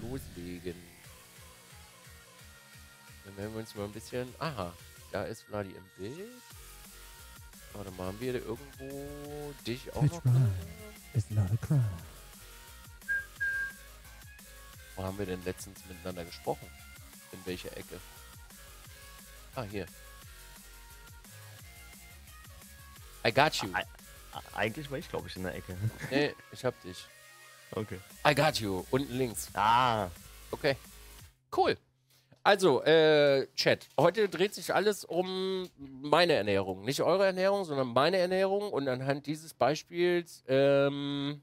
gleich loslegen. Dann werden wir uns mal ein bisschen... Aha, da ist Vladi im Bild. Warte mal, haben wir irgendwo dich auch Which noch? Is not a crime. Wo haben wir denn letztens miteinander gesprochen? In welcher Ecke? Ah, hier. I got you. Eigentlich war ich, glaube ich, in der Ecke. Nee, ich hab dich. Okay. I got you. Unten links. Ah. Okay. Cool. Also, äh, Chat, heute dreht sich alles um meine Ernährung. Nicht eure Ernährung, sondern meine Ernährung. Und anhand dieses Beispiels ähm,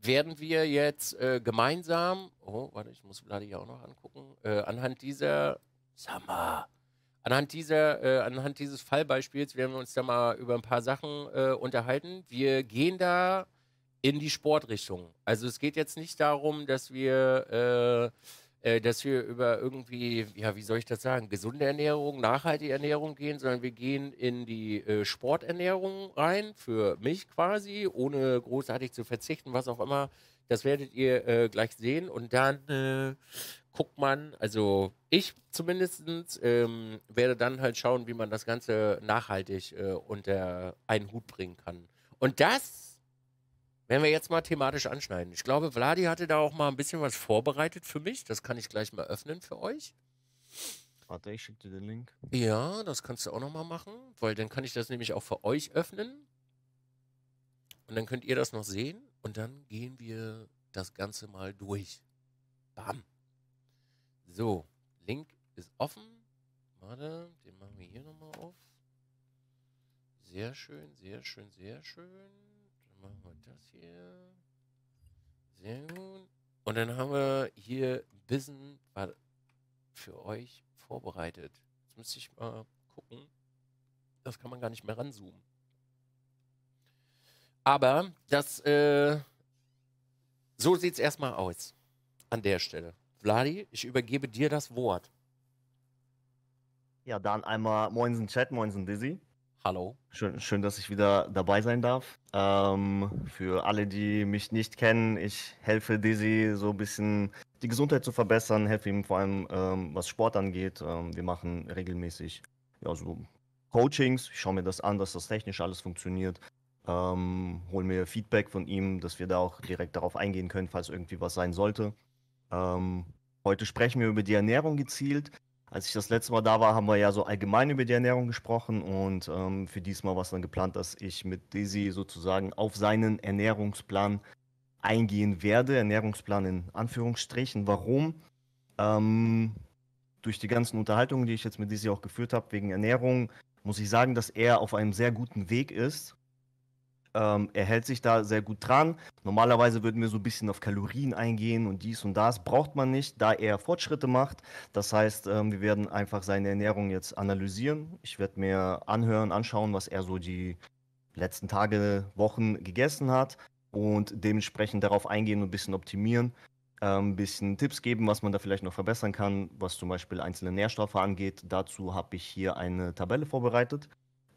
werden wir jetzt äh, gemeinsam, oh, warte, ich muss Vladi hier auch noch angucken, äh, anhand dieser, sag mal, anhand dieser, äh, anhand dieses Fallbeispiels werden wir uns da mal über ein paar Sachen äh, unterhalten. Wir gehen da in die Sportrichtung. Also es geht jetzt nicht darum, dass wir, äh, äh, dass wir über irgendwie, ja, wie soll ich das sagen, gesunde Ernährung, nachhaltige Ernährung gehen, sondern wir gehen in die äh, Sporternährung rein, für mich quasi, ohne großartig zu verzichten, was auch immer. Das werdet ihr äh, gleich sehen. Und dann äh, guckt man, also ich zumindest ähm, werde dann halt schauen, wie man das Ganze nachhaltig äh, unter einen Hut bringen kann. Und das werden wir jetzt mal thematisch anschneiden. Ich glaube, Vladi hatte da auch mal ein bisschen was vorbereitet für mich. Das kann ich gleich mal öffnen für euch. Warte, ich schicke dir den Link. Ja, das kannst du auch nochmal machen, weil dann kann ich das nämlich auch für euch öffnen. Und dann könnt ihr das noch sehen und dann gehen wir das Ganze mal durch. Bam. So, Link ist offen. Warte, den machen wir hier nochmal auf. Sehr schön, sehr schön, sehr schön machen wir das hier. Sehr gut. Und dann haben wir hier ein bisschen für euch vorbereitet. Jetzt müsste ich mal gucken. Das kann man gar nicht mehr ranzoomen. Aber das, äh, so sieht es erstmal aus. An der Stelle. Vladi, ich übergebe dir das Wort. Ja, dann einmal Moinsen Chat, Moinsen Dizzy. Hallo. Schön, schön, dass ich wieder dabei sein darf. Ähm, für alle, die mich nicht kennen, ich helfe Dizzy so ein bisschen die Gesundheit zu verbessern, helfe ihm vor allem, ähm, was Sport angeht. Ähm, wir machen regelmäßig ja, so Coachings. Ich schaue mir das an, dass das technisch alles funktioniert. Ähm, hol mir Feedback von ihm, dass wir da auch direkt darauf eingehen können, falls irgendwie was sein sollte. Ähm, heute sprechen wir über die Ernährung gezielt. Als ich das letzte Mal da war, haben wir ja so allgemein über die Ernährung gesprochen und ähm, für diesmal war es dann geplant, dass ich mit Desi sozusagen auf seinen Ernährungsplan eingehen werde. Ernährungsplan in Anführungsstrichen. Warum? Ähm, durch die ganzen Unterhaltungen, die ich jetzt mit Desi auch geführt habe, wegen Ernährung, muss ich sagen, dass er auf einem sehr guten Weg ist. Ähm, er hält sich da sehr gut dran. Normalerweise würden wir so ein bisschen auf Kalorien eingehen und dies und das braucht man nicht, da er Fortschritte macht. Das heißt, ähm, wir werden einfach seine Ernährung jetzt analysieren. Ich werde mir anhören, anschauen, was er so die letzten Tage, Wochen gegessen hat und dementsprechend darauf eingehen und ein bisschen optimieren. Ähm, ein bisschen Tipps geben, was man da vielleicht noch verbessern kann, was zum Beispiel einzelne Nährstoffe angeht. Dazu habe ich hier eine Tabelle vorbereitet.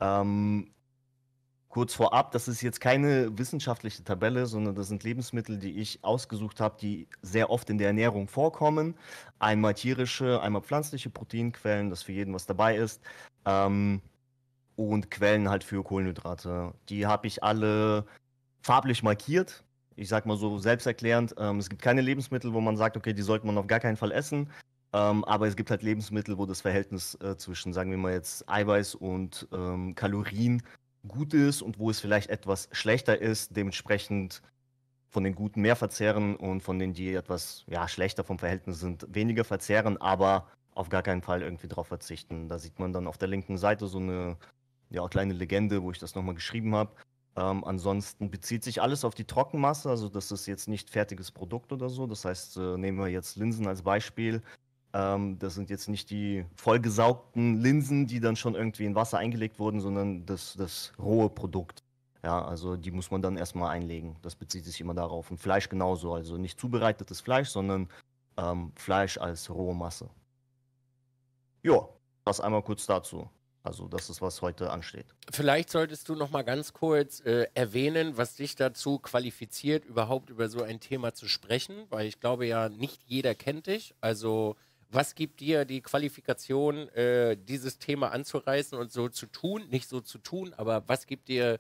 Ähm, kurz vorab, das ist jetzt keine wissenschaftliche Tabelle, sondern das sind Lebensmittel, die ich ausgesucht habe, die sehr oft in der Ernährung vorkommen. Einmal tierische, einmal pflanzliche Proteinquellen, das für jeden was dabei ist. Ähm, und Quellen halt für Kohlenhydrate. Die habe ich alle farblich markiert. Ich sag mal so selbsterklärend, ähm, es gibt keine Lebensmittel, wo man sagt, okay, die sollte man auf gar keinen Fall essen. Ähm, aber es gibt halt Lebensmittel, wo das Verhältnis äh, zwischen, sagen wir mal jetzt, Eiweiß und ähm, Kalorien gut ist und wo es vielleicht etwas schlechter ist, dementsprechend von den Guten mehr verzehren und von denen, die etwas ja, schlechter vom Verhältnis sind, weniger verzehren, aber auf gar keinen Fall irgendwie drauf verzichten. Da sieht man dann auf der linken Seite so eine ja, kleine Legende, wo ich das nochmal geschrieben habe. Ähm, ansonsten bezieht sich alles auf die Trockenmasse, also das ist jetzt nicht fertiges Produkt oder so. Das heißt, äh, nehmen wir jetzt Linsen als Beispiel. Ähm, das sind jetzt nicht die vollgesaugten Linsen, die dann schon irgendwie in Wasser eingelegt wurden, sondern das, das rohe Produkt. Ja, also die muss man dann erstmal einlegen. Das bezieht sich immer darauf. Und Fleisch genauso. Also nicht zubereitetes Fleisch, sondern ähm, Fleisch als rohe Masse. Ja, das einmal kurz dazu. Also das ist, was heute ansteht. Vielleicht solltest du noch mal ganz kurz äh, erwähnen, was dich dazu qualifiziert, überhaupt über so ein Thema zu sprechen, weil ich glaube ja, nicht jeder kennt dich. Also was gibt dir die Qualifikation, äh, dieses Thema anzureißen und so zu tun? Nicht so zu tun, aber was gibt dir,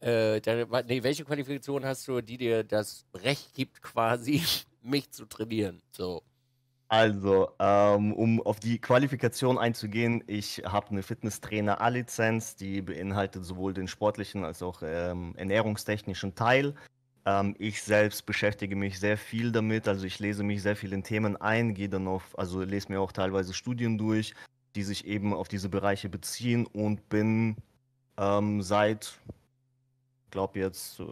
äh, da, nee, welche Qualifikation hast du, die dir das Recht gibt, quasi mich zu trainieren? So. Also, ähm, um auf die Qualifikation einzugehen, ich habe eine Fitnesstrainer A-Lizenz, die beinhaltet sowohl den sportlichen als auch ähm, ernährungstechnischen Teil. Ähm, ich selbst beschäftige mich sehr viel damit, also ich lese mich sehr viel in Themen ein, gehe dann auf, also lese mir auch teilweise Studien durch, die sich eben auf diese Bereiche beziehen und bin ähm, seit, glaube jetzt äh,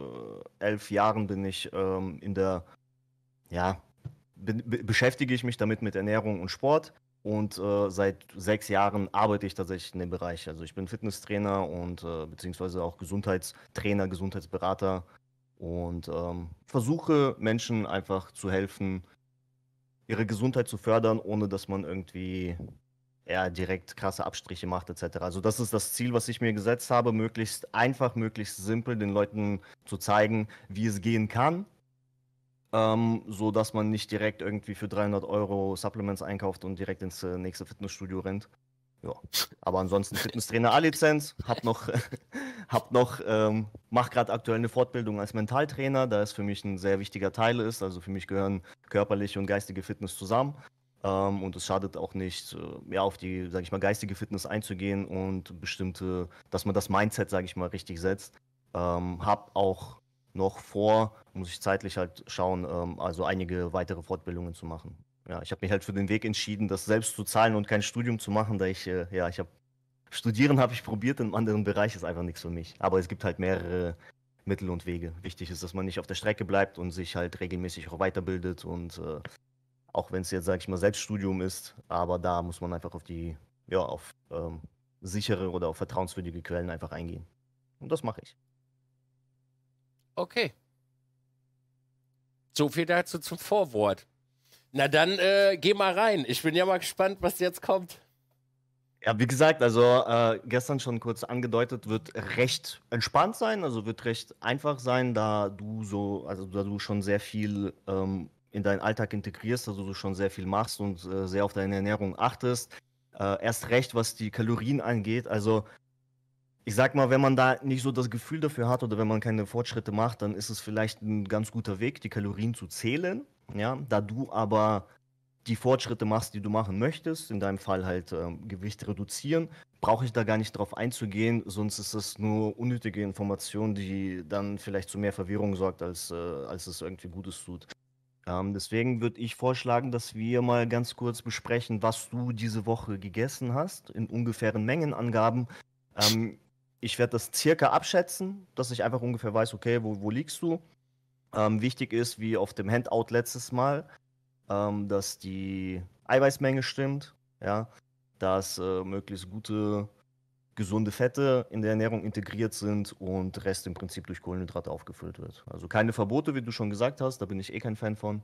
elf Jahren bin ich ähm, in der, ja, be be beschäftige ich mich damit mit Ernährung und Sport und äh, seit sechs Jahren arbeite ich tatsächlich in dem Bereich. Also ich bin Fitnesstrainer und äh, beziehungsweise auch Gesundheitstrainer, Gesundheitsberater und ähm, versuche Menschen einfach zu helfen, ihre Gesundheit zu fördern, ohne dass man irgendwie ja, direkt krasse Abstriche macht etc. Also das ist das Ziel, was ich mir gesetzt habe, möglichst einfach, möglichst simpel den Leuten zu zeigen, wie es gehen kann, ähm, so dass man nicht direkt irgendwie für 300 Euro Supplements einkauft und direkt ins äh, nächste Fitnessstudio rennt. Ja, aber ansonsten Fitnesstrainer A-Lizenz, hab noch, hab noch, ähm, mach gerade aktuell eine Fortbildung als Mentaltrainer, da es für mich ein sehr wichtiger Teil ist. Also für mich gehören körperliche und geistige Fitness zusammen. Ähm, und es schadet auch nicht, äh, ja, auf die, sag ich mal, geistige Fitness einzugehen und bestimmte, dass man das Mindset, sag ich mal, richtig setzt. Ähm, hab auch noch vor, muss ich zeitlich halt schauen, ähm, also einige weitere Fortbildungen zu machen ja, ich habe mich halt für den Weg entschieden, das selbst zu zahlen und kein Studium zu machen, da ich, äh, ja, ich habe Studieren habe ich probiert, im anderen Bereich ist einfach nichts für mich. Aber es gibt halt mehrere Mittel und Wege. Wichtig ist, dass man nicht auf der Strecke bleibt und sich halt regelmäßig auch weiterbildet und äh, auch wenn es jetzt, sag ich mal, Selbststudium ist, aber da muss man einfach auf die, ja, auf ähm, sichere oder auf vertrauenswürdige Quellen einfach eingehen. Und das mache ich. Okay. So viel dazu zum Vorwort. Na dann äh, geh mal rein. Ich bin ja mal gespannt, was jetzt kommt. Ja, wie gesagt, also äh, gestern schon kurz angedeutet, wird recht entspannt sein, also wird recht einfach sein, da du so, also da du schon sehr viel ähm, in deinen Alltag integrierst, also du schon sehr viel machst und äh, sehr auf deine Ernährung achtest. Äh, erst recht, was die Kalorien angeht. Also ich sag mal, wenn man da nicht so das Gefühl dafür hat oder wenn man keine Fortschritte macht, dann ist es vielleicht ein ganz guter Weg, die Kalorien zu zählen ja, da du aber die Fortschritte machst, die du machen möchtest, in deinem Fall halt ähm, Gewicht reduzieren, brauche ich da gar nicht drauf einzugehen, sonst ist das nur unnötige Information, die dann vielleicht zu mehr Verwirrung sorgt, als, äh, als es irgendwie Gutes tut. Ähm, deswegen würde ich vorschlagen, dass wir mal ganz kurz besprechen, was du diese Woche gegessen hast, in ungefähren Mengenangaben. Ähm, ich werde das circa abschätzen, dass ich einfach ungefähr weiß, okay, wo, wo liegst du? Ähm, wichtig ist, wie auf dem Handout letztes Mal, ähm, dass die Eiweißmenge stimmt, ja, dass äh, möglichst gute, gesunde Fette in der Ernährung integriert sind und Rest im Prinzip durch Kohlenhydrate aufgefüllt wird. Also keine Verbote, wie du schon gesagt hast, da bin ich eh kein Fan von.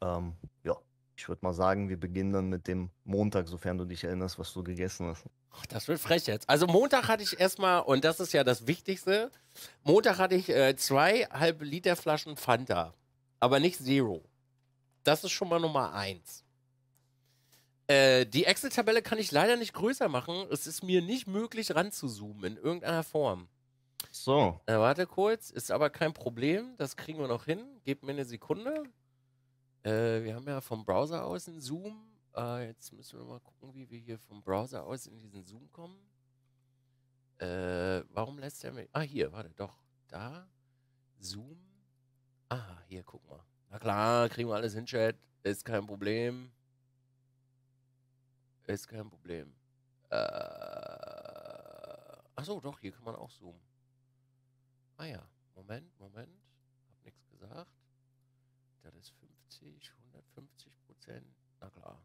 Ähm, ja. Ich würde mal sagen, wir beginnen dann mit dem Montag, sofern du dich erinnerst, was du gegessen hast. Ach, das wird frech jetzt. Also Montag hatte ich erstmal, und das ist ja das Wichtigste, Montag hatte ich äh, zwei Liter Flaschen Fanta, aber nicht Zero. Das ist schon mal Nummer eins. Äh, die Excel-Tabelle kann ich leider nicht größer machen. Es ist mir nicht möglich, ranzuzoomen in irgendeiner Form. So. Äh, warte kurz, ist aber kein Problem. Das kriegen wir noch hin. Gebt mir eine Sekunde. Äh, wir haben ja vom Browser aus einen Zoom. Äh, jetzt müssen wir mal gucken, wie wir hier vom Browser aus in diesen Zoom kommen. Äh, warum lässt er mich? Ah, hier, warte, doch. Da. Zoom. Ah, hier, guck mal. Na klar, kriegen wir alles hin, Chat. Ist kein Problem. Ist kein Problem. Äh, achso, doch, hier kann man auch zoomen. Ah ja, Moment, Moment. Hab nichts gesagt. Das ist 30, 150 Prozent. Na klar.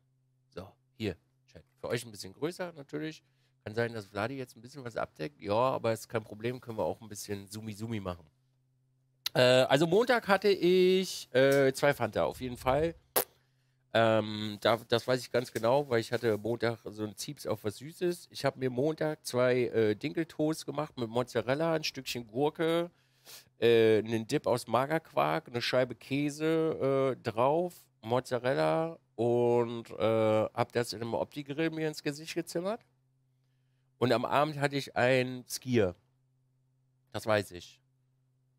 So, hier, Chat. Für euch ein bisschen größer natürlich. Kann sein, dass Vladi jetzt ein bisschen was abdeckt. Ja, aber ist kein Problem, können wir auch ein bisschen Sumi-Sumi machen. Äh, also Montag hatte ich äh, zwei Fanta auf jeden Fall. Ähm, da, das weiß ich ganz genau, weil ich hatte Montag so ein Zieps auf was Süßes. Ich habe mir Montag zwei äh, Dinkeltoast gemacht mit Mozzarella, ein Stückchen Gurke, äh, einen Dip aus Magerquark, eine Scheibe Käse äh, drauf, Mozzarella und äh, habe das in einem Opti-Grill mir ins Gesicht gezimmert. Und am Abend hatte ich ein Skier. Das weiß ich.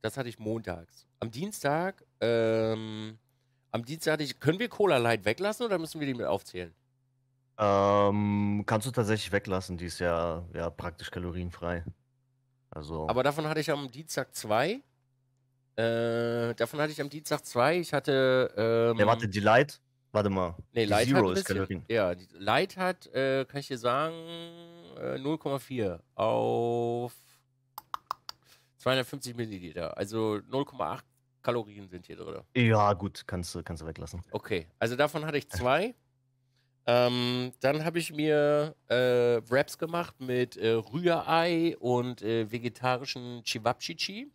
Das hatte ich montags. Am Dienstag, ähm, am Dienstag hatte ich, können wir Cola Light weglassen oder müssen wir die mit aufzählen? Ähm, kannst du tatsächlich weglassen, die ist ja, ja praktisch kalorienfrei. Also Aber davon hatte ich am Dienstag zwei. Äh, davon hatte ich am Dienstag zwei. Ich hatte. Ähm, ja, warte, die Light. Warte mal. Nee, Light Zero hat ist Kalorien. Ja, Light hat, äh, kann ich dir sagen, äh, 0,4 auf 250 Milliliter. Also 0,8 Kalorien sind hier drin. Ja, gut, kannst kannst du weglassen. Okay, also davon hatte ich zwei. Ähm, dann habe ich mir äh, Wraps gemacht mit äh, Rührei und äh, vegetarischen Chivapchichi.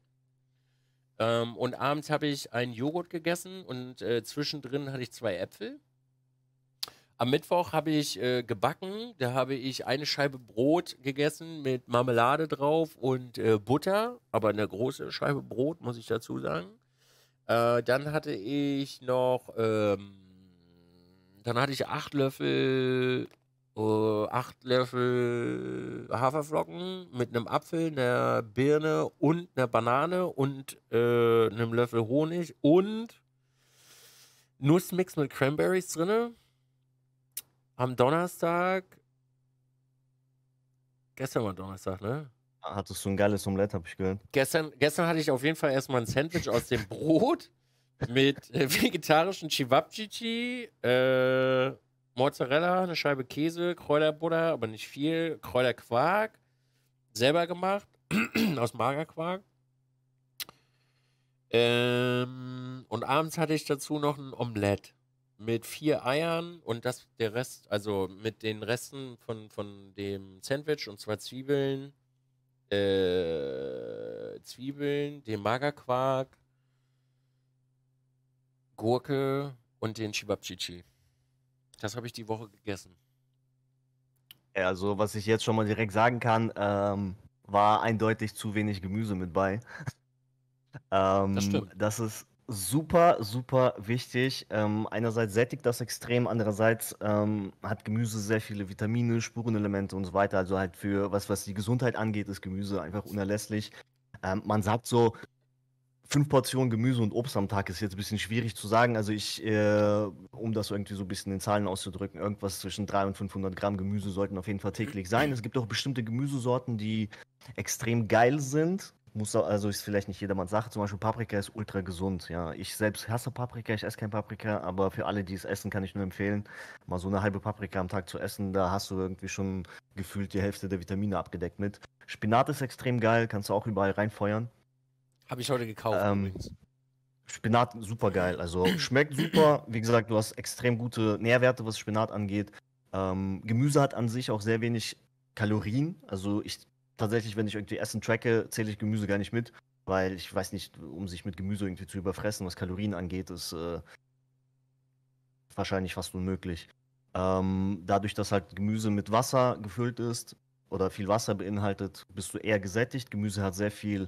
Ähm, und abends habe ich einen Joghurt gegessen und äh, zwischendrin hatte ich zwei Äpfel. Am Mittwoch habe ich äh, gebacken. Da habe ich eine Scheibe Brot gegessen mit Marmelade drauf und äh, Butter. Aber eine große Scheibe Brot, muss ich dazu sagen. Äh, dann hatte ich noch. Ähm, dann hatte ich acht Löffel, oh, acht Löffel Haferflocken mit einem Apfel, einer Birne und einer Banane und äh, einem Löffel Honig und Nussmix mit Cranberries drin. Am Donnerstag. Gestern war Donnerstag, ne? Hattest du ein geiles Omelette, hab ich gehört. Gestern, gestern hatte ich auf jeden Fall erstmal ein Sandwich aus dem Brot mit äh, vegetarischen Chivapchichi, äh, Mozzarella, eine Scheibe Käse, Kräuterbutter, aber nicht viel, Kräuterquark, selber gemacht, aus Magerquark. Ähm, und abends hatte ich dazu noch ein Omelett mit vier Eiern und das der Rest, also mit den Resten von, von dem Sandwich und zwar Zwiebeln, äh, Zwiebeln, dem Magerquark, Gurke und den Chibabchichi. Das habe ich die Woche gegessen. Also, was ich jetzt schon mal direkt sagen kann, ähm, war eindeutig zu wenig Gemüse mit bei. ähm, das stimmt. Das ist super, super wichtig. Ähm, einerseits sättigt das extrem, andererseits ähm, hat Gemüse sehr viele Vitamine, Spurenelemente und so weiter. Also halt für was, was die Gesundheit angeht, ist Gemüse einfach unerlässlich. Ähm, man sagt so, fünf Portionen Gemüse und Obst am Tag ist jetzt ein bisschen schwierig zu sagen. Also ich, äh, um das irgendwie so ein bisschen in Zahlen auszudrücken, irgendwas zwischen 300 und 500 Gramm Gemüse sollten auf jeden Fall täglich sein. Es gibt auch bestimmte Gemüsesorten, die extrem geil sind. Muss also ist vielleicht nicht jedermanns Sache. Zum Beispiel Paprika ist ultra gesund. Ja, ich selbst hasse Paprika, ich esse kein Paprika, aber für alle, die es essen, kann ich nur empfehlen, mal so eine halbe Paprika am Tag zu essen. Da hast du irgendwie schon gefühlt die Hälfte der Vitamine abgedeckt mit. Spinat ist extrem geil, kannst du auch überall reinfeuern. Habe ich heute gekauft ähm, Spinat super geil. Also schmeckt super. Wie gesagt, du hast extrem gute Nährwerte, was Spinat angeht. Ähm, Gemüse hat an sich auch sehr wenig Kalorien. Also ich tatsächlich, wenn ich irgendwie Essen tracke, zähle ich Gemüse gar nicht mit, weil ich weiß nicht, um sich mit Gemüse irgendwie zu überfressen, was Kalorien angeht, ist äh, wahrscheinlich fast unmöglich. Ähm, dadurch, dass halt Gemüse mit Wasser gefüllt ist oder viel Wasser beinhaltet, bist du eher gesättigt. Gemüse hat sehr viel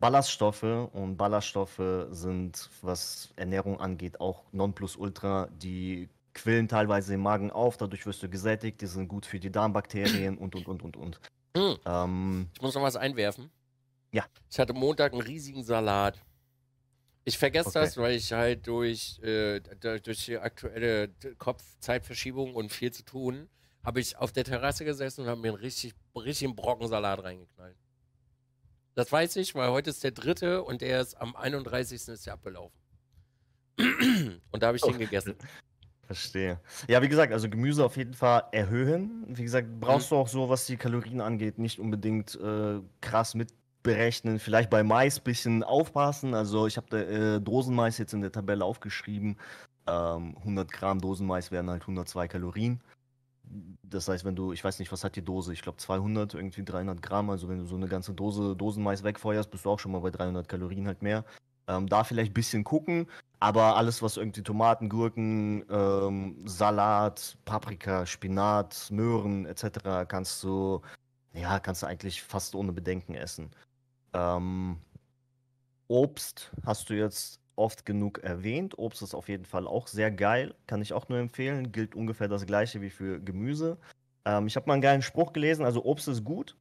Ballaststoffe und Ballaststoffe sind, was Ernährung angeht, auch Nonplusultra. Die quillen teilweise im Magen auf, dadurch wirst du gesättigt, die sind gut für die Darmbakterien und und und und und. Hm. Ähm, ich muss noch was einwerfen. Ja. Ich hatte Montag einen riesigen Salat. Ich vergesse okay. das, weil ich halt durch, äh, durch die aktuelle Kopfzeitverschiebung und viel zu tun, habe ich auf der Terrasse gesessen und habe mir einen richtig, richtigen Brockensalat reingeknallt. Das weiß ich, weil heute ist der dritte und der ist am 31. ist ja abgelaufen. Und da habe ich oh. den gegessen. Verstehe. Ja, wie gesagt, also Gemüse auf jeden Fall erhöhen. Wie gesagt, brauchst mhm. du auch so, was die Kalorien angeht, nicht unbedingt äh, krass mitberechnen. Vielleicht bei Mais ein bisschen aufpassen. Also ich habe äh, Dosenmais jetzt in der Tabelle aufgeschrieben. Ähm, 100 Gramm Dosenmais wären halt 102 Kalorien das heißt, wenn du, ich weiß nicht, was hat die Dose? Ich glaube 200, irgendwie 300 Gramm. Also wenn du so eine ganze Dose Dosenmais wegfeuerst, bist du auch schon mal bei 300 Kalorien halt mehr. Ähm, da vielleicht ein bisschen gucken, aber alles, was irgendwie Tomaten, Gurken, ähm, Salat, Paprika, Spinat, Möhren etc., kannst du, ja, kannst du eigentlich fast ohne Bedenken essen. Ähm, Obst hast du jetzt oft genug erwähnt. Obst ist auf jeden Fall auch sehr geil, kann ich auch nur empfehlen. Gilt ungefähr das gleiche wie für Gemüse. Ähm, ich habe mal einen geilen Spruch gelesen, also Obst ist gut,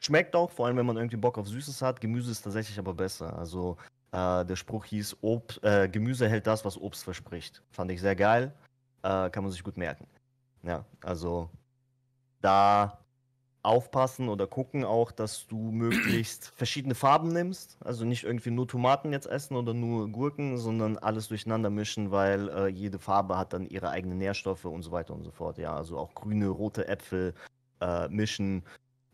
schmeckt auch, vor allem wenn man irgendwie Bock auf Süßes hat. Gemüse ist tatsächlich aber besser. Also äh, der Spruch hieß, Ob äh, Gemüse hält das, was Obst verspricht. Fand ich sehr geil, äh, kann man sich gut merken. Ja, also da aufpassen oder gucken auch, dass du möglichst verschiedene Farben nimmst. Also nicht irgendwie nur Tomaten jetzt essen oder nur Gurken, sondern alles durcheinander mischen, weil äh, jede Farbe hat dann ihre eigenen Nährstoffe und so weiter und so fort. Ja, also auch grüne, rote Äpfel äh, mischen,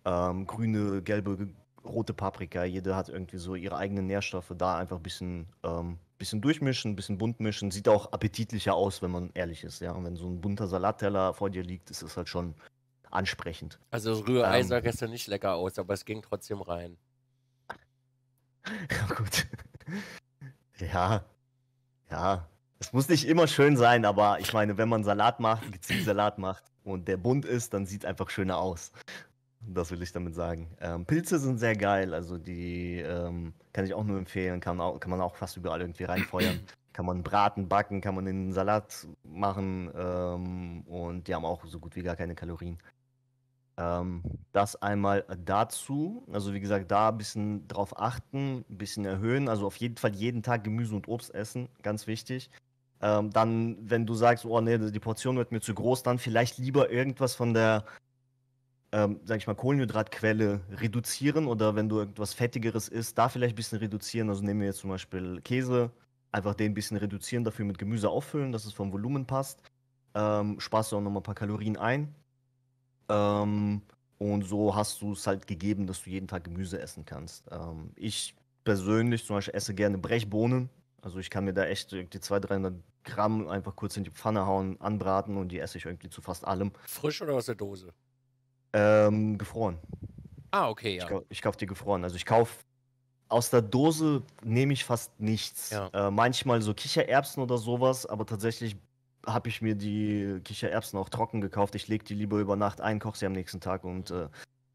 ähm, grüne, gelbe, rote Paprika. Jede hat irgendwie so ihre eigenen Nährstoffe. Da einfach ein bisschen, ähm, bisschen durchmischen, ein bisschen bunt mischen. Sieht auch appetitlicher aus, wenn man ehrlich ist. Ja, und wenn so ein bunter Salatteller vor dir liegt, ist es halt schon ansprechend. Also Rührei ähm, sah gestern nicht lecker aus, aber es ging trotzdem rein. Ja, gut. ja. Ja. Es muss nicht immer schön sein, aber ich meine, wenn man Salat macht, gezielt Salat macht und der bunt ist, dann sieht es einfach schöner aus. Das will ich damit sagen. Ähm, Pilze sind sehr geil, also die ähm, kann ich auch nur empfehlen. Kann, auch, kann man auch fast überall irgendwie reinfeuern. kann man braten, backen, kann man in den Salat machen ähm, und die haben auch so gut wie gar keine Kalorien. Ähm, das einmal dazu. Also wie gesagt, da ein bisschen drauf achten, ein bisschen erhöhen. Also auf jeden Fall jeden Tag Gemüse und Obst essen, ganz wichtig. Ähm, dann, wenn du sagst, oh nee, die Portion wird mir zu groß, dann vielleicht lieber irgendwas von der, ähm, sag ich mal, Kohlenhydratquelle reduzieren oder wenn du irgendwas Fettigeres isst, da vielleicht ein bisschen reduzieren. Also nehmen wir jetzt zum Beispiel Käse, einfach den ein bisschen reduzieren, dafür mit Gemüse auffüllen, dass es vom Volumen passt. Ähm, sparst du auch nochmal ein paar Kalorien ein. Ähm, und so hast du es halt gegeben, dass du jeden Tag Gemüse essen kannst. Ähm, ich persönlich zum Beispiel esse gerne Brechbohnen. Also ich kann mir da echt die 200, 300 Gramm einfach kurz in die Pfanne hauen, anbraten und die esse ich irgendwie zu fast allem. Frisch oder aus der Dose? Ähm, gefroren. Ah, okay, ja. Ich, kaufe kauf die gefroren. Also ich kaufe aus der Dose nehme ich fast nichts. Ja. Äh, manchmal so Kichererbsen oder sowas, aber tatsächlich habe ich mir die Kichererbsen auch trocken gekauft. Ich lege die lieber über Nacht ein, koche sie am nächsten Tag und äh,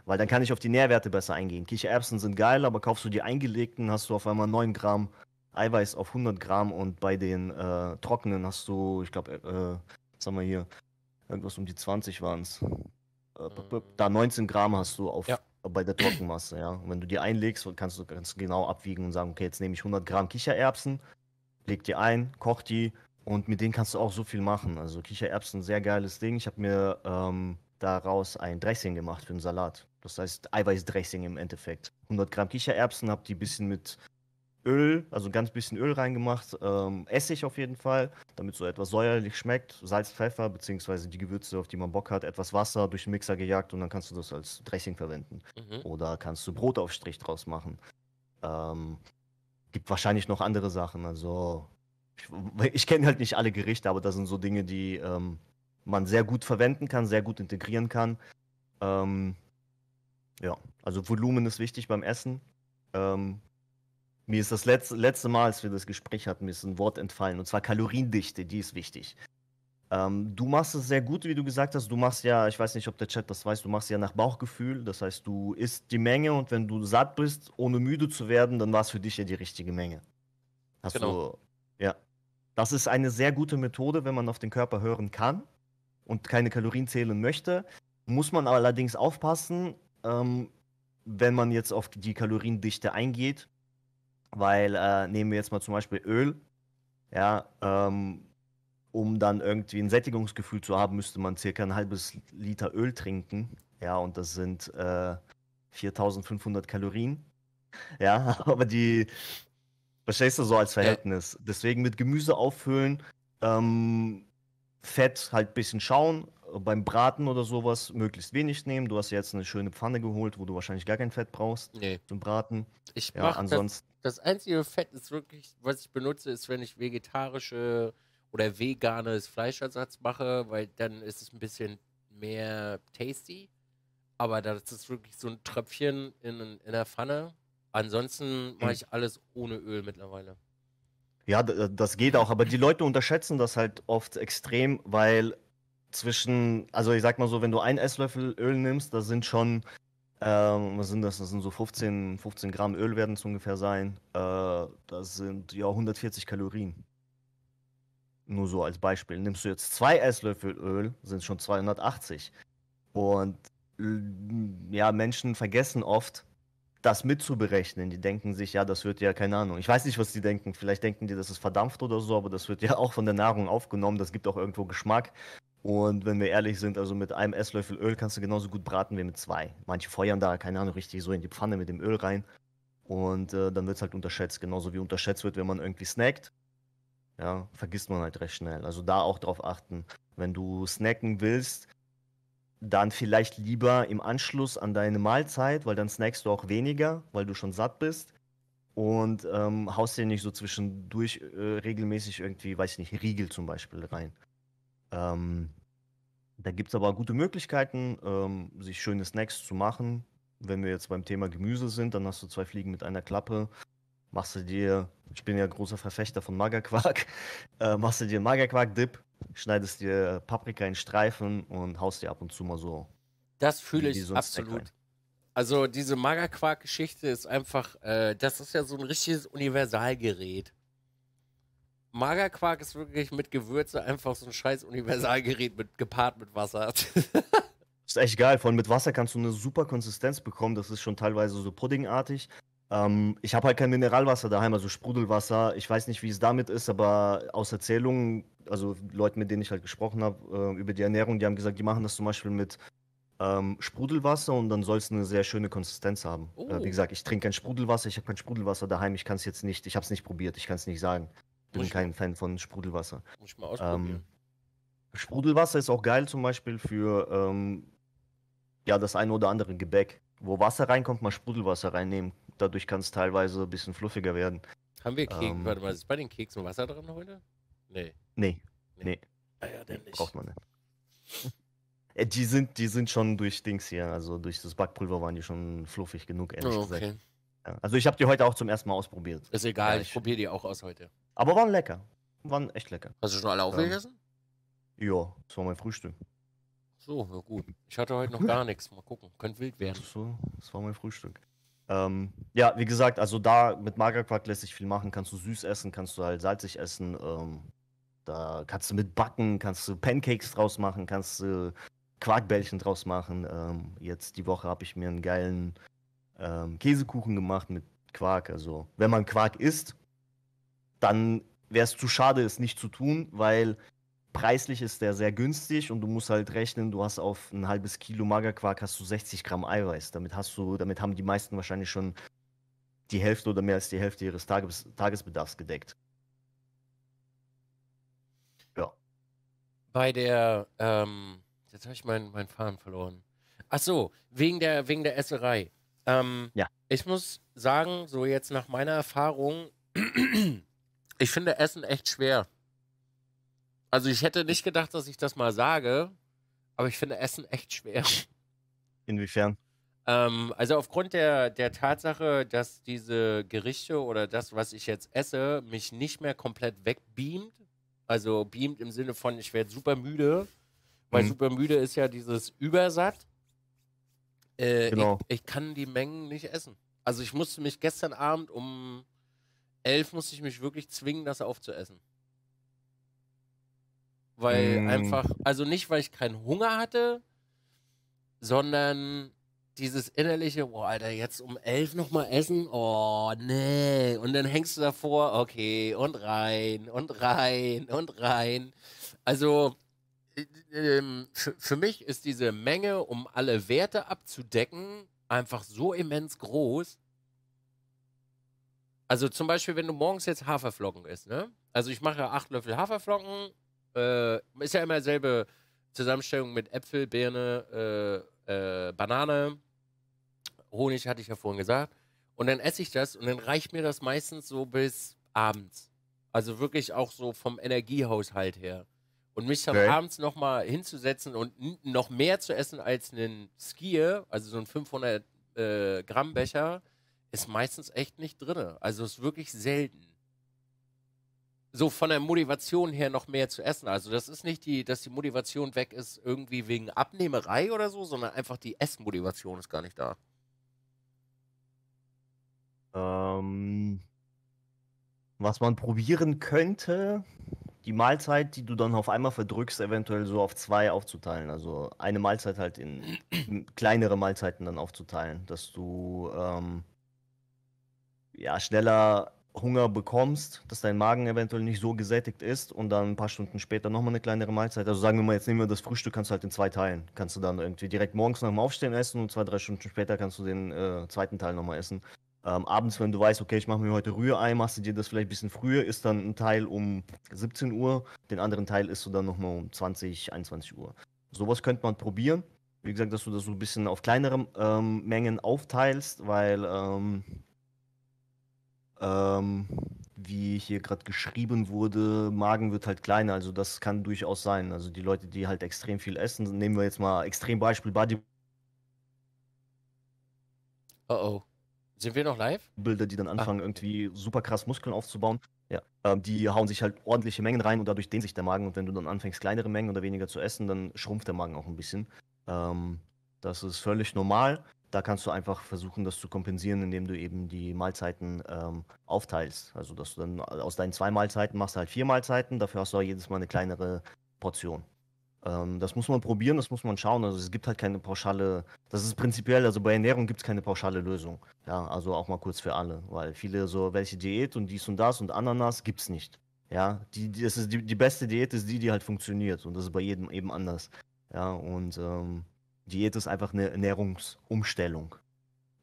weil dann kann ich auf die Nährwerte besser eingehen. Kichererbsen sind geil, aber kaufst du die eingelegten, hast du auf einmal 9 Gramm Eiweiß auf 100 Gramm und bei den äh, trockenen hast du, ich glaube, äh, was haben wir hier, irgendwas um die 20 waren es. Da 19 mm. Gramm hast du auf ja bei der Trockenmasse, ja. Und wenn du die einlegst, kannst du ganz genau abwiegen und sagen, okay, jetzt nehme ich 100 Gramm Kichererbsen, leg die ein, koch die, und mit denen kannst du auch so viel machen. Also Kichererbsen, sehr geiles Ding. Ich habe mir ähm, daraus ein Dressing gemacht für einen Salat. Das heißt Eiweißdressing im Endeffekt. 100 Gramm Kichererbsen, habe die ein bisschen mit Öl, also ganz bisschen Öl reingemacht, ähm, Essig auf jeden Fall, damit so etwas säuerlich schmeckt, Salz, Pfeffer, beziehungsweise die Gewürze, auf die man Bock hat, etwas Wasser durch den Mixer gejagt und dann kannst du das als Dressing verwenden. Mhm. Oder kannst du Brotaufstrich draus machen. Ähm, gibt wahrscheinlich noch andere Sachen, also ich, kenne halt nicht alle Gerichte, aber das sind so Dinge, die ähm, man sehr gut verwenden kann, sehr gut integrieren kann. Ähm, ja, also Volumen ist wichtig beim Essen. Ähm, mir ist das letzte, letzte Mal, als wir das Gespräch hatten, mir ist ein Wort entfallen, und zwar Kaloriendichte, die ist wichtig. Ähm, du machst es sehr gut, wie du gesagt hast. Du machst ja, ich weiß nicht, ob der Chat das weiß, du machst ja nach Bauchgefühl. Das heißt, du isst die Menge und wenn du satt bist, ohne müde zu werden, dann war es für dich ja die richtige Menge. Hast genau. du das ist eine sehr gute Methode, wenn man auf den Körper hören kann und keine Kalorien zählen möchte. Muss man allerdings aufpassen, ähm, wenn man jetzt auf die Kaloriendichte eingeht, weil äh, nehmen wir jetzt mal zum Beispiel Öl, ja, ähm, um dann irgendwie ein Sättigungsgefühl zu haben, müsste man circa ein halbes Liter Öl trinken, ja, und das sind äh, 4500 Kalorien. Ja, aber die Verstehst du so als Verhältnis? Ja. Deswegen mit Gemüse auffüllen, ähm, Fett halt ein bisschen schauen, äh, beim Braten oder sowas möglichst wenig nehmen. Du hast jetzt eine schöne Pfanne geholt, wo du wahrscheinlich gar kein Fett brauchst nee. zum Braten. Ich ja, ansonsten. Das, das, einzige Fett ist wirklich, was ich benutze, ist, wenn ich vegetarische oder veganes Fleischersatz mache, weil dann ist es ein bisschen mehr tasty. Aber das ist wirklich so ein Tröpfchen in, in der Pfanne. Ansonsten mache hm. ich alles ohne Öl mittlerweile. Ja, äh, das geht auch, aber die Leute unterschätzen das halt oft extrem, weil zwischen, also ich sag mal so, wenn du einen Esslöffel Öl nimmst, das sind schon, ähm, was sind das? Das sind so 15, 15 Gramm Öl werden es ungefähr sein. Äh, das sind ja 140 Kalorien. Nur so als Beispiel. Nimmst du jetzt zwei Esslöffel Öl, sind es schon 280. Und ja, Menschen vergessen oft, das mitzuberechnen. Die denken sich, ja, das wird ja, keine Ahnung. Ich weiß nicht, was die denken. Vielleicht denken die, das ist verdampft oder so, aber das wird ja auch von der Nahrung aufgenommen. Das gibt auch irgendwo Geschmack. Und wenn wir ehrlich sind, also mit einem Esslöffel Öl kannst du genauso gut braten wie mit zwei. Manche feuern da, keine Ahnung, richtig so in die Pfanne mit dem Öl rein. Und äh, dann wird es halt unterschätzt. Genauso wie unterschätzt wird, wenn man irgendwie snackt. Ja, vergisst man halt recht schnell. Also da auch drauf achten. Wenn du snacken willst, dann vielleicht lieber im Anschluss an deine Mahlzeit, weil dann snackst du auch weniger, weil du schon satt bist. Und ähm, haust dir nicht so zwischendurch äh, regelmäßig irgendwie, weiß ich nicht, Riegel zum Beispiel rein. Ähm, da gibt es aber gute Möglichkeiten, ähm, sich schöne Snacks zu machen. Wenn wir jetzt beim Thema Gemüse sind, dann hast du zwei Fliegen mit einer Klappe machst du dir, ich bin ja großer Verfechter von Magerquark, äh, machst du dir Magerquark-Dip, schneidest dir Paprika in Streifen und haust dir ab und zu mal so. Das fühle ich so absolut. Also diese Magerquark-Geschichte ist einfach, äh, das ist ja so ein richtiges Universalgerät. Magerquark ist wirklich mit Gewürze einfach so ein scheiß Universalgerät mit, gepaart mit Wasser. ist echt geil, vor allem mit Wasser kannst du eine super Konsistenz bekommen. Das ist schon teilweise so puddingartig. Ähm, ich habe halt kein Mineralwasser daheim, also Sprudelwasser. Ich weiß nicht, wie es damit ist, aber aus Erzählungen, also Leuten, mit denen ich halt gesprochen habe, äh, über die Ernährung, die haben gesagt, die machen das zum Beispiel mit ähm, Sprudelwasser und dann soll es eine sehr schöne Konsistenz haben. Äh, oh. Äh, wie gesagt, ich trinke kein Sprudelwasser, ich habe kein Sprudelwasser daheim, ich kann es jetzt nicht, ich habe es nicht probiert, ich kann es nicht sagen. Ich Bin kein Fan von Sprudelwasser. Muss ich mal ausprobieren. Ähm, Sprudelwasser ist auch geil zum Beispiel für ähm, ja, das eine oder andere Gebäck. Wo Wasser reinkommt, mal Sprudelwasser reinnehmen dadurch kann es teilweise ein bisschen fluffiger werden. Haben wir Kekse? Ähm, Warte mal, ist bei den Keksen Wasser drin heute? Nee. Nee. Nee. nee. Ah ja, nee braucht man nicht. Äh, die sind, die sind schon durch Dings hier, also durch das Backpulver waren die schon fluffig genug, ehrlich oh, okay. gesagt. Also ich habe die heute auch zum ersten Mal ausprobiert. Ist egal, ja, ich, probiere die auch aus heute. Aber waren lecker. Waren echt lecker. Hast du schon alle ähm, aufgegessen? Ja, das war mein Frühstück. So, na gut. Ich hatte heute noch gar nichts. Mal gucken. Könnte wild werden. So, das war mein Frühstück. Ähm, ja, wie gesagt, also da mit Magerquark lässt sich viel machen. Kannst du süß essen, kannst du halt salzig essen. Ähm, da kannst du mit backen, kannst du Pancakes draus machen, kannst du Quarkbällchen draus machen. Ähm, jetzt die Woche habe ich mir einen geilen ähm, Käsekuchen gemacht mit Quark. Also, wenn man Quark isst, dann wäre es zu schade, es nicht zu tun, weil preislich ist der sehr günstig und du musst halt rechnen, du hast auf ein halbes Kilo Magerquark hast du 60 Gramm Eiweiß. Damit hast du, damit haben die meisten wahrscheinlich schon die Hälfte oder mehr als die Hälfte ihres Tages, Tagesbedarfs gedeckt. Ja. Bei der, ähm, jetzt habe ich meinen mein Faden verloren. Ach so, wegen der, wegen der Esserei. Ähm, ja. Ich muss sagen, so jetzt nach meiner Erfahrung, ich finde Essen echt schwer. Also ich hätte nicht gedacht, dass ich das mal sage, aber ich finde Essen echt schwer. Inwiefern? Ähm, also aufgrund der, der Tatsache, dass diese Gerichte oder das, was ich jetzt esse, mich nicht mehr komplett wegbeamt. Also beamt im Sinne von, ich werde super müde. Weil mhm. super müde ist ja dieses Übersatt. Äh, genau. Ich, ich, kann die Mengen nicht essen. Also ich musste mich gestern Abend um elf musste ich mich wirklich zwingen, das aufzuessen. Weil mm. einfach, also nicht, weil ich keinen Hunger hatte, sondern dieses innerliche, boah, Alter, jetzt um elf nochmal essen, oh, nee. Und dann hängst du davor, okay, und rein, und rein, und rein. Also, ähm, für mich ist diese Menge, um alle Werte abzudecken, einfach so immens groß. Also zum Beispiel, wenn du morgens jetzt Haferflocken isst, ne? Also ich mache ja acht Löffel Haferflocken, äh, ist ja immer dieselbe Zusammenstellung mit Äpfel, Birne, äh, äh, Banane, Honig, hatte ich ja vorhin gesagt. Und dann esse ich das und dann reicht mir das meistens so bis abends. Also wirklich auch so vom Energiehaushalt her. Und mich dann okay. abends nochmal hinzusetzen und noch mehr zu essen als einen Skier, also so ein 500 äh, Gramm Becher, ist meistens echt nicht drin. Also ist wirklich selten so von der Motivation her noch mehr zu essen. Also das ist nicht die, dass die Motivation weg ist irgendwie wegen Abnehmerei oder so, sondern einfach die Essmotivation ist gar nicht da. Ähm, was man probieren könnte, die Mahlzeit, die du dann auf einmal verdrückst, eventuell so auf zwei aufzuteilen. Also eine Mahlzeit halt in, kleinere Mahlzeiten dann aufzuteilen, dass du ähm, ja schneller Hunger bekommst, dass dein Magen eventuell nicht so gesättigt ist und dann ein paar Stunden später nochmal eine kleinere Mahlzeit. Also sagen wir mal, jetzt nehmen wir das Frühstück, kannst du halt in zwei teilen. Kannst du dann irgendwie direkt morgens nach dem Aufstehen essen und zwei, drei Stunden später kannst du den äh, zweiten Teil nochmal essen. Ähm, abends, wenn du weißt, okay, ich mache mir heute Rührei, machst du dir das vielleicht ein bisschen früher, ist dann ein Teil um 17 Uhr, den anderen Teil isst du dann nochmal um 20, 21 Uhr. Sowas könnte man probieren. Wie gesagt, dass du das so ein bisschen auf kleinere ähm, Mengen aufteilst, weil ähm, ähm, wie hier gerade geschrieben wurde, Magen wird halt kleiner. Also das kann durchaus sein. Also die Leute, die halt extrem viel essen, nehmen wir jetzt mal extrem Beispiel Body. Oh oh. Sind wir noch live? Bilder, die dann ah. anfangen, Ach. irgendwie super krass Muskeln aufzubauen. Ja. Ähm, die hauen sich halt ordentliche Mengen rein und dadurch dehnt sich der Magen. Und wenn du dann anfängst, kleinere Mengen oder weniger zu essen, dann schrumpft der Magen auch ein bisschen. Ähm, das ist völlig normal. Da kannst du einfach versuchen, das zu kompensieren, indem du eben die Mahlzeiten ähm, aufteilst. Also, dass du dann aus deinen zwei Mahlzeiten machst halt vier Mahlzeiten, dafür hast du auch jedes Mal eine kleinere Portion. Ähm, das muss man probieren, das muss man schauen. Also, es gibt halt keine pauschale, das ist prinzipiell, also bei Ernährung gibt es keine pauschale Lösung. Ja, also auch mal kurz für alle, weil viele so, welche Diät und dies und das und Ananas gibt es nicht. Ja, die, die, das ist die, die beste Diät ist die, die halt funktioniert und das ist bei jedem eben anders. Ja, und ähm, Diät ist einfach eine Ernährungsumstellung,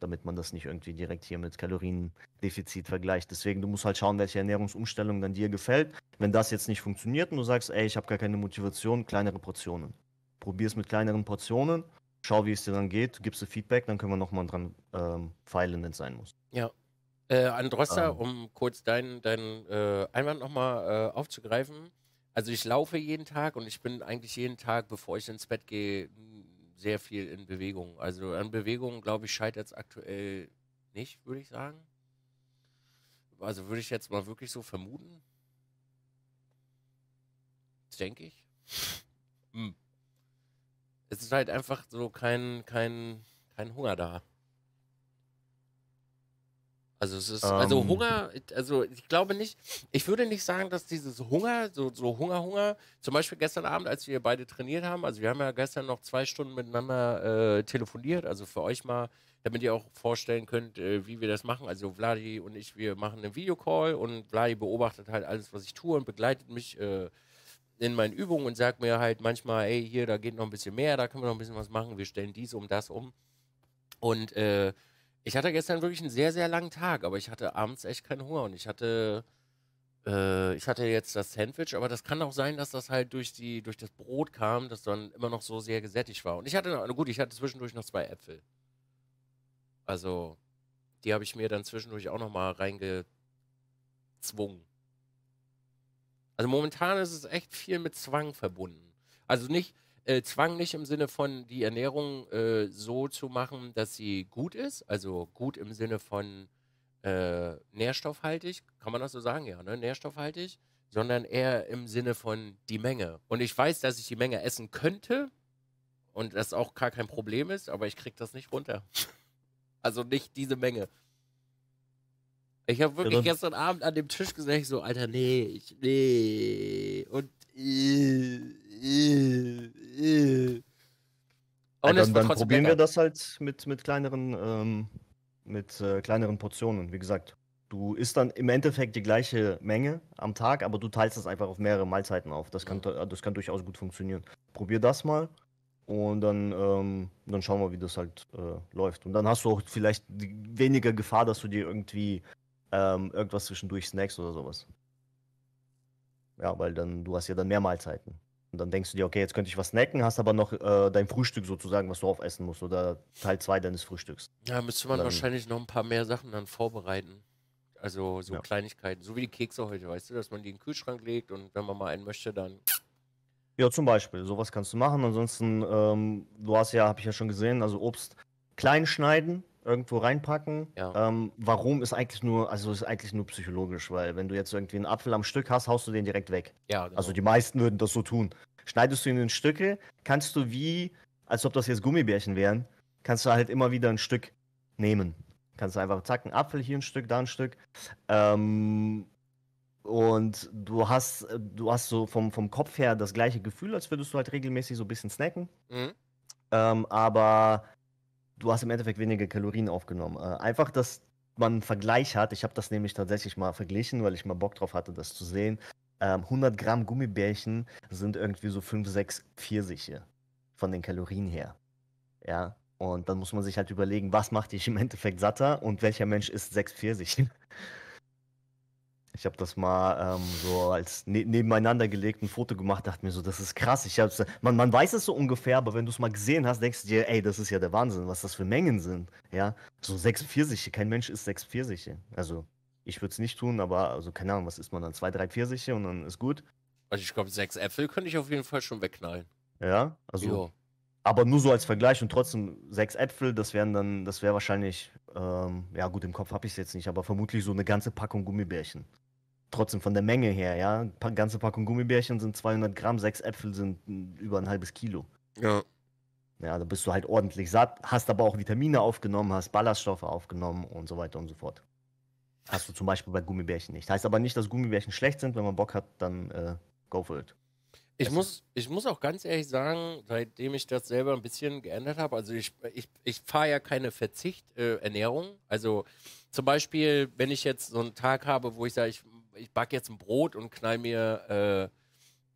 damit man das nicht irgendwie direkt hier mit Kaloriendefizit vergleicht. Deswegen, du musst halt schauen, welche Ernährungsumstellung dann dir gefällt. Wenn das jetzt nicht funktioniert und du sagst, ey, ich habe gar keine Motivation, kleinere Portionen. Probier es mit kleineren Portionen, schau, wie es dir dann geht, gibst du Feedback, dann können wir nochmal dran ähm, feilen, wenn es sein muss. Ja. Äh, Androssa, ähm. um kurz deinen dein, äh, Einwand nochmal äh, aufzugreifen. Also ich laufe jeden Tag und ich bin eigentlich jeden Tag, bevor ich ins Bett gehe, sehr viel in Bewegung. Also an Bewegung, glaube ich, scheitert es aktuell nicht, würde ich sagen. Also würde ich jetzt mal wirklich so vermuten. Denke ich. Hm. Es ist halt einfach so kein, kein, kein Hunger da. Also es ist, also ähm. Hunger, also ich glaube nicht, ich würde nicht sagen, dass dieses Hunger, so, so Hunger, Hunger, zum Beispiel gestern Abend, als wir beide trainiert haben, also wir haben ja gestern noch zwei Stunden miteinander äh, telefoniert, also für euch mal, damit ihr auch vorstellen könnt, äh, wie wir das machen. Also Vladi und ich, wir machen einen Videocall und Vladi beobachtet halt alles, was ich tue und begleitet mich äh, in meinen Übungen und sagt mir halt manchmal, ey, hier, da geht noch ein bisschen mehr, da können wir noch ein bisschen was machen, wir stellen dies um das um. Und äh, ich hatte gestern wirklich einen sehr, sehr langen Tag, aber ich hatte abends echt keinen Hunger und ich hatte, äh, ich hatte jetzt das Sandwich, aber das kann auch sein, dass das halt durch, die, durch das Brot kam, das dann immer noch so sehr gesättigt war. Und ich hatte, noch, gut, ich hatte zwischendurch noch zwei Äpfel. Also, die habe ich mir dann zwischendurch auch nochmal reingezwungen. Also momentan ist es echt viel mit Zwang verbunden. Also nicht, äh, Zwang nicht im Sinne von die Ernährung äh, so zu machen, dass sie gut ist, also gut im Sinne von äh, nährstoffhaltig, kann man das so sagen, ja, ne? nährstoffhaltig, sondern eher im Sinne von die Menge. Und ich weiß, dass ich die Menge essen könnte und das auch gar kein Problem ist, aber ich kriege das nicht runter. also nicht diese Menge. Ich habe wirklich ja, gestern Abend an dem Tisch gesagt, so, Alter, nee, ich, nee, und, äh, äh. Äh. Ja, dann, dann probieren wir das halt mit, mit kleineren, ähm, mit, äh, kleineren Portionen. Wie gesagt, du isst dann im Endeffekt die gleiche Menge am Tag, aber du teilst das einfach auf mehrere Mahlzeiten auf. Das kann, äh, das kann durchaus gut funktionieren. Probier das mal und dann, ähm, dann schauen wir, wie das halt äh, läuft. Und dann hast du auch vielleicht weniger Gefahr, dass du dir irgendwie ähm, irgendwas zwischendurch snackst oder sowas. Ja, weil dann du hast ja dann mehr Mahlzeiten. Und dann denkst du dir, okay, jetzt könnte ich was snacken, hast aber noch äh, dein Frühstück sozusagen, was du aufessen musst oder Teil 2 deines Frühstücks. Ja, müsste man dann, wahrscheinlich noch ein paar mehr Sachen dann vorbereiten. Also so ja. Kleinigkeiten, so wie die Kekse heute, weißt du, dass man die in den Kühlschrank legt und wenn man mal einen möchte, dann. Ja, zum Beispiel, sowas kannst du machen. Ansonsten, ähm, du hast ja, habe ich ja schon gesehen, also Obst klein schneiden, irgendwo reinpacken. Ja. Ähm, warum ist eigentlich nur, also ist eigentlich nur psychologisch, weil wenn du jetzt irgendwie einen Apfel am Stück hast, haust du den direkt weg. Ja, genau. Also die meisten würden das so tun. Schneidest du ihn in Stücke, kannst du wie, als ob das jetzt Gummibärchen wären, kannst du halt immer wieder ein Stück nehmen. Kannst du einfach zack, einen Apfel hier ein Stück, da ein Stück. Ähm, und du hast, du hast so vom, vom Kopf her das gleiche Gefühl, als würdest du halt regelmäßig so ein bisschen snacken. Mhm. Ähm, aber du hast im Endeffekt weniger Kalorien aufgenommen. Äh, einfach, dass man einen Vergleich hat. Ich habe das nämlich tatsächlich mal verglichen, weil ich mal Bock drauf hatte, das zu sehen. Ähm, 100 Gramm Gummibärchen sind irgendwie so 5, 6 Pfirsiche von den Kalorien her. Ja, und dann muss man sich halt überlegen, was macht dich im Endeffekt satter und welcher Mensch isst 6 Pfirsiche. Ich habe das mal ähm, so als ne nebeneinander gelegt, ein Foto gemacht, dachte mir so, das ist krass. Ich hab's, man, man weiß es so ungefähr, aber wenn du es mal gesehen hast, denkst du dir, ey, das ist ja der Wahnsinn, was das für Mengen sind. Ja, so sechs Pfirsiche, kein Mensch isst sechs Pfirsiche. Also ich würde es nicht tun, aber also keine Ahnung, was isst man dann? Zwei, drei Pfirsiche und dann ist gut. Also ich glaube, sechs Äpfel könnte ich auf jeden Fall schon wegknallen. Ja, also. Jo. Aber nur so als Vergleich und trotzdem sechs Äpfel, das wären dann, das wäre wahrscheinlich, ähm, ja gut, im Kopf habe ich es jetzt nicht, aber vermutlich so eine ganze Packung Gummibärchen trotzdem von der Menge her, ja, eine ganze Packung Gummibärchen sind 200 Gramm, sechs Äpfel sind hm, über ein halbes Kilo. Ja. Ja, da bist du halt ordentlich satt, hast aber auch Vitamine aufgenommen, hast Ballaststoffe aufgenommen und so weiter und so fort. Hast du zum Beispiel bei Gummibärchen nicht. Heißt aber nicht, dass Gummibärchen schlecht sind. Wenn man Bock hat, dann äh, go for it. Ich muss, ich muss auch ganz ehrlich sagen, seitdem ich das selber ein bisschen geändert habe, also ich, ich, ich fahre ja keine Verzichternährung. Äh, also zum Beispiel, wenn ich jetzt so einen Tag habe, wo ich sage, ich ich backe jetzt ein Brot und knall mir,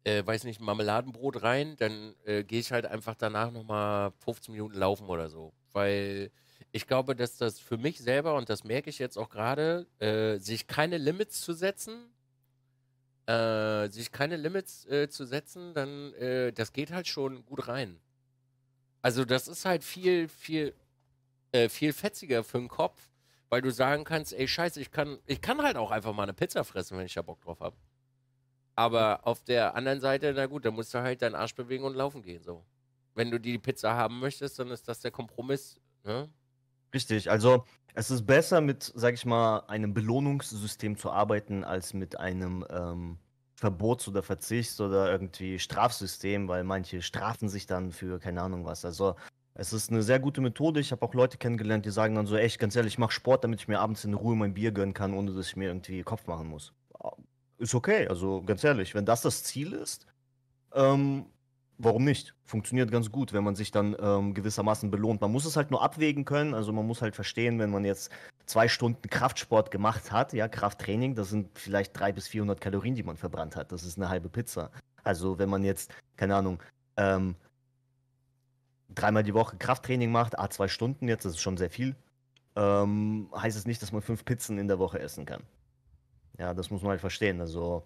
äh, äh, weiß nicht, ein Marmeladenbrot rein, dann äh, gehe ich halt einfach danach nochmal 15 Minuten laufen oder so. Weil ich glaube, dass das für mich selber, und das merke ich jetzt auch gerade, äh, sich keine Limits zu setzen, äh, sich keine Limits äh, zu setzen, dann das geht halt schon gut rein. Also das ist halt viel, viel, viel fetziger für den Kopf, weil du sagen kannst, ey, scheiße, ich kann, ich kann halt auch einfach mal eine Pizza fressen, wenn ich da Bock drauf habe. Aber auf der anderen Seite, na gut, dann musst du halt deinen Arsch bewegen und laufen gehen, so. Wenn du die Pizza haben möchtest, dann ist das der Kompromiss, ne? Richtig, also es ist besser mit, sag ich mal, einem Belohnungssystem zu arbeiten, als mit einem ähm, Verbots- oder Verzichts- oder irgendwie Strafsystem, weil manche strafen sich dann für keine Ahnung was. Also es ist eine sehr gute Methode. Ich habe auch Leute kennengelernt, die sagen dann so, echt, ganz ehrlich, ich mache Sport, damit ich mir abends in Ruhe mein Bier gönnen kann, ohne dass ich mir irgendwie Kopf machen muss. Ah, ist okay, also ganz ehrlich, wenn das das Ziel ist, ähm, warum nicht? Funktioniert ganz gut, wenn man sich dann ähm, gewissermaßen belohnt. Man muss es halt nur abwägen können. Also man muss halt verstehen, wenn man jetzt zwei Stunden Kraftsport gemacht hat, ja, Krafttraining, das sind vielleicht 300 bis 400 Kalorien, die man verbrannt hat. Das ist eine halbe Pizza. Also wenn man jetzt, keine Ahnung, ähm, dreimal die Woche Krafttraining macht, a zwei Stunden jetzt, das ist schon sehr viel, ähm, heißt es das nicht, dass man fünf Pizzen in der Woche essen kann. Ja, das muss man halt verstehen. Also,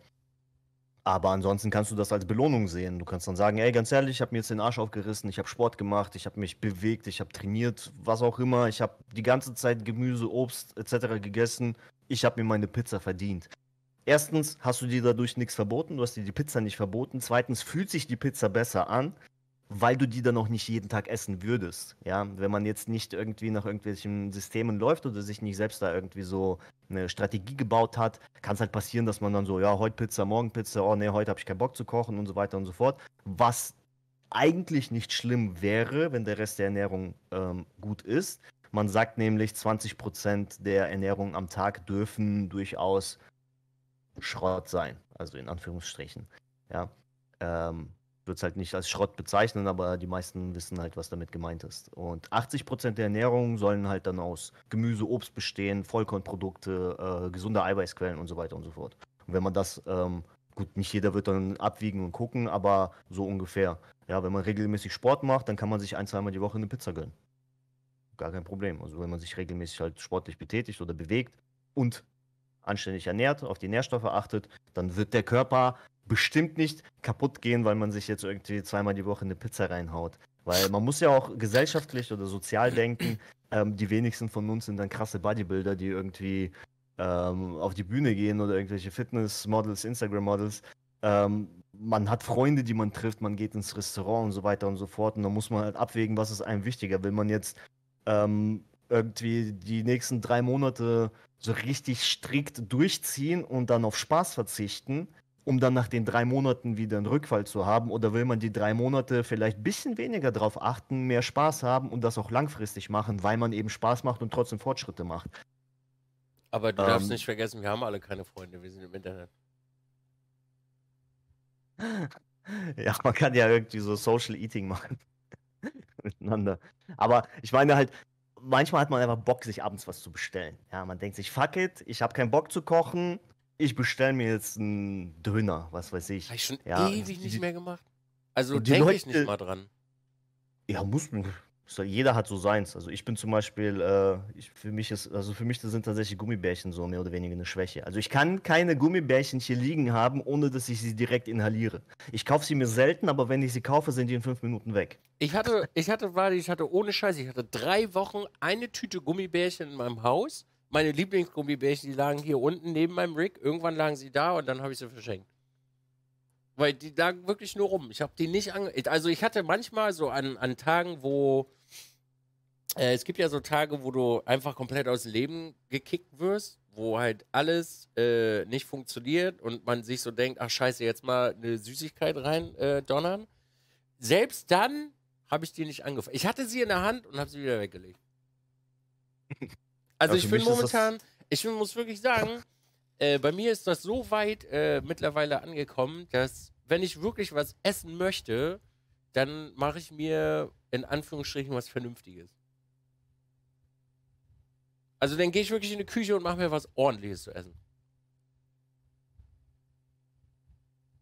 aber ansonsten kannst du das als Belohnung sehen. Du kannst dann sagen, ey, ganz ehrlich, ich habe mir jetzt den Arsch aufgerissen, ich habe Sport gemacht, ich habe mich bewegt, ich habe trainiert, was auch immer, ich habe die ganze Zeit Gemüse, Obst etc. gegessen, ich habe mir meine Pizza verdient. Erstens hast du dir dadurch nichts verboten, du hast dir die Pizza nicht verboten. Zweitens fühlt sich die Pizza besser an weil du die dann auch nicht jeden Tag essen würdest. Ja, wenn man jetzt nicht irgendwie nach irgendwelchen Systemen läuft oder sich nicht selbst da irgendwie so eine Strategie gebaut hat, kann es halt passieren, dass man dann so, ja, heute Pizza, morgen Pizza, oh nee, heute habe ich keinen Bock zu kochen und so weiter und so fort. Was eigentlich nicht schlimm wäre, wenn der Rest der Ernährung ähm, gut ist. Man sagt nämlich, 20% der Ernährung am Tag dürfen durchaus Schrott sein, also in Anführungsstrichen. Ja. Ähm, würde es halt nicht als Schrott bezeichnen, aber die meisten wissen halt, was damit gemeint ist. Und 80% der Ernährung sollen halt dann aus Gemüse, Obst bestehen, Vollkornprodukte, äh, gesunde Eiweißquellen und so weiter und so fort. Und wenn man das, ähm, gut, nicht jeder wird dann abwiegen und gucken, aber so ungefähr. Ja, wenn man regelmäßig Sport macht, dann kann man sich ein, zweimal die Woche eine Pizza gönnen. Gar kein Problem. Also wenn man sich regelmäßig halt sportlich betätigt oder bewegt und anständig ernährt, auf die Nährstoffe achtet, dann wird der Körper bestimmt nicht kaputt gehen, weil man sich jetzt irgendwie zweimal die Woche eine Pizza reinhaut. Weil man muss ja auch gesellschaftlich oder sozial denken, ähm, die wenigsten von uns sind dann krasse Bodybuilder, die irgendwie ähm, auf die Bühne gehen oder irgendwelche Fitnessmodels, models Instagram-Models. Ähm, man hat Freunde, die man trifft, man geht ins Restaurant und so weiter und so fort. Und da muss man halt abwägen, was ist einem wichtiger. Will man jetzt ähm, irgendwie die nächsten drei Monate so richtig strikt durchziehen und dann auf Spaß verzichten? um dann nach den drei Monaten wieder einen Rückfall zu haben? Oder will man die drei Monate vielleicht ein bisschen weniger darauf achten, mehr Spaß haben und das auch langfristig machen, weil man eben Spaß macht und trotzdem Fortschritte macht? Aber du ähm, darfst nicht vergessen, wir haben alle keine Freunde, wir sind im Internet. ja, man kann ja irgendwie so Social Eating machen. Miteinander. Aber ich meine halt, manchmal hat man einfach Bock, sich abends was zu bestellen. Ja, man denkt sich, fuck it, ich habe keinen Bock zu kochen, ich bestelle mir jetzt einen Döner, was weiß ich. Habe ich schon ja, ewig nicht mehr gemacht. Also denke ich nicht mal dran. Ja, muss man. Jeder hat so seins. Also ich bin zum Beispiel, äh, ich, für mich ist, also für mich sind tatsächlich Gummibärchen so mehr oder weniger eine Schwäche. Also ich kann keine Gummibärchen hier liegen haben, ohne dass ich sie direkt inhaliere. Ich kaufe sie mir selten, aber wenn ich sie kaufe, sind die in fünf Minuten weg. Ich hatte, ich hatte, warte, ich hatte ohne Scheiß, ich hatte drei Wochen eine Tüte Gummibärchen in meinem Haus meine Lieblingsgummibärchen, die lagen hier unten neben meinem Rig. Irgendwann lagen sie da und dann habe ich sie verschenkt. Weil die lagen wirklich nur rum. Ich habe die nicht ange... Also ich hatte manchmal so an, an Tagen, wo... Äh, es gibt ja so Tage, wo du einfach komplett aus dem Leben gekickt wirst, wo halt alles äh, nicht funktioniert und man sich so denkt, ach scheiße, jetzt mal eine Süßigkeit rein äh, donnern. Selbst dann habe ich die nicht angefangen. Ich hatte sie in der Hand und habe sie wieder weggelegt. Also, also ich bin momentan, ich muss wirklich sagen, äh, bei mir ist das so weit äh, mittlerweile angekommen, dass wenn ich wirklich was essen möchte, dann mache ich mir in Anführungsstrichen was Vernünftiges. Also dann gehe ich wirklich in die Küche und mache mir was Ordentliches zu essen.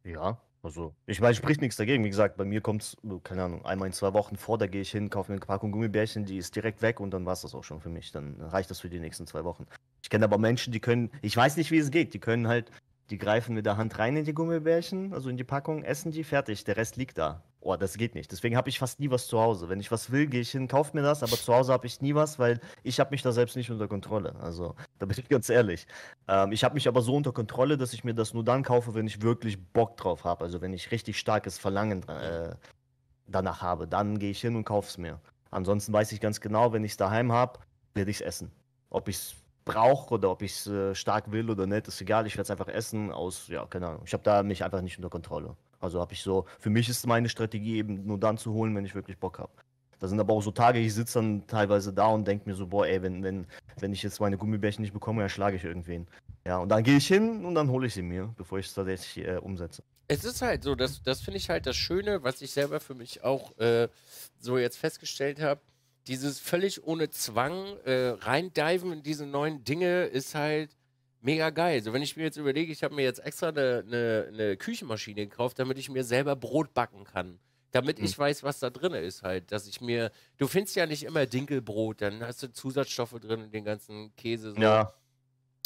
Ja. Also, ich meine, spricht nichts dagegen. Wie gesagt, bei mir kommt es, äh, keine Ahnung, einmal in zwei Wochen vor, da gehe ich hin, kaufe mir eine Packung Gummibärchen, die ist direkt weg und dann war es das auch schon für mich. Dann reicht das für die nächsten zwei Wochen. Ich kenne aber Menschen, die können, ich weiß nicht, wie es geht, die können halt, die greifen mit der Hand rein in die Gummibärchen, also in die Packung, essen die, fertig, der Rest liegt da. Oh, das geht nicht. Deswegen habe ich fast nie was zu Hause. Wenn ich was will, gehe ich hin, kaufe mir das, aber zu Hause habe ich nie was, weil ich habe mich da selbst nicht unter Kontrolle. Also, da bin ich ganz ehrlich. Ähm, ich habe mich aber so unter Kontrolle, dass ich mir das nur dann kaufe, wenn ich wirklich Bock drauf habe. Also, wenn ich richtig starkes Verlangen äh, danach habe, dann gehe ich hin und kaufe es mir. Ansonsten weiß ich ganz genau, wenn ich es daheim habe, werde ich es essen. Ob ich es brauche oder ob ich es äh, stark will oder nicht, ist egal. Ich werde es einfach essen aus, ja, keine Ahnung. Ich habe da mich einfach nicht unter Kontrolle. Also habe ich so, für mich ist meine Strategie eben nur dann zu holen, wenn ich wirklich Bock habe. Da sind aber auch so Tage, ich sitze dann teilweise da und denke mir so, boah, ey, wenn, wenn, wenn ich jetzt meine Gummibärchen nicht bekomme, dann schlage ich irgendwen. Ja, und dann gehe ich hin und dann hole ich sie mir, bevor ich es tatsächlich äh, umsetze. Es ist halt so, das, das finde ich halt das Schöne, was ich selber für mich auch äh, so jetzt festgestellt habe. Dieses völlig ohne Zwang äh, reindiven in diese neuen Dinge ist halt mega geil. So, wenn ich mir jetzt überlege, ich habe mir jetzt extra eine, eine, eine, Küchenmaschine gekauft, damit ich mir selber Brot backen kann. Damit mhm. ich weiß, was da drin ist, halt, dass ich mir. Du findest ja nicht immer Dinkelbrot, dann hast du Zusatzstoffe drin und den ganzen Käse. So. Ja.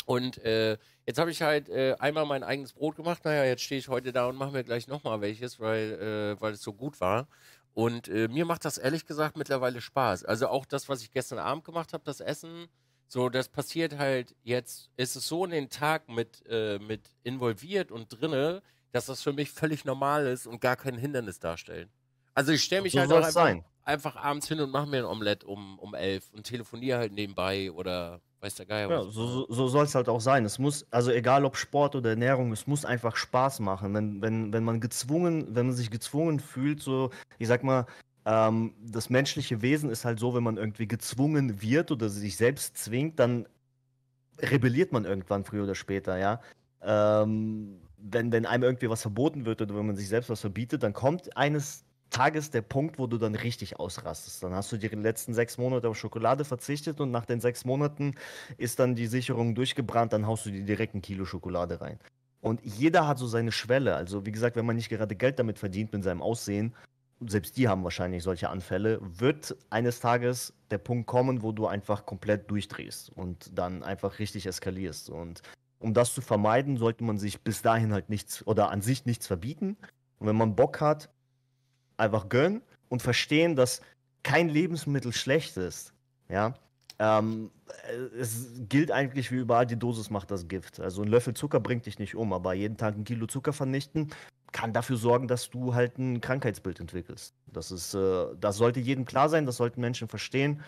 Und äh, jetzt habe ich halt äh, einmal mein eigenes Brot gemacht. Naja, jetzt stehe ich heute da und mache mir gleich nochmal welches, weil, äh, weil es so gut war. Und äh, mir macht das ehrlich gesagt mittlerweile Spaß. Also auch das, was ich gestern Abend gemacht habe, das Essen, so, das passiert halt jetzt, ist es so in den Tag mit, äh, mit involviert und drinne, dass das für mich völlig normal ist und gar kein Hindernis darstellt. Also ich stelle mich so halt auch einfach, einfach, abends hin und mache mir ein Omelett um, um elf und telefoniere halt nebenbei oder weiß der Geier. Ja, so, so soll es halt auch sein. Es muss, also egal ob Sport oder Ernährung, es muss einfach Spaß machen. Wenn, wenn, wenn man gezwungen, wenn man sich gezwungen fühlt, so, ich sag mal, ähm, das menschliche Wesen ist halt so, wenn man irgendwie gezwungen wird oder sich selbst zwingt, dann rebelliert man irgendwann früher oder später, ja. Ähm, wenn, wenn einem irgendwie was verboten wird oder wenn man sich selbst was verbietet, dann kommt eines Tages der Punkt, wo du dann richtig ausrastest. Dann hast du die letzten sechs Monate auf Schokolade verzichtet und nach den sechs Monaten ist dann die Sicherung durchgebrannt, dann haust du dir direkt ein Kilo Schokolade rein. Und jeder hat so seine Schwelle. Also wie gesagt, wenn man nicht gerade Geld damit verdient mit seinem Aussehen, selbst die haben wahrscheinlich solche Anfälle, wird eines Tages der Punkt kommen, wo du einfach komplett durchdrehst und dann einfach richtig eskalierst. Und um das zu vermeiden, sollte man sich bis dahin halt nichts oder an sich nichts verbieten. Und wenn man Bock hat, einfach gönnen und verstehen, dass kein Lebensmittel schlecht ist. Ja. Ähm, es gilt eigentlich wie überall, die Dosis macht das Gift. Also ein Löffel Zucker bringt dich nicht um, aber jeden Tag ein Kilo Zucker vernichten kann dafür sorgen, dass du halt ein Krankheitsbild entwickelst. Das ist, äh, das sollte jedem klar sein, das sollten Menschen verstehen.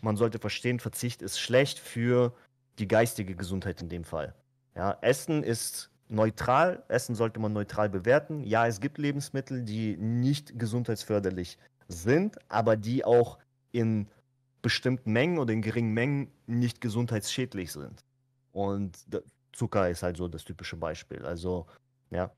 Man sollte verstehen, Verzicht ist schlecht für die geistige Gesundheit in dem Fall. Ja, Essen ist neutral, Essen sollte man neutral bewerten. Ja, es gibt Lebensmittel, die nicht gesundheitsförderlich sind, aber die auch in bestimmten Mengen oder in geringen Mengen nicht gesundheitsschädlich sind. Und Zucker ist halt so das typische Beispiel. Also, ja,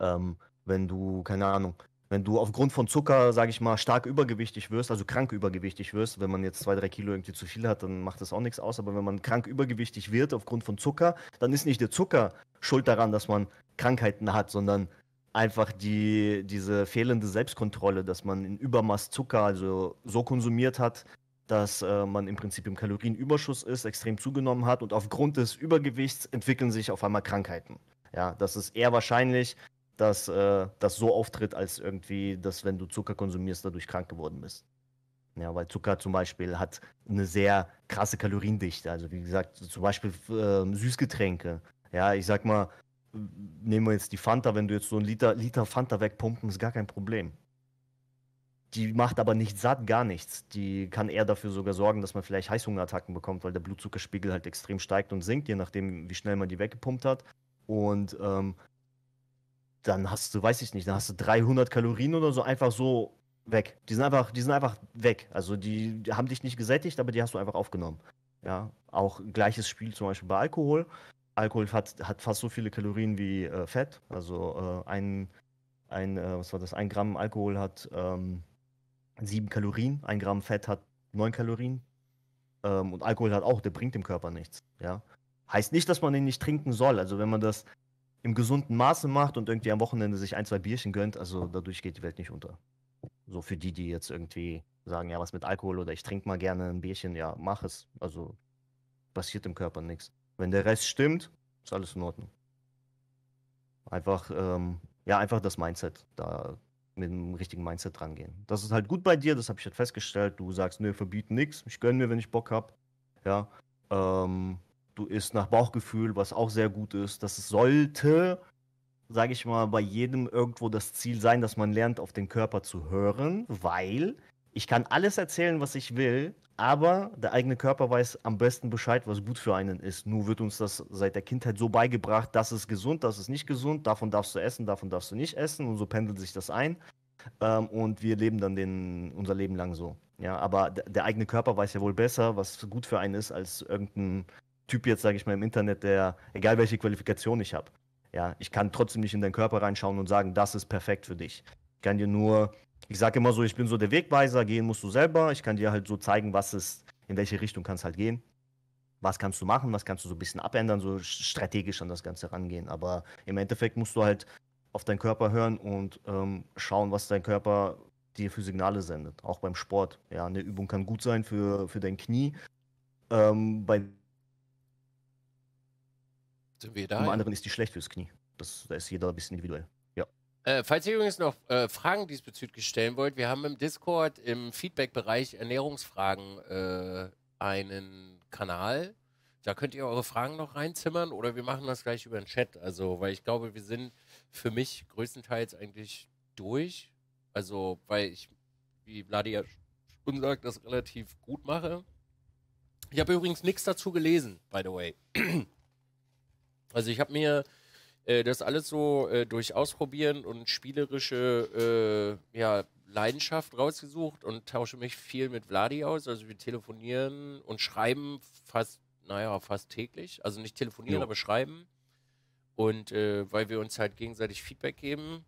ähm, wenn du, keine Ahnung, wenn du aufgrund von Zucker, sage ich mal, stark übergewichtig wirst, also krank übergewichtig wirst, wenn man jetzt zwei, drei Kilo irgendwie zu viel hat, dann macht das auch nichts aus. Aber wenn man krank übergewichtig wird aufgrund von Zucker, dann ist nicht der Zucker schuld daran, dass man Krankheiten hat, sondern einfach die, diese fehlende Selbstkontrolle, dass man in Übermaß Zucker also so konsumiert hat, dass äh, man im Prinzip im Kalorienüberschuss ist, extrem zugenommen hat und aufgrund des Übergewichts entwickeln sich auf einmal Krankheiten. Ja, das ist eher wahrscheinlich, dass äh, das so auftritt, als irgendwie, dass wenn du Zucker konsumierst, dadurch krank geworden bist. Ja, weil Zucker zum Beispiel hat eine sehr krasse Kaloriendichte. Also wie gesagt, zum Beispiel äh, Süßgetränke. Ja, ich sag mal, nehmen wir jetzt die Fanta, wenn du jetzt so einen Liter, Liter Fanta wegpumpen, ist gar kein Problem. Die macht aber nicht satt, gar nichts. Die kann eher dafür sogar sorgen, dass man vielleicht Heißhungerattacken bekommt, weil der Blutzuckerspiegel halt extrem steigt und sinkt, je nachdem, wie schnell man die weggepumpt hat. Und ähm, dann hast du, weiß ich nicht, dann hast du 300 Kalorien oder so einfach so weg. Die sind einfach, die sind einfach weg. Also die, die haben dich nicht gesättigt, aber die hast du einfach aufgenommen. Ja, auch gleiches Spiel zum Beispiel bei Alkohol. Alkohol hat, hat fast so viele Kalorien wie äh, Fett. Also äh, ein, ein äh, was war das, ein Gramm Alkohol hat ähm, sieben Kalorien, ein Gramm Fett hat neun Kalorien. Ähm, und Alkohol hat auch, der bringt dem Körper nichts. Ja. Heißt nicht, dass man den nicht trinken soll. Also wenn man das im gesunden Maße macht und irgendwie am Wochenende sich ein, zwei Bierchen gönnt, also dadurch geht die Welt nicht unter. So für die, die jetzt irgendwie sagen, ja, was mit Alkohol oder ich trinke mal gerne ein Bierchen, ja, mach es. Also passiert im Körper nichts. Wenn der Rest stimmt, ist alles in Ordnung. Einfach, ähm, ja, einfach das Mindset, da mit dem richtigen Mindset rangehen. Das ist halt gut bei dir, das habe ich halt festgestellt. Du sagst, nö, verbieten nichts, ich gönne mir, wenn ich Bock habe. Ja, ähm, du isst nach Bauchgefühl, was auch sehr gut ist. Das sollte, sage ich mal, bei jedem irgendwo das Ziel sein, dass man lernt, auf den Körper zu hören, weil ich kann alles erzählen, was ich will, aber der eigene Körper weiß am besten Bescheid, was gut für einen ist. Nur wird uns das seit der Kindheit so beigebracht, das ist gesund, das ist nicht gesund, davon darfst du essen, davon darfst du nicht essen und so pendelt sich das ein. Ähm, und wir leben dann den, unser Leben lang so. Ja, aber der eigene Körper weiß ja wohl besser, was gut für einen ist, als irgendein Typ jetzt, sage ich mal, im Internet, der, egal welche Qualifikation ich habe, ja, ich kann trotzdem nicht in deinen Körper reinschauen und sagen, das ist perfekt für dich. Ich kann dir nur, ich sage immer so, ich bin so der Wegweiser, gehen musst du selber. Ich kann dir halt so zeigen, was ist, in welche Richtung kannst halt gehen. Was kannst du machen, was kannst du so ein bisschen abändern, so strategisch an das Ganze rangehen. Aber im Endeffekt musst du halt auf deinen Körper hören und ähm, schauen, was dein Körper dir für Signale sendet, auch beim Sport. Ja, eine Übung kann gut sein für, für dein Knie. Ähm, bei sind wir da? Zum anderen ist die schlecht fürs Knie. Das, da ist jeder ein bisschen individuell. Ja. Äh, falls ihr übrigens noch äh, Fragen diesbezüglich stellen wollt, wir haben im Discord im Feedback-Bereich Ernährungsfragen äh, einen Kanal. Da könnt ihr eure Fragen noch reinzimmern oder wir machen das gleich über den Chat. Also, weil ich glaube, wir sind für mich größtenteils eigentlich durch. Also, weil ich, wie Vladi ja schon sagt, das relativ gut mache. Ich habe übrigens nichts dazu gelesen, by the way. Also ich habe mir äh, das alles so äh, durch Ausprobieren und spielerische äh, ja, Leidenschaft rausgesucht und tausche mich viel mit Vladi aus. Also wir telefonieren und schreiben fast, naja, fast täglich. Also nicht telefonieren, jo. aber schreiben. Und äh, weil wir uns halt gegenseitig Feedback geben.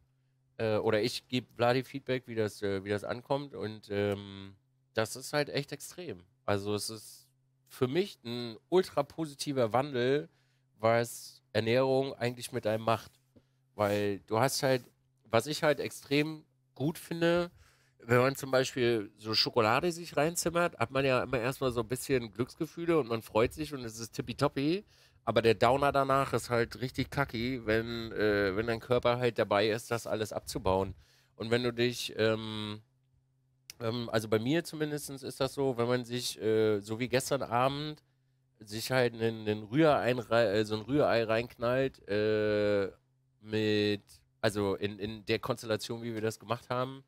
Äh, oder ich gebe Vladi Feedback, wie das, äh, wie das ankommt. Und ähm, das ist halt echt extrem. Also es ist für mich ein ultra positiver Wandel was Ernährung eigentlich mit einem macht. Weil du hast halt, was ich halt extrem gut finde, wenn man zum Beispiel so Schokolade sich reinzimmert, hat man ja immer erstmal so ein bisschen Glücksgefühle und man freut sich und es ist tippitoppi. Aber der Downer danach ist halt richtig kacki, wenn, äh, wenn dein Körper halt dabei ist, das alles abzubauen. Und wenn du dich, ähm, ähm, also bei mir zumindest ist das so, wenn man sich äh, so wie gestern Abend sich halt einen, einen Rührei, äh, so ein Rührei reinknallt, äh, mit, also in, in der Konstellation, wie wir das gemacht haben,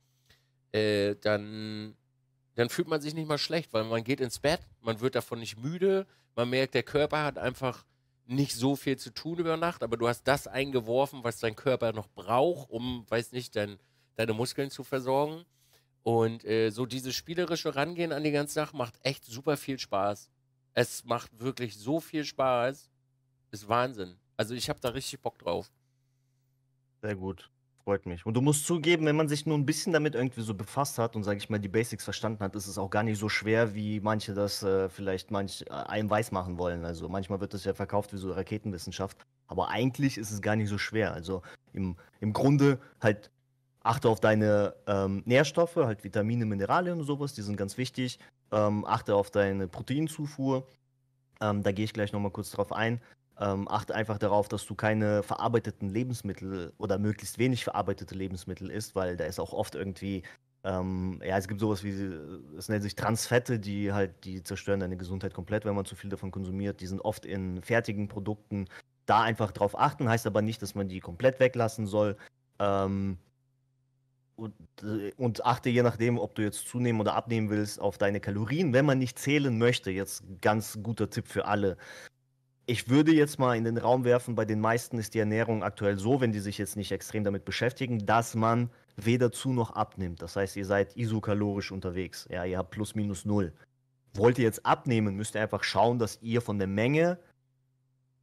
äh, dann, dann fühlt man sich nicht mal schlecht, weil man geht ins Bett, man wird davon nicht müde, man merkt, der Körper hat einfach nicht so viel zu tun über Nacht, aber du hast das eingeworfen, was dein Körper noch braucht, um, weiß nicht, dein, deine Muskeln zu versorgen. Und äh, so dieses spielerische Rangehen an die ganze Sache macht echt super viel Spaß. Es macht wirklich so viel Spaß. Ist Wahnsinn. Also ich habe da richtig Bock drauf. Sehr gut. Freut mich. Und du musst zugeben, wenn man sich nur ein bisschen damit irgendwie so befasst hat und, sage ich mal, die Basics verstanden hat, ist es auch gar nicht so schwer, wie manche das äh, vielleicht manch äh, einem weiß machen wollen. Also manchmal wird das ja verkauft wie so Raketenwissenschaft. Aber eigentlich ist es gar nicht so schwer. Also im, im Grunde halt achte auf deine ähm, Nährstoffe, halt Vitamine, Mineralien und sowas, die sind ganz wichtig. Ähm, achte auf deine Proteinzufuhr. Ähm, da gehe ich gleich nochmal kurz drauf ein. Ähm, achte einfach darauf, dass du keine verarbeiteten Lebensmittel oder möglichst wenig verarbeitete Lebensmittel isst, weil da ist auch oft irgendwie, ähm, ja, es gibt sowas wie, es nennt sich Transfette, die halt, die zerstören deine Gesundheit komplett, wenn man zu viel davon konsumiert. Die sind oft in fertigen Produkten. Da einfach drauf achten, heißt aber nicht, dass man die komplett weglassen soll. Ähm, und, äh, und, achte je nachdem, ob du jetzt zunehmen oder abnehmen willst, auf deine Kalorien, wenn man nicht zählen möchte. Jetzt ganz guter Tipp für alle. Ich würde jetzt mal in den Raum werfen, bei den meisten ist die Ernährung aktuell so, wenn die sich jetzt nicht extrem damit beschäftigen, dass man weder zu noch abnimmt. Das heißt, ihr seid isokalorisch unterwegs. Ja, ihr habt plus minus null. Wollt ihr jetzt abnehmen, müsst ihr einfach schauen, dass ihr von der Menge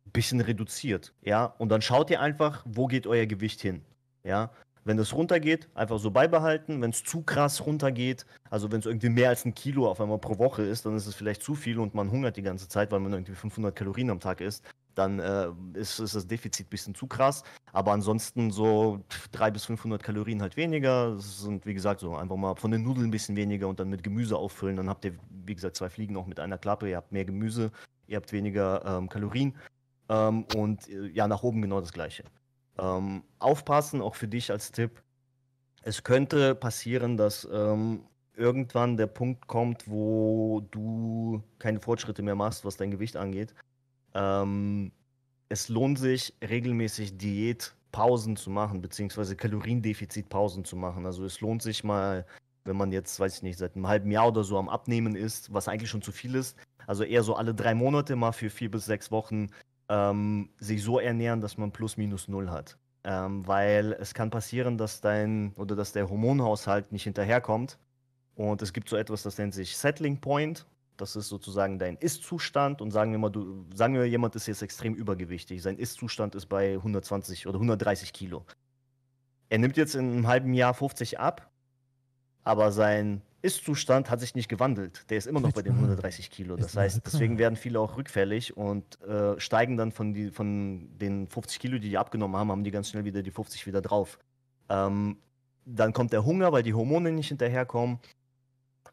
ein bisschen reduziert. Ja, und dann schaut ihr einfach, wo geht euer Gewicht hin. Ja, wenn das runtergeht, einfach so beibehalten. Wenn es zu krass runtergeht, also wenn es irgendwie mehr als ein Kilo auf einmal pro Woche ist, dann ist es vielleicht zu viel und man hungert die ganze Zeit, weil man irgendwie 500 Kalorien am Tag isst. Dann äh, ist, ist, das Defizit ein bisschen zu krass. Aber ansonsten so 300 bis 500 Kalorien halt weniger. Das sind, wie gesagt, so einfach mal von den Nudeln ein bisschen weniger und dann mit Gemüse auffüllen. Dann habt ihr, wie gesagt, zwei Fliegen auch mit einer Klappe. Ihr habt mehr Gemüse, ihr habt weniger ähm, Kalorien. Ähm, und äh, ja, nach oben genau das Gleiche. Ähm, aufpassen, auch für dich als Tipp. Es könnte passieren, dass ähm, irgendwann der Punkt kommt, wo du keine Fortschritte mehr machst, was dein Gewicht angeht. Ähm, es lohnt sich, regelmäßig Diätpausen zu machen, beziehungsweise Kaloriendefizitpausen zu machen. Also es lohnt sich mal, wenn man jetzt, weiß ich nicht, seit einem halben Jahr oder so am Abnehmen ist, was eigentlich schon zu viel ist. Also eher so alle drei Monate mal für vier bis sechs Wochen ähm, sich so ernähren, dass man plus minus null hat. Ähm, weil es kann passieren, dass dein oder dass der Hormonhaushalt nicht hinterherkommt. Und es gibt so etwas, das nennt sich Settling Point. Das ist sozusagen dein Ist-Zustand. Und sagen wir mal, du, sagen wir, jemand ist jetzt extrem übergewichtig. Sein Ist-Zustand ist bei 120 oder 130 Kilo. Er nimmt jetzt in einem halben Jahr 50 ab, aber sein ist-Zustand hat sich nicht gewandelt. Der ist immer noch bei den 130 Kilo. Das heißt, halt deswegen werden viele auch rückfällig und äh, steigen dann von, die, von den 50 Kilo, die die abgenommen haben, haben die ganz schnell wieder die 50 wieder drauf. Ähm, dann kommt der Hunger, weil die Hormone nicht hinterherkommen.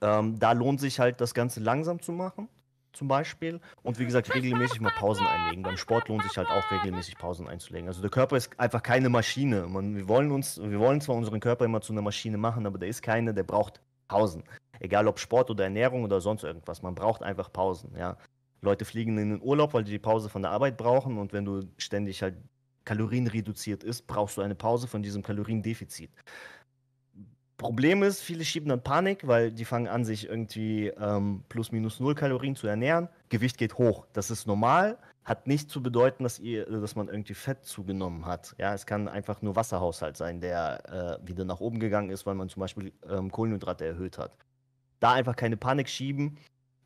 Ähm, da lohnt sich halt, das Ganze langsam zu machen, zum Beispiel. Und wie gesagt, regelmäßig mal Pausen einlegen. Beim Sport lohnt sich halt auch regelmäßig Pausen einzulegen. Also der Körper ist einfach keine Maschine. Man, wir, wollen uns, wir wollen zwar unseren Körper immer zu einer Maschine machen, aber der ist keine, der braucht Pausen. Egal ob Sport oder Ernährung oder sonst irgendwas. Man braucht einfach Pausen, ja. Leute fliegen in den Urlaub, weil die die Pause von der Arbeit brauchen. Und wenn du ständig halt kalorienreduziert ist, brauchst du eine Pause von diesem Kaloriendefizit. Problem ist, viele schieben dann Panik, weil die fangen an, sich irgendwie ähm, plus minus null Kalorien zu ernähren. Gewicht geht hoch. Das ist normal, hat nicht zu bedeuten, dass, ihr, dass man irgendwie Fett zugenommen hat. Ja, es kann einfach nur Wasserhaushalt sein, der äh, wieder nach oben gegangen ist, weil man zum Beispiel ähm, Kohlenhydrate erhöht hat. Da einfach keine Panik schieben.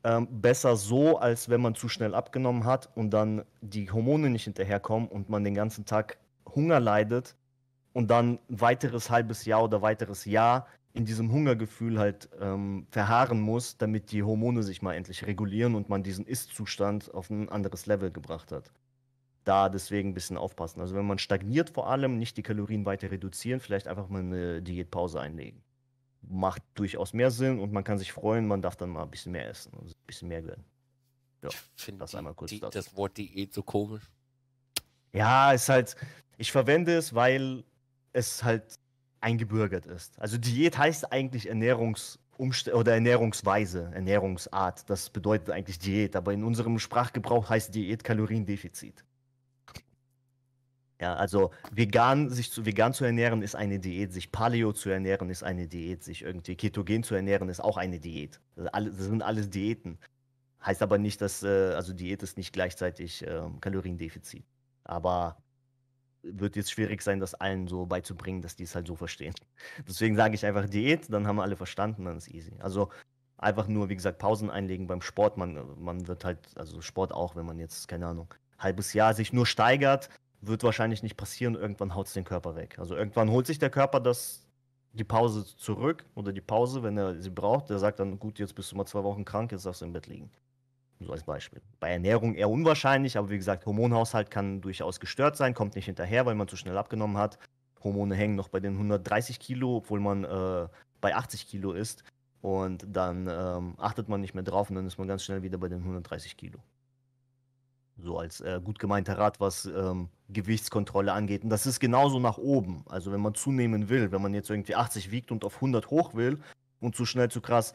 Ähm, besser so, als wenn man zu schnell abgenommen hat und dann die Hormone nicht hinterherkommen und man den ganzen Tag Hunger leidet und dann ein weiteres halbes Jahr oder weiteres Jahr in diesem Hungergefühl halt ähm, verharren muss, damit die Hormone sich mal endlich regulieren und man diesen Ist-Zustand auf ein anderes Level gebracht hat. Da deswegen ein bisschen aufpassen. Also wenn man stagniert vor allem, nicht die Kalorien weiter reduzieren, vielleicht einfach mal eine Diätpause einlegen. Macht durchaus mehr Sinn und man kann sich freuen, man darf dann mal ein bisschen mehr essen, also ein bisschen mehr gönnen. Ja, ich finde das, das Wort Diät so komisch. Ja, ist halt, ich verwende es, weil es halt eingebürgert ist. Also Diät heißt eigentlich Ernährungsumst oder Ernährungsweise, Ernährungsart. Das bedeutet eigentlich Diät, aber in unserem Sprachgebrauch heißt Diät Kaloriendefizit. Ja, also vegan sich zu vegan zu ernähren ist eine Diät, sich Paleo zu ernähren ist eine Diät, sich irgendwie ketogen zu ernähren ist auch eine Diät. Das, sind alles Diäten. Heißt aber nicht, dass äh, also Diät ist nicht gleichzeitig ähm, Kaloriendefizit. Aber wird jetzt schwierig sein, das allen so beizubringen, dass die es halt so verstehen. Deswegen sage ich einfach Diät, dann haben alle verstanden, dann ist easy. Also einfach nur, wie gesagt, Pausen einlegen beim Sport. Man, man wird halt, also Sport auch, wenn man jetzt, keine Ahnung, halbes Jahr sich nur steigert, wird wahrscheinlich nicht passieren. Irgendwann haut es den Körper weg. Also irgendwann holt sich der Körper das, die Pause zurück oder die Pause, wenn er sie braucht. Der sagt dann, gut, jetzt bist du mal zwei Wochen krank, jetzt darfst du im Bett liegen. So als Beispiel. Bei Ernährung eher unwahrscheinlich, aber wie gesagt, Hormonhaushalt kann durchaus gestört sein, kommt nicht hinterher, weil man zu schnell abgenommen hat. Hormone hängen noch bei den 130 Kilo, obwohl man äh, bei 80 Kilo ist. Und dann ähm, achtet man nicht mehr drauf und dann ist man ganz schnell wieder bei den 130 Kilo. So als äh, gut gemeinter Rat, was ähm, Gewichtskontrolle angeht. Und das ist genauso nach oben. Also wenn man zunehmen will, wenn man jetzt irgendwie 80 wiegt und auf 100 hoch will und zu schnell zu krass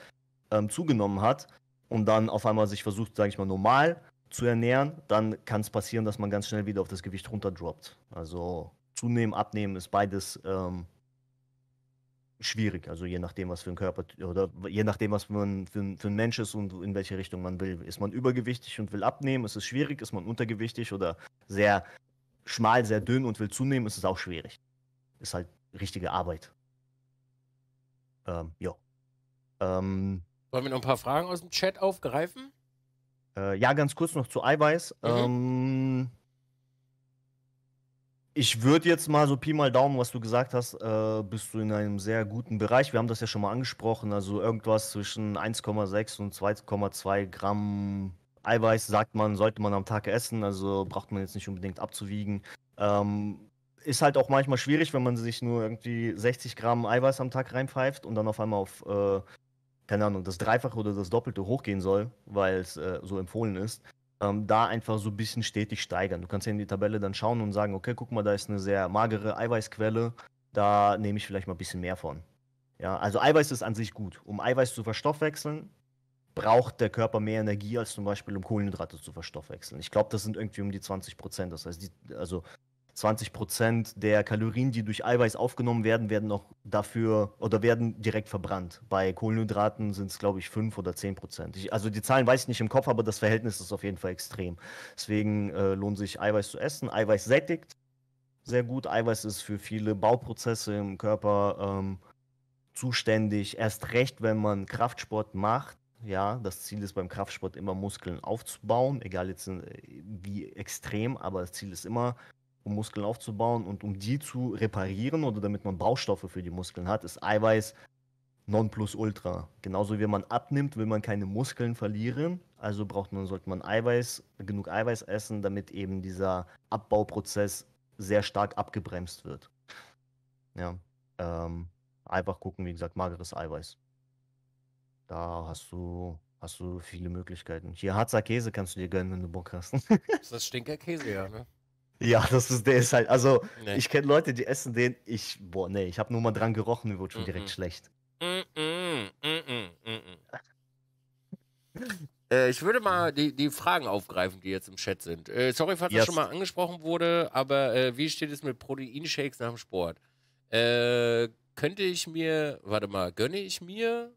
ähm, zugenommen hat, und dann auf einmal sich versucht, sage ich mal, normal zu ernähren, dann kann es passieren, dass man ganz schnell wieder auf das Gewicht runterdroppt. Also zunehmen, abnehmen ist beides ähm, schwierig. Also je nachdem, was für ein Körper oder je nachdem, was man für, für ein Mensch ist und in welche Richtung man will. Ist man übergewichtig und will abnehmen, ist es schwierig. Ist man untergewichtig oder sehr schmal, sehr dünn und will zunehmen, ist es auch schwierig. Ist halt richtige Arbeit. Ähm, ja. Ähm, wollen wir noch ein paar Fragen aus dem Chat aufgreifen? Äh, ja, ganz kurz noch zu Eiweiß. Mhm. Ähm, ich würde jetzt mal so Pi mal Daumen, was du gesagt hast, äh, bist du in einem sehr guten Bereich. Wir haben das ja schon mal angesprochen. Also irgendwas zwischen 1,6 und 2,2 Gramm Eiweiß, sagt man, sollte man am Tag essen. Also braucht man jetzt nicht unbedingt abzuwiegen. Ähm, ist halt auch manchmal schwierig, wenn man sich nur irgendwie 60 Gramm Eiweiß am Tag reinpfeift und dann auf einmal auf äh, keine Ahnung, das Dreifache oder das Doppelte hochgehen soll, weil es äh, so empfohlen ist, ähm, da einfach so ein bisschen stetig steigern. Du kannst ja in die Tabelle dann schauen und sagen, okay, guck mal, da ist eine sehr magere Eiweißquelle, da nehme ich vielleicht mal ein bisschen mehr von. Ja, also Eiweiß ist an sich gut. Um Eiweiß zu verstoffwechseln, braucht der Körper mehr Energie als zum Beispiel, um Kohlenhydrate zu verstoffwechseln. Ich glaube, das sind irgendwie um die 20 Prozent. Das heißt, die, also 20 Prozent der Kalorien, die durch Eiweiß aufgenommen werden, werden noch dafür oder werden direkt verbrannt. Bei Kohlenhydraten sind es, glaube ich, 5 oder 10 Prozent. Also die Zahlen weiß ich nicht im Kopf, aber das Verhältnis ist auf jeden Fall extrem. Deswegen äh, lohnt sich Eiweiß zu essen. Eiweiß sättigt sehr gut. Eiweiß ist für viele Bauprozesse im Körper ähm, zuständig. Erst recht, wenn man Kraftsport macht. Ja, das Ziel ist beim Kraftsport immer Muskeln aufzubauen, egal jetzt äh, wie extrem, aber das Ziel ist immer um Muskeln aufzubauen und um die zu reparieren oder damit man Baustoffe für die Muskeln hat, ist Eiweiß Nonplusultra. Genauso wie man abnimmt, will man keine Muskeln verlieren. Also braucht man, sollte man Eiweiß, genug Eiweiß essen, damit eben dieser Abbauprozess sehr stark abgebremst wird. Ja. Ähm, einfach gucken, wie gesagt, mageres Eiweiß. Da hast du, hast du viele Möglichkeiten. Hier Harzer Käse kannst du dir gönnen, wenn du Bock hast. das ist Stinkerkäse, ja, ne? Ja, das ist, der ist halt, also nee. ich kenne Leute, die essen den, ich, boah, nee, ich habe nur mal dran gerochen, mir wurde schon mm -mm. direkt schlecht. Mm äh, ich würde mal die, die Fragen aufgreifen, die jetzt im Chat sind. Äh, sorry, falls yes. das schon mal angesprochen wurde, aber äh, wie steht es mit Proteinshakes nach dem Sport? Äh, könnte ich mir, warte mal, gönne ich mir,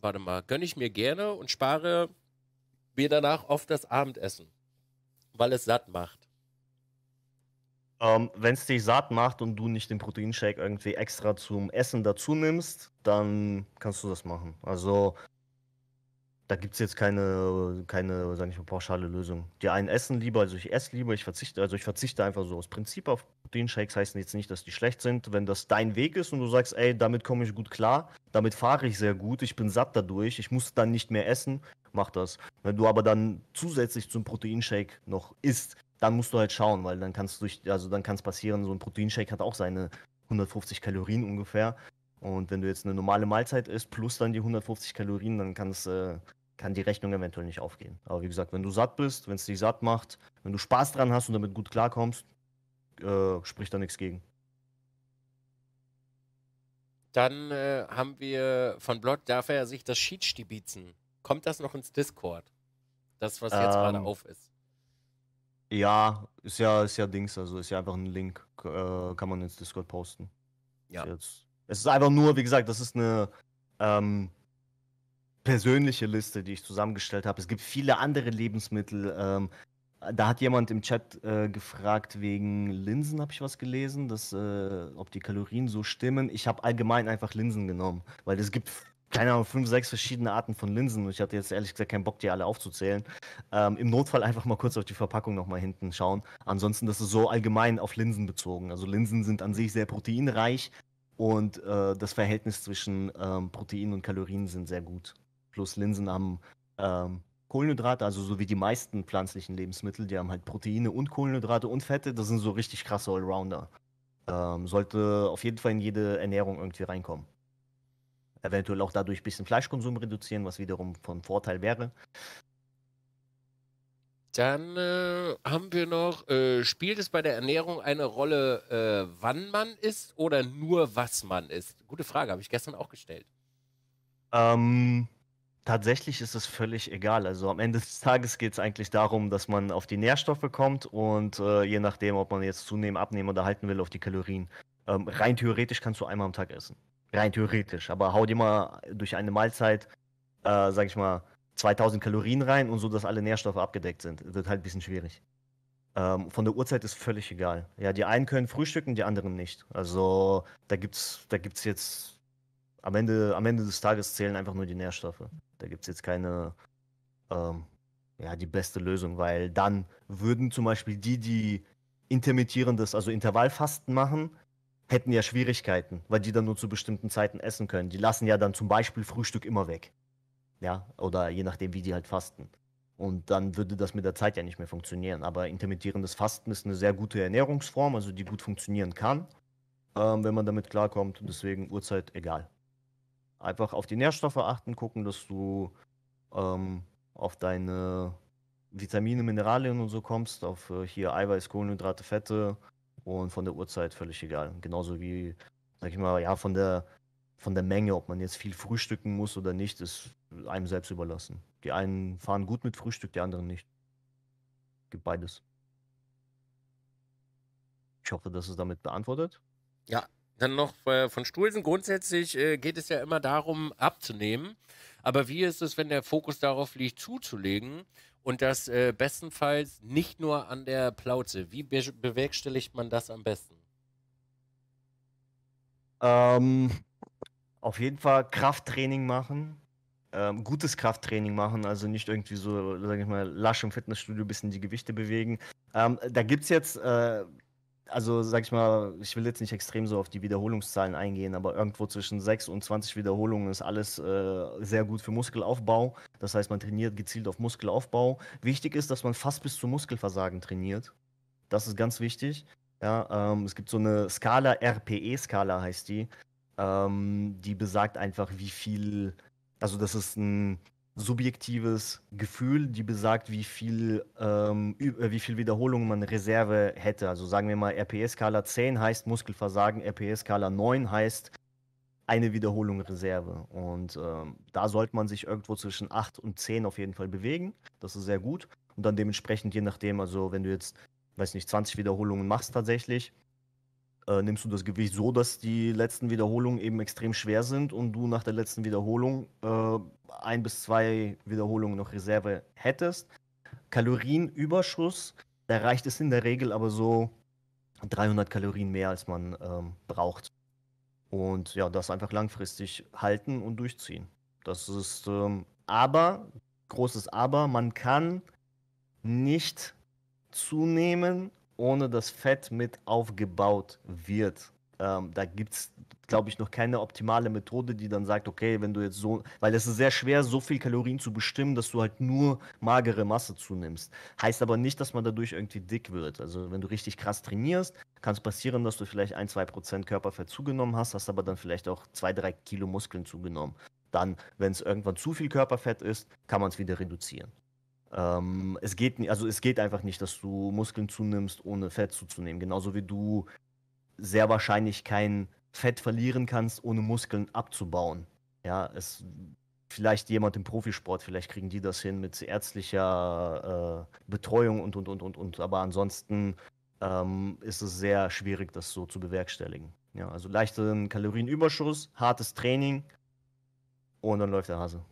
warte mal, gönne ich mir gerne und spare mir danach oft das Abendessen, weil es satt macht. Ähm, Wenn es dich satt macht und du nicht den Proteinshake irgendwie extra zum Essen dazu nimmst, dann kannst du das machen. Also da gibt es jetzt keine, keine, sag ich mal, pauschale Lösung. Die einen essen lieber, also ich esse lieber, ich verzichte, also ich verzichte einfach so aus Prinzip auf Proteinshakes, heißt jetzt nicht, dass die schlecht sind. Wenn das dein Weg ist und du sagst, ey, damit komme ich gut klar, damit fahre ich sehr gut, ich bin satt dadurch, ich muss dann nicht mehr essen, mach das. Wenn du aber dann zusätzlich zum Proteinshake noch isst, dann musst du halt schauen, weil dann kannst du also dann kann es passieren, so ein Proteinshake hat auch seine 150 Kalorien ungefähr. Und wenn du jetzt eine normale Mahlzeit isst, plus dann die 150 Kalorien, dann kann's, äh, kann die Rechnung eventuell nicht aufgehen. Aber wie gesagt, wenn du satt bist, wenn es dich satt macht, wenn du Spaß dran hast und damit gut klarkommst, äh, spricht da nichts gegen. Dann äh, haben wir von Blog, darf er sich das Sheet stibitzen. Kommt das noch ins Discord? Das, was jetzt ähm, gerade auf ist. Ja, ist ja, ist ja Dings, also ist ja einfach ein Link, äh, kann man ins Discord posten. Ja. Ist jetzt, es ist einfach nur, wie gesagt, das ist eine ähm, persönliche Liste, die ich zusammengestellt habe. Es gibt viele andere Lebensmittel. Ähm, da hat jemand im Chat äh, gefragt wegen Linsen, habe ich was gelesen, dass, äh, ob die Kalorien so stimmen. Ich habe allgemein einfach Linsen genommen, weil es gibt keine Ahnung, fünf, sechs verschiedene Arten von Linsen. Und ich hatte jetzt ehrlich gesagt keinen Bock, die alle aufzuzählen. Ähm, Im Notfall einfach mal kurz auf die Verpackung nochmal hinten schauen. Ansonsten, das ist so allgemein auf Linsen bezogen. Also Linsen sind an sich sehr proteinreich und äh, das Verhältnis zwischen ähm, Protein und Kalorien sind sehr gut. Plus Linsen haben ähm, Kohlenhydrate, also so wie die meisten pflanzlichen Lebensmittel, die haben halt Proteine und Kohlenhydrate und Fette. Das sind so richtig krasse Allrounder. Ähm, sollte auf jeden Fall in jede Ernährung irgendwie reinkommen eventuell auch dadurch ein bisschen Fleischkonsum reduzieren, was wiederum von Vorteil wäre. Dann äh, haben wir noch, äh, spielt es bei der Ernährung eine Rolle, äh, wann man isst oder nur was man isst? Gute Frage, habe ich gestern auch gestellt. Ähm, tatsächlich ist es völlig egal. Also am Ende des Tages geht es eigentlich darum, dass man auf die Nährstoffe kommt und äh, je nachdem, ob man jetzt zunehmen, abnehmen oder halten will, auf die Kalorien. Ähm, rein theoretisch kannst du einmal am Tag essen. Rein theoretisch. Aber hau dir mal durch eine Mahlzeit, äh, sag ich mal, 2000 Kalorien rein und so, dass alle Nährstoffe abgedeckt sind. Wird halt ein bisschen schwierig. Ähm, von der Uhrzeit ist völlig egal. Ja, die einen können frühstücken, die anderen nicht. Also da gibt's, da gibt's jetzt am Ende, am Ende des Tages zählen einfach nur die Nährstoffe. Da gibt es jetzt keine, ähm, ja, die beste Lösung, weil dann würden zum Beispiel die, die intermittierendes, also Intervallfasten machen, hätten ja Schwierigkeiten, weil die dann nur zu bestimmten Zeiten essen können. Die lassen ja dann zum Beispiel Frühstück immer weg. Ja, oder je nachdem, wie die halt fasten. Und dann würde das mit der Zeit ja nicht mehr funktionieren. Aber intermittierendes Fasten ist eine sehr gute Ernährungsform, also die gut funktionieren kann, ähm, wenn man damit klarkommt. Deswegen Uhrzeit egal. Einfach auf die Nährstoffe achten, gucken, dass du ähm, auf deine Vitamine, Mineralien und so kommst, auf äh, hier Eiweiß, Kohlenhydrate, Fette, und von der Uhrzeit völlig egal. Genauso wie, sag ich mal, ja, von der, von der Menge, ob man jetzt viel frühstücken muss oder nicht, ist einem selbst überlassen. Die einen fahren gut mit Frühstück, die anderen nicht. Gibt beides. Ich hoffe, dass es damit beantwortet. Ja, dann noch äh, von Stulsen. Grundsätzlich äh, geht es ja immer darum, abzunehmen. Aber wie ist es, wenn der Fokus darauf liegt, zuzulegen? und das äh, bestenfalls nicht nur an der Plauze. Wie be bewerkstelligt man das am besten? Ähm, auf jeden Fall Krafttraining machen. Ähm, gutes Krafttraining machen, also nicht irgendwie so, sag ich mal, lasch im Fitnessstudio ein bisschen die Gewichte bewegen. Ähm, da gibt es jetzt äh, also sag ich mal, ich will jetzt nicht extrem so auf die Wiederholungszahlen eingehen, aber irgendwo zwischen 6 und 20 Wiederholungen ist alles äh, sehr gut für Muskelaufbau. Das heißt, man trainiert gezielt auf Muskelaufbau. Wichtig ist, dass man fast bis zu Muskelversagen trainiert. Das ist ganz wichtig. Ja, ähm, es gibt so eine Skala, RPE-Skala heißt die, ähm, die besagt einfach, wie viel, also das ist ein subjektives Gefühl, die besagt, wie viel, ähm, äh, wie viel Wiederholungen man Reserve hätte. Also sagen wir mal, RPS-Skala 10 heißt Muskelversagen, RPS-Skala 9 heißt eine Wiederholung Reserve. Und ähm, da sollte man sich irgendwo zwischen 8 und 10 auf jeden Fall bewegen. Das ist sehr gut. Und dann dementsprechend, je nachdem, also wenn du jetzt, weiß nicht, 20 Wiederholungen machst tatsächlich, äh, nimmst du das Gewicht so, dass die letzten Wiederholungen eben extrem schwer sind und du nach der letzten Wiederholung äh, ein bis zwei Wiederholungen noch Reserve hättest. Kalorienüberschuss, da reicht es in der Regel aber so 300 Kalorien mehr, als man ähm, braucht. Und ja, das einfach langfristig halten und durchziehen. Das ist ähm, aber, großes Aber, man kann nicht zunehmen ohne dass Fett mit aufgebaut wird. Ähm, da gibt es, glaube ich, noch keine optimale Methode, die dann sagt, okay, wenn du jetzt so, weil es ist sehr schwer, so viel Kalorien zu bestimmen, dass du halt nur magere Masse zunimmst. Heißt aber nicht, dass man dadurch irgendwie dick wird. Also wenn du richtig krass trainierst, kann es passieren, dass du vielleicht ein, zwei Prozent Körperfett zugenommen hast, hast aber dann vielleicht auch zwei, drei Kilo Muskeln zugenommen. Dann, wenn es irgendwann zu viel Körperfett ist, kann man es wieder reduzieren. Ähm, es geht also es geht einfach nicht, dass du Muskeln zunimmst, ohne Fett zuzunehmen. Genauso wie du sehr wahrscheinlich kein Fett verlieren kannst, ohne Muskeln abzubauen. Ja, es vielleicht jemand im Profisport, vielleicht kriegen die das hin mit ärztlicher äh, Betreuung und und und und und. Aber ansonsten ähm, ist es sehr schwierig, das so zu bewerkstelligen. Ja, also leichten Kalorienüberschuss, hartes Training und dann läuft der Hase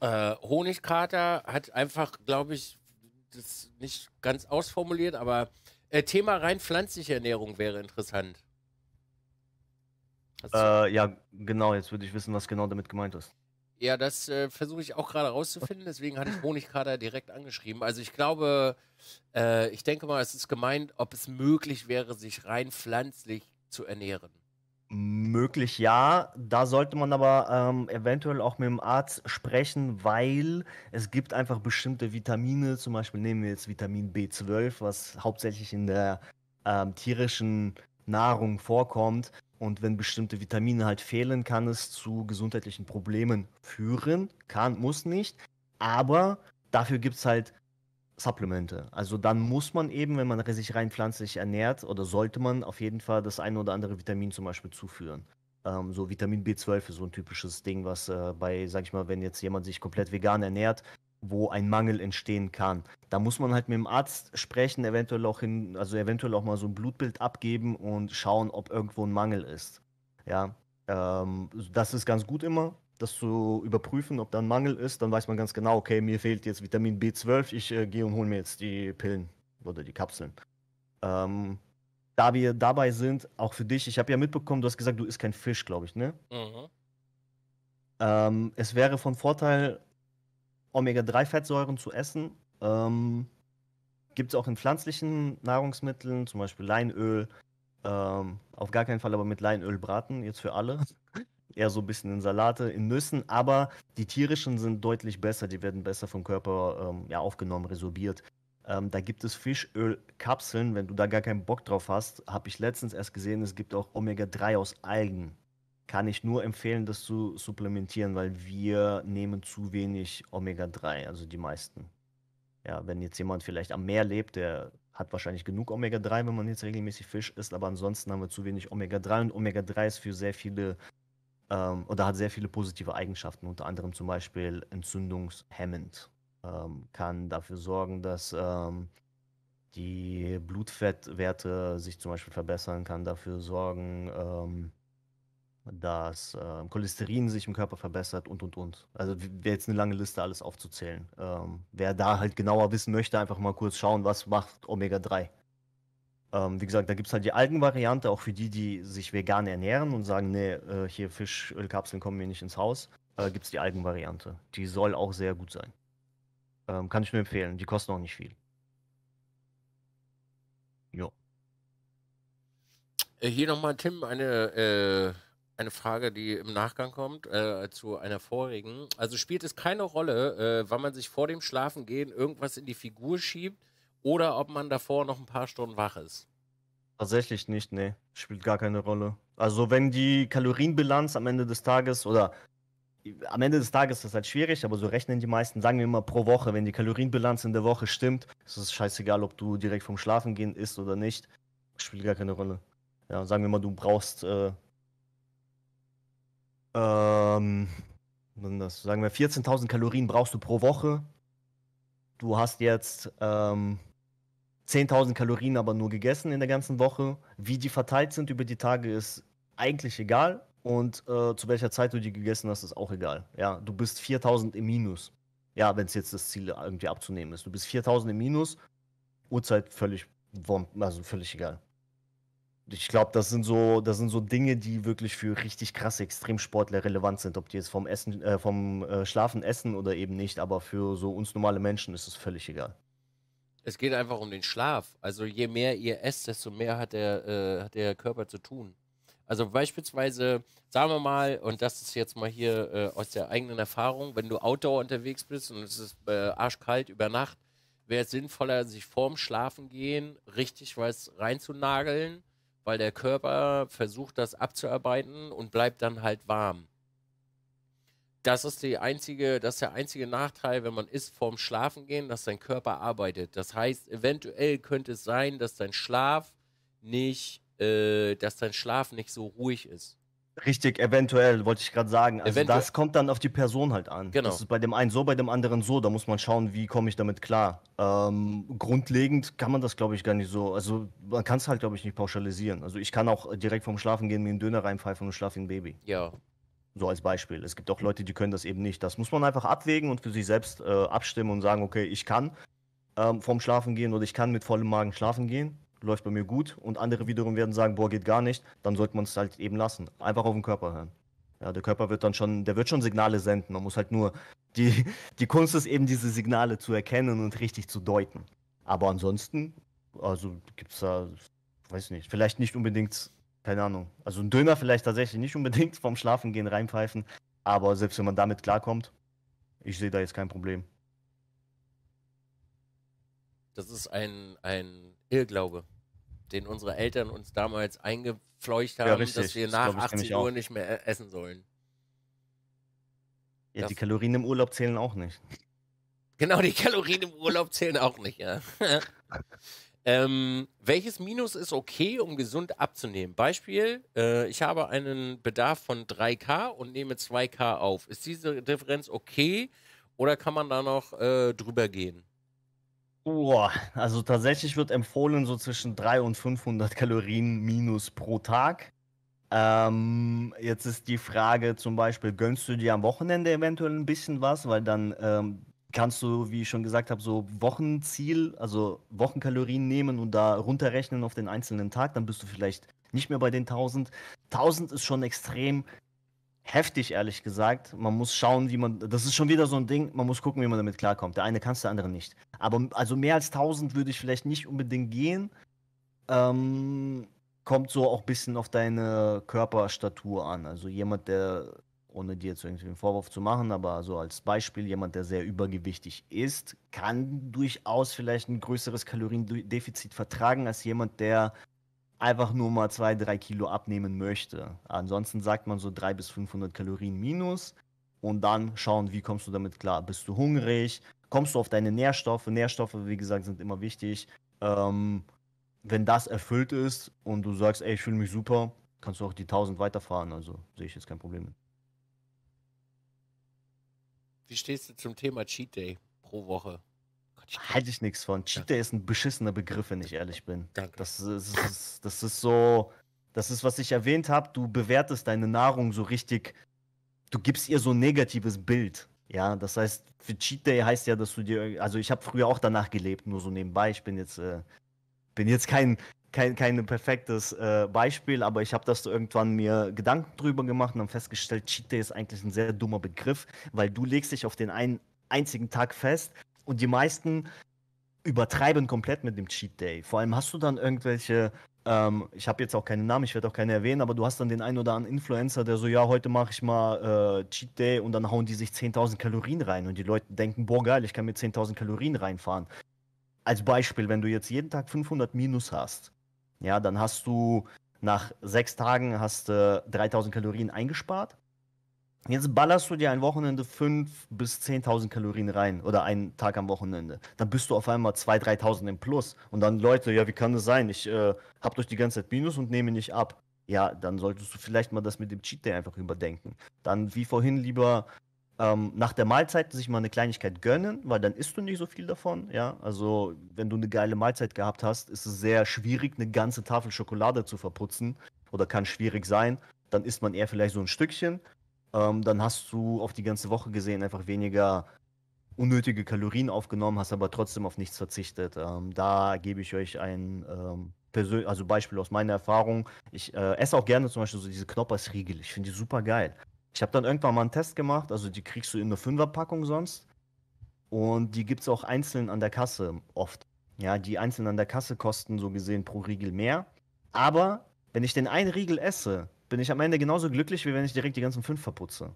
äh, Honigkater hat einfach, glaube ich, das nicht ganz ausformuliert, aber äh, Thema rein pflanzliche Ernährung wäre interessant. Äh, ja, genau, jetzt würde ich wissen, was genau damit gemeint ist. Ja, das äh, versuche ich auch gerade rauszufinden, deswegen hatte ich Honigkater direkt angeschrieben. Also ich glaube, äh, ich denke mal, es ist gemeint, ob es möglich wäre, sich rein pflanzlich zu ernähren. Möglich ja, da sollte man aber ähm, eventuell auch mit dem Arzt sprechen, weil es gibt einfach bestimmte Vitamine, zum Beispiel nehmen wir jetzt Vitamin B12, was hauptsächlich in der ähm, tierischen Nahrung vorkommt. Und wenn bestimmte Vitamine halt fehlen, kann es zu gesundheitlichen Problemen führen. Kann, muss nicht. Aber dafür gibt es halt Supplemente. Also dann muss man eben, wenn man sich rein pflanzlich ernährt, oder sollte man auf jeden Fall das eine oder andere Vitamin zum Beispiel zuführen. Ähm, so Vitamin B12 ist so ein typisches Ding, was äh, bei, sag ich mal, wenn jetzt jemand sich komplett vegan ernährt, wo ein Mangel entstehen kann. Da muss man halt mit dem Arzt sprechen, eventuell auch hin, also eventuell auch mal so ein Blutbild abgeben und schauen, ob irgendwo ein Mangel ist. Ja, ähm, das ist ganz gut immer das zu überprüfen, ob da ein Mangel ist, dann weiß man ganz genau, okay, mir fehlt jetzt Vitamin B12, ich äh, gehe und hole mir jetzt die Pillen oder die Kapseln. Ähm, da wir dabei sind, auch für dich, ich habe ja mitbekommen, du hast gesagt, du isst kein Fisch, glaube ich, ne? Mhm. Ähm, es wäre von Vorteil, Omega-3-Fettsäuren zu essen. Ähm, Gibt es auch in pflanzlichen Nahrungsmitteln, zum Beispiel Leinöl. Ähm, auf gar keinen Fall aber mit Leinöl braten, jetzt für alle eher so ein bisschen in Salate, in Nüssen, aber die tierischen sind deutlich besser, die werden besser vom Körper ähm, ja, aufgenommen, resorbiert. Ähm, da gibt es Fischölkapseln, wenn du da gar keinen Bock drauf hast, habe ich letztens erst gesehen, es gibt auch Omega-3 aus Algen. Kann ich nur empfehlen, das zu supplementieren, weil wir nehmen zu wenig Omega-3, also die meisten. Ja, wenn jetzt jemand vielleicht am Meer lebt, der hat wahrscheinlich genug Omega-3, wenn man jetzt regelmäßig Fisch isst, aber ansonsten haben wir zu wenig Omega-3 und Omega-3 ist für sehr viele ähm, und hat sehr viele positive Eigenschaften, unter anderem zum Beispiel entzündungshemmend. Ähm, kann dafür sorgen, dass ähm, die Blutfettwerte sich zum Beispiel verbessern, kann dafür sorgen, ähm, dass äh, Cholesterin sich im Körper verbessert und und und. Also wäre jetzt eine lange Liste, alles aufzuzählen. Ähm, wer da halt genauer wissen möchte, einfach mal kurz schauen, was macht Omega-3. Ähm, wie gesagt, da gibt es halt die Algenvariante, auch für die, die sich vegan ernähren und sagen, nee, äh, hier Fischölkapseln kommen mir nicht ins Haus, äh, gibt es die Algenvariante. Die soll auch sehr gut sein. Ähm, kann ich nur empfehlen, die kosten auch nicht viel. Jo. Äh, hier nochmal, Tim, eine, äh, eine Frage, die im Nachgang kommt äh, zu einer vorigen. Also spielt es keine Rolle, äh, wann man sich vor dem Schlafengehen irgendwas in die Figur schiebt, oder ob man davor noch ein paar Stunden wach ist. Tatsächlich nicht, nee. Spielt gar keine Rolle. Also wenn die Kalorienbilanz am Ende des Tages oder am Ende des Tages ist das halt schwierig, aber so rechnen die meisten, sagen wir immer pro Woche, wenn die Kalorienbilanz in der Woche stimmt, ist es scheißegal, ob du direkt vom Schlafen gehen isst oder nicht. Spielt gar keine Rolle. Ja, sagen wir mal, du brauchst äh, ähm, das, sagen wir 14.000 Kalorien brauchst du pro Woche. Du hast jetzt ähm, 10.000 Kalorien aber nur gegessen in der ganzen Woche. Wie die verteilt sind über die Tage ist eigentlich egal. Und äh, zu welcher Zeit du die gegessen hast, ist auch egal. Ja, du bist 4000 im Minus. Ja, wenn es jetzt das Ziel irgendwie abzunehmen ist. Du bist 4000 im Minus. Uhrzeit völlig, also völlig egal. Ich glaube, das sind so, das sind so Dinge, die wirklich für richtig krasse Extremsportler relevant sind, ob die jetzt vom Essen, äh, vom äh, Schlafen essen oder eben nicht. Aber für so uns normale Menschen ist es völlig egal. Es geht einfach um den Schlaf. Also je mehr ihr esst, desto mehr hat der, äh, hat der Körper zu tun. Also beispielsweise, sagen wir mal, und das ist jetzt mal hier äh, aus der eigenen Erfahrung, wenn du Outdoor unterwegs bist und es ist äh, arschkalt über Nacht, wäre es sinnvoller, sich vorm Schlafen gehen, richtig was reinzunageln, weil der Körper versucht, das abzuarbeiten und bleibt dann halt warm das ist, die einzige, das ist der einzige Nachteil, wenn man isst vorm Schlafengehen, dass dein Körper arbeitet. Das heißt, eventuell könnte es sein, dass dein Schlaf nicht, äh, dass dein Schlaf nicht so ruhig ist. Richtig, eventuell, wollte ich gerade sagen. Also eventuell. das kommt dann auf die Person halt an. Genau. Das ist bei dem einen so, bei dem anderen so. Da muss man schauen, wie komme ich damit klar. Ähm, grundlegend kann man das, glaube ich, gar nicht so. Also man kann es halt, glaube ich, nicht pauschalisieren. Also ich kann auch direkt vom Schlafen gehen, mir einen Döner reinpfeifen und schlafe wie ein Baby. Ja, so als Beispiel. Es gibt auch Leute, die können das eben nicht. Das muss man einfach abwägen und für sich selbst äh, abstimmen und sagen, okay, ich kann ähm, vorm Schlafen gehen oder ich kann mit vollem Magen schlafen gehen. Läuft bei mir gut. Und andere wiederum werden sagen, boah, geht gar nicht. Dann sollte man es halt eben lassen. Einfach auf den Körper hören. Ja, der Körper wird dann schon, der wird schon Signale senden. Man muss halt nur, die, die Kunst ist eben, diese Signale zu erkennen und richtig zu deuten. Aber ansonsten, also gibt es da, weiß nicht, vielleicht nicht unbedingt keine Ahnung. Also ein Döner vielleicht tatsächlich nicht unbedingt vom Schlafen gehen reinpfeifen, aber selbst wenn man damit klarkommt, ich sehe da jetzt kein Problem. Das ist ein, ein Irrglaube, den unsere Eltern uns damals eingefleucht haben, ja, dass wir nach das 18 Uhr nicht mehr e-, essen sollen. Ja, das die Kalorien im Urlaub zählen auch nicht. Genau, die Kalorien im Urlaub zählen auch nicht, ja. Ähm, welches Minus ist okay, um gesund abzunehmen? Beispiel, äh, ich habe einen Bedarf von 3K und nehme 2K auf. Ist diese Differenz okay oder kann man da noch äh, drüber gehen? Boah, also tatsächlich wird empfohlen, so zwischen 300 und 500 Kalorien minus pro Tag. Ähm, jetzt ist die Frage zum Beispiel, gönnst du dir am Wochenende eventuell ein bisschen was, weil dann ähm, kannst du, wie ich schon gesagt habe, so Wochenziel, also Wochenkalorien nehmen und da runterrechnen auf den einzelnen Tag, dann bist du vielleicht nicht mehr bei den 1000. 1000 ist schon extrem heftig, ehrlich gesagt. Man muss schauen, wie man, das ist schon wieder so ein Ding, man muss gucken, wie man damit klarkommt. Der eine kannst, der andere nicht. Aber also mehr als 1000 würde ich vielleicht nicht unbedingt gehen. Ähm, kommt so auch ein bisschen auf deine Körperstatur an. Also jemand, der ohne dir jetzt irgendwie einen Vorwurf zu machen, aber so als Beispiel, jemand, der sehr übergewichtig ist, kann durchaus vielleicht ein größeres Kaloriendefizit vertragen als jemand, der einfach nur mal zwei, drei Kilo abnehmen möchte. Ansonsten sagt man so drei bis 500 Kalorien minus und dann schauen, wie kommst du damit klar. Bist du hungrig? Kommst du auf deine Nährstoffe? Nährstoffe, wie gesagt, sind immer wichtig. Ähm, wenn das erfüllt ist und du sagst, ey, ich fühle mich super, kannst du auch die 1000 weiterfahren. Also sehe ich jetzt kein Problem mit. Wie stehst du zum Thema Cheat Day pro Woche? Halte ich nichts von. Cheat Day ist ein beschissener Begriff, wenn ich ehrlich bin. Danke. Das ist, das ist, das ist so, das ist, was ich erwähnt habe. Du bewertest deine Nahrung so richtig, du gibst ihr so ein negatives Bild. Ja, das heißt, für Cheat Day heißt ja, dass du dir, also ich habe früher auch danach gelebt, nur so nebenbei. Ich bin jetzt, äh, bin jetzt kein kein, kein perfektes äh, Beispiel, aber ich habe das so irgendwann mir Gedanken drüber gemacht und dann festgestellt, Cheat Day ist eigentlich ein sehr dummer Begriff, weil du legst dich auf den einen einzigen Tag fest und die meisten übertreiben komplett mit dem Cheat Day. Vor allem hast du dann irgendwelche, ähm, ich habe jetzt auch keinen Namen, ich werde auch keine erwähnen, aber du hast dann den einen oder anderen Influencer, der so, ja, heute mache ich mal äh, Cheat Day und dann hauen die sich 10.000 Kalorien rein und die Leute denken, boah, geil, ich kann mir 10.000 Kalorien reinfahren. Als Beispiel, wenn du jetzt jeden Tag 500 Minus hast, ja, dann hast du nach sechs Tagen hast du 3000 Kalorien eingespart. Jetzt ballerst du dir ein Wochenende 5.000 bis 10.000 Kalorien rein oder einen Tag am Wochenende. Dann bist du auf einmal 2.000, 3.000 im Plus. Und dann, Leute, ja, wie kann das sein? Ich äh, hab durch die ganze Zeit Minus und nehme nicht ab. Ja, dann solltest du vielleicht mal das mit dem Cheat Day einfach überdenken. Dann, wie vorhin, lieber ähm, nach der Mahlzeit sich mal eine Kleinigkeit gönnen, weil dann isst du nicht so viel davon. Ja, also wenn du eine geile Mahlzeit gehabt hast, ist es sehr schwierig, eine ganze Tafel Schokolade zu verputzen oder kann schwierig sein. Dann isst man eher vielleicht so ein Stückchen. Ähm, dann hast du auf die ganze Woche gesehen einfach weniger unnötige Kalorien aufgenommen, hast aber trotzdem auf nichts verzichtet. Ähm, da gebe ich euch ein ähm, Persön also Beispiel aus meiner Erfahrung. Ich äh, esse auch gerne zum Beispiel so diese Knoppersriegel. Ich finde die super geil. Ich habe dann irgendwann mal einen Test gemacht, also die kriegst du in einer Fünferpackung sonst. Und die gibt es auch einzeln an der Kasse oft. Ja, die einzeln an der Kasse kosten so gesehen pro Riegel mehr. Aber wenn ich den einen Riegel esse, bin ich am Ende genauso glücklich, wie wenn ich direkt die ganzen fünf verputze.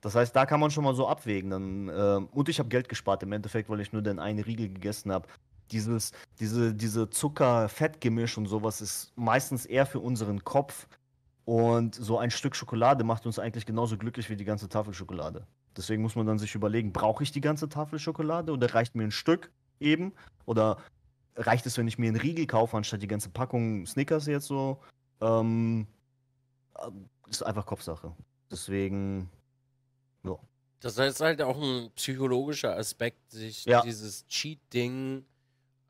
Das heißt, da kann man schon mal so abwägen. Dann, äh, und ich habe Geld gespart im Endeffekt, weil ich nur den einen Riegel gegessen habe. Dieses, diese, diese Zucker-Fett-Gemisch und sowas ist meistens eher für unseren Kopf und so ein Stück Schokolade macht uns eigentlich genauso glücklich wie die ganze Tafel Schokolade. Deswegen muss man dann sich überlegen, brauche ich die ganze Tafel Schokolade oder reicht mir ein Stück eben? Oder reicht es, wenn ich mir einen Riegel kaufe, anstatt die ganze Packung Snickers jetzt so? Ähm, äh, ist einfach Kopfsache. Deswegen, ja. Das ist halt auch ein psychologischer Aspekt, sich ja. dieses Cheat-Ding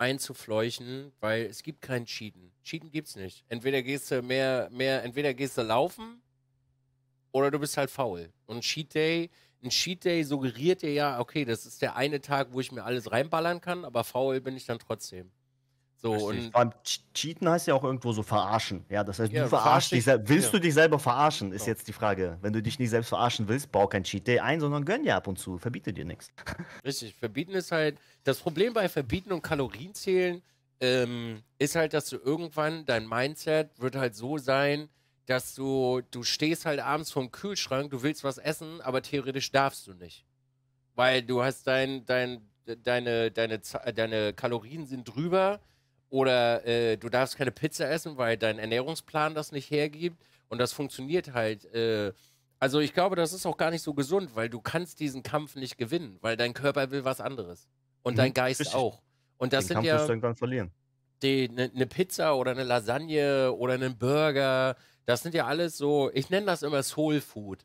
einzufleuchen, weil es gibt kein Cheaten. Cheaten gibt's nicht. Entweder gehst du mehr, mehr, entweder gehst du laufen oder du bist halt faul. Und Cheat Day, ein Cheat Day suggeriert dir ja, okay, das ist der eine Tag, wo ich mir alles reinballern kann, aber faul bin ich dann trotzdem. So, und Vor allem Cheaten heißt ja auch irgendwo so verarschen. Ja, das heißt, ja, du verarschst dich selbst. Willst ja. du dich selber verarschen, ist so. jetzt die Frage. Wenn du dich nicht selbst verarschen willst, bau kein Cheat Day ein, sondern gönn dir ab und zu. Verbiete dir nichts. Richtig, verbieten ist halt. Das Problem bei Verbieten und Kalorienzählen ähm, ist halt, dass du irgendwann, dein Mindset wird halt so sein, dass du, du stehst halt abends vorm Kühlschrank, du willst was essen, aber theoretisch darfst du nicht. Weil du hast dein, dein, deine, deine, deine, deine Kalorien sind drüber oder äh, du darfst keine Pizza essen, weil dein Ernährungsplan das nicht hergibt. Und das funktioniert halt. Äh, also ich glaube, das ist auch gar nicht so gesund, weil du kannst diesen Kampf nicht gewinnen, weil dein Körper will was anderes. Und mhm, dein Geist richtig. auch. Und das Den sind Kampf ja. Wirst du irgendwann verlieren eine ne Pizza oder eine Lasagne oder einen Burger, das sind ja alles so, ich nenne das immer Soul Food.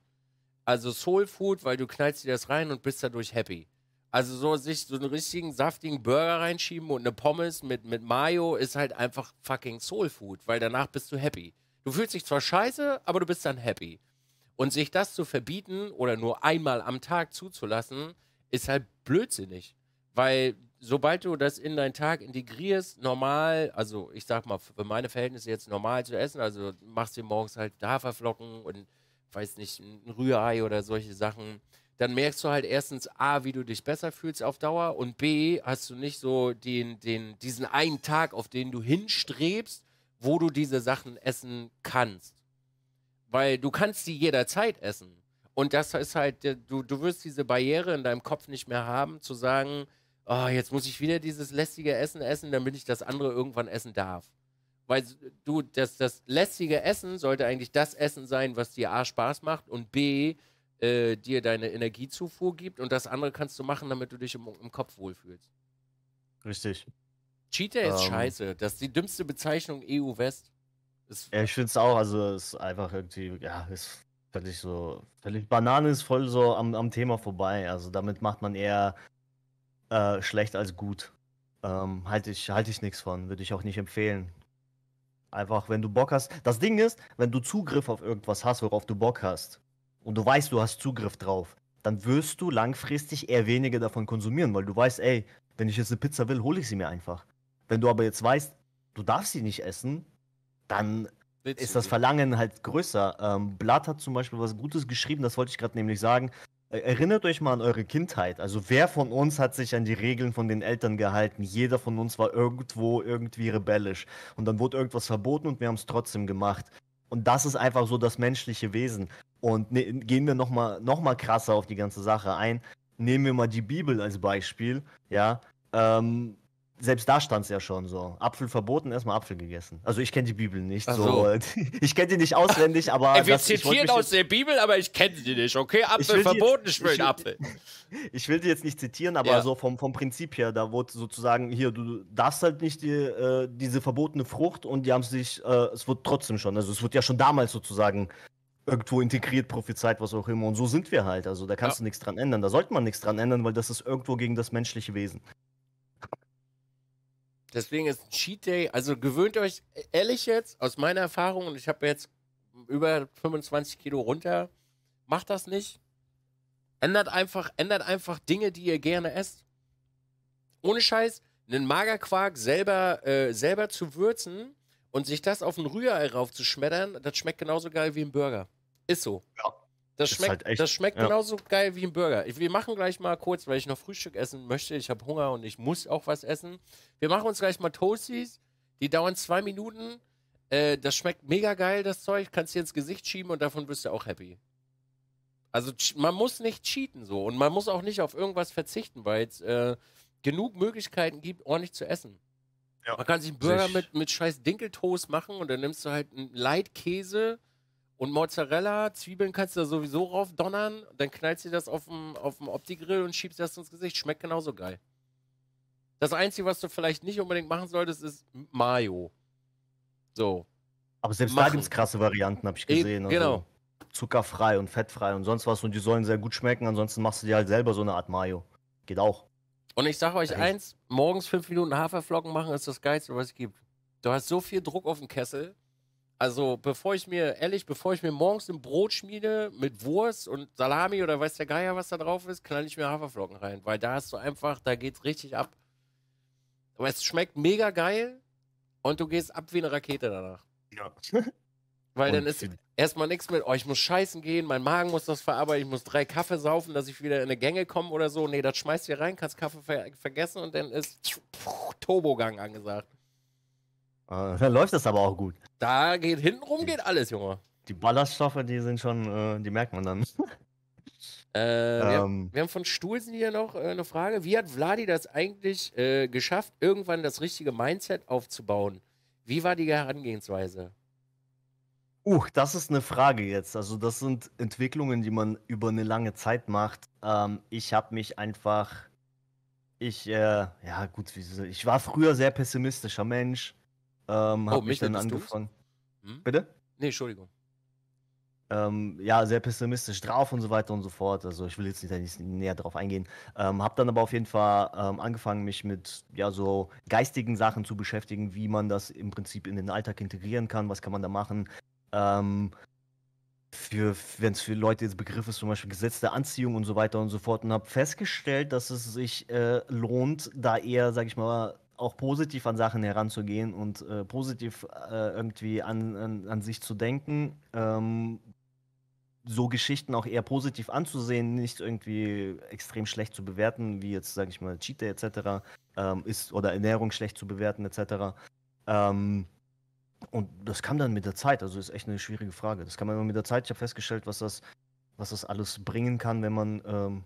Also Soul Food, weil du knallst dir das rein und bist dadurch happy. Also so sich so einen richtigen saftigen Burger reinschieben und eine Pommes mit, mit Mayo ist halt einfach fucking Soul Food, weil danach bist du happy. Du fühlst dich zwar scheiße, aber du bist dann happy. Und sich das zu verbieten oder nur einmal am Tag zuzulassen, ist halt blödsinnig. Weil sobald du das in deinen Tag integrierst, normal, also ich sag mal, für meine Verhältnisse jetzt normal zu essen, also machst dir morgens halt Haferflocken und weiß nicht, ein Rührei oder solche Sachen dann merkst du halt erstens A, wie du dich besser fühlst auf Dauer und B, hast du nicht so den, den, diesen einen Tag, auf den du hinstrebst, wo du diese Sachen essen kannst. Weil du kannst die jederzeit essen. Und das ist halt, äh, du, du wirst diese Barriere in deinem Kopf nicht mehr haben, zu sagen, oh, jetzt muss ich wieder dieses lästige Essen essen, damit ich das andere irgendwann essen darf. Weil du, das, das lästige Essen sollte eigentlich das Essen sein, was dir A Spaß macht und B, äh, dir deine Energiezufuhr gibt und das andere kannst du machen, damit du dich im, im Kopf wohlfühlst. Richtig. Cheater ist ähm, scheiße. Das ist die dümmste Bezeichnung EU-West. Ja, ich finde es auch, also es ist einfach irgendwie, ja, ist völlig so, völlig Banane ist voll so am, am Thema vorbei. Also damit macht man eher äh, schlecht als gut. Ähm, halte ich, halt ich nichts von, würde ich auch nicht empfehlen. Einfach, wenn du Bock hast. Das Ding ist, wenn du Zugriff auf irgendwas hast, worauf du Bock hast, und du weißt, du hast Zugriff drauf, dann wirst du langfristig eher weniger davon konsumieren, weil du weißt, ey, wenn ich jetzt eine Pizza will, hole ich sie mir einfach. Wenn du aber jetzt weißt, du darfst sie nicht essen, dann Witzig. ist das Verlangen halt größer. Ähm, Blatt hat zum Beispiel was Gutes geschrieben, das wollte ich gerade nämlich sagen. E, erinnert euch mal an eure Kindheit. Also wer von uns hat sich an die Regeln von den Eltern gehalten? Jeder von uns war irgendwo irgendwie rebellisch. Und dann wurde irgendwas verboten und wir haben es trotzdem gemacht. Und das ist einfach so das menschliche Wesen. Und ne, gehen wir nochmal noch mal krasser auf die ganze Sache ein. Nehmen wir mal die Bibel als Beispiel, ja. Ähm, selbst da stand es ja schon so. Apfel verboten, erstmal Apfel gegessen. Also ich kenne die Bibel nicht. So. so. Ich kenne die nicht auswendig, aber. Ey, wir das, zitieren aus der Bibel, aber ich kenne die nicht, okay? Apfel verboten, ich will Apfel. Ich will die jetzt nicht zitieren, aber ja. so vom, vom Prinzip her, da wurde sozusagen, hier, du darfst halt nicht die, äh, diese verbotene Frucht und die haben sich, äh, es wurde trotzdem schon, also es wurde ja schon damals sozusagen irgendwo integriert, prophezeit, was auch immer. Und so sind wir halt. Also da kannst ja. du nichts dran ändern. Da sollte man nichts dran ändern, weil das ist irgendwo gegen das menschliche Wesen. Deswegen ist Cheat Day, also gewöhnt euch, ehrlich jetzt, aus meiner Erfahrung, und ich habe jetzt über 25 Kilo runter, macht das nicht. Ändert einfach, ändert einfach Dinge, die ihr gerne esst. Ohne Scheiß, einen Magerquark selber, äh, selber zu würzen und sich das auf ein Rührei raufzuschmettern, das schmeckt genauso geil wie ein Burger. Ist so. Ja. Das schmeckt, halt echt, das schmeckt ja. genauso geil wie ein Burger. Ich, wir machen gleich mal kurz, weil ich noch Frühstück essen möchte. Ich habe Hunger und ich muss auch was essen. Wir machen uns gleich mal Toasties. Die dauern zwei Minuten. Äh, das schmeckt mega geil, das Zeug. Kannst dir ins Gesicht schieben und davon bist du auch happy. Also man muss nicht cheaten so und man muss auch nicht auf irgendwas verzichten, weil es äh, genug Möglichkeiten gibt, ordentlich zu essen. Ja. Man kann sich einen Burger mit, mit scheiß Dinkeltoast machen und dann nimmst du halt einen Leitkäse und Mozzarella, Zwiebeln kannst du da sowieso rauf donnern. Dann knallst du das auf dem, auf dem Opti-Grill und schiebst das ins Gesicht. Schmeckt genauso geil. Das Einzige, was du vielleicht nicht unbedingt machen solltest, ist Mayo. So. Aber selbst machen. da gibt es krasse Varianten, habe ich gesehen. E genau. Also zuckerfrei und fettfrei und sonst was. Und die sollen sehr gut schmecken. Ansonsten machst du dir halt selber so eine Art Mayo. Geht auch. Und ich sage euch Echt? eins: morgens fünf Minuten Haferflocken machen ist das Geilste, was es gibt. Du hast so viel Druck auf den Kessel also, bevor ich mir, ehrlich, bevor ich mir morgens ein Brot schmiede mit Wurst und Salami oder weiß der Geier, was da drauf ist, knall ich mir Haferflocken rein. Weil da hast du einfach, da geht's richtig ab. Aber es schmeckt mega geil und du gehst ab wie eine Rakete danach. Ja. Weil und dann ist erstmal nichts mit, oh, ich muss scheißen gehen, mein Magen muss das verarbeiten, ich muss drei Kaffee saufen, dass ich wieder in eine Gänge komme oder so. Nee, das schmeißt du hier rein, kannst Kaffee ver vergessen und dann ist Turbogang angesagt. Äh, dann läuft das aber auch gut. Da geht hintenrum geht alles, Junge. Die Ballaststoffe, die sind schon, äh, die merkt man dann. Äh, wir, ähm, haben, wir, haben, von Stuhlsen hier noch äh, eine Frage. Wie hat Vladi das eigentlich äh, geschafft, irgendwann das richtige Mindset aufzubauen? Wie war die Herangehensweise? Uh, das ist eine Frage jetzt. Also das sind Entwicklungen, die man über eine lange Zeit macht. Ähm, ich habe mich einfach, ich, äh, ja gut, ich war früher sehr pessimistischer Mensch. Ähm, oh, hab mich dann angefangen. Hm? Bitte? Nee, Entschuldigung. Ähm, ja, sehr pessimistisch drauf und so weiter und so fort. Also ich will jetzt nicht, nicht näher drauf eingehen. Ähm, hab dann aber auf jeden Fall ähm, angefangen, mich mit ja so geistigen Sachen zu beschäftigen, wie man das im Prinzip in den Alltag integrieren kann, was kann man da machen. Ähm, für, wenn es für Leute jetzt Begriff ist, zum Beispiel Gesetz der Anziehung und so weiter und so fort, und habe festgestellt, dass es sich äh, lohnt, da eher, sag ich mal, auch positiv an Sachen heranzugehen und äh, positiv äh, irgendwie an, an, an, sich zu denken, ähm, so Geschichten auch eher positiv anzusehen, nicht irgendwie extrem schlecht zu bewerten, wie jetzt, sage ich mal, Cheat Day etc. Ähm, ist oder Ernährung schlecht zu bewerten etc. Ähm, und das kam dann mit der Zeit, also ist echt eine schwierige Frage. Das kann man immer mit der Zeit. Ich habe festgestellt, was das, was das alles bringen kann, wenn man ähm,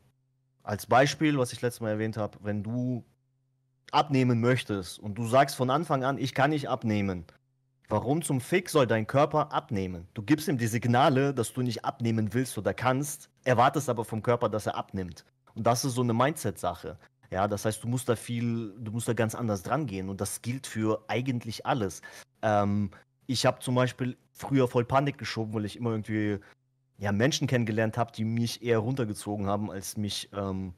als Beispiel, was ich letztes Mal erwähnt habe, wenn du abnehmen möchtest und du sagst von Anfang an, ich kann nicht abnehmen, warum zum Fick soll dein Körper abnehmen? Du gibst ihm die Signale, dass du nicht abnehmen willst oder kannst, erwartest aber vom Körper, dass er abnimmt. Und das ist so eine Mindset-Sache. Ja, das heißt, du musst da viel, du musst da ganz anders dran gehen und das gilt für eigentlich alles. Ähm, ich habe zum Beispiel früher voll Panik geschoben, weil ich immer irgendwie ja, Menschen kennengelernt habe, die mich eher runtergezogen haben, als mich ähm,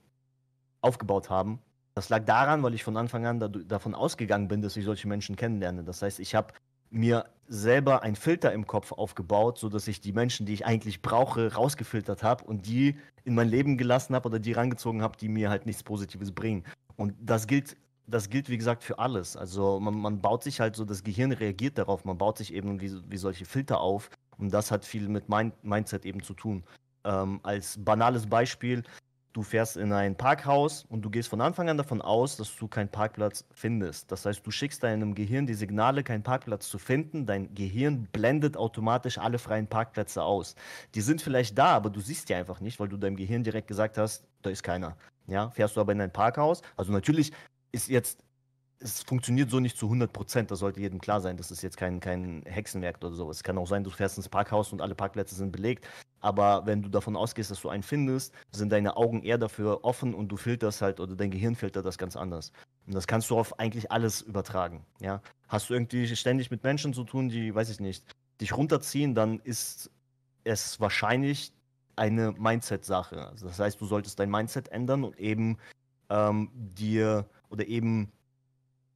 aufgebaut haben. Das lag daran, weil ich von Anfang an da, davon ausgegangen bin, dass ich solche Menschen kennenlerne. Das heißt, ich habe mir selber einen Filter im Kopf aufgebaut, sodass ich die Menschen, die ich eigentlich brauche, rausgefiltert habe und die in mein Leben gelassen habe oder die rangezogen habe, die mir halt nichts Positives bringen. Und das gilt, das gilt wie gesagt für alles. Also man, man baut sich halt so, das Gehirn reagiert darauf, man baut sich eben wie, wie solche Filter auf und das hat viel mit Mind Mindset eben zu tun. Ähm, als banales Beispiel, du fährst in ein Parkhaus und du gehst von Anfang an davon aus, dass du keinen Parkplatz findest. Das heißt, du schickst deinem Gehirn die Signale, keinen Parkplatz zu finden. Dein Gehirn blendet automatisch alle freien Parkplätze aus. Die sind vielleicht da, aber du siehst die einfach nicht, weil du deinem Gehirn direkt gesagt hast, da ist keiner. Ja, fährst du aber in ein Parkhaus. Also natürlich ist jetzt es funktioniert so nicht zu 100 Prozent. Das sollte jedem klar sein. Das ist jetzt kein, kein Hexenwerk oder sowas. Es kann auch sein, du fährst ins Parkhaus und alle Parkplätze sind belegt. Aber wenn du davon ausgehst, dass du einen findest, sind deine Augen eher dafür offen und du filterst halt oder dein Gehirn filtert das ganz anders. Und das kannst du auf eigentlich alles übertragen. Ja? Hast du irgendwie ständig mit Menschen zu tun, die, weiß ich nicht, dich runterziehen, dann ist es wahrscheinlich eine Mindset-Sache. Also das heißt, du solltest dein Mindset ändern und eben ähm, dir oder eben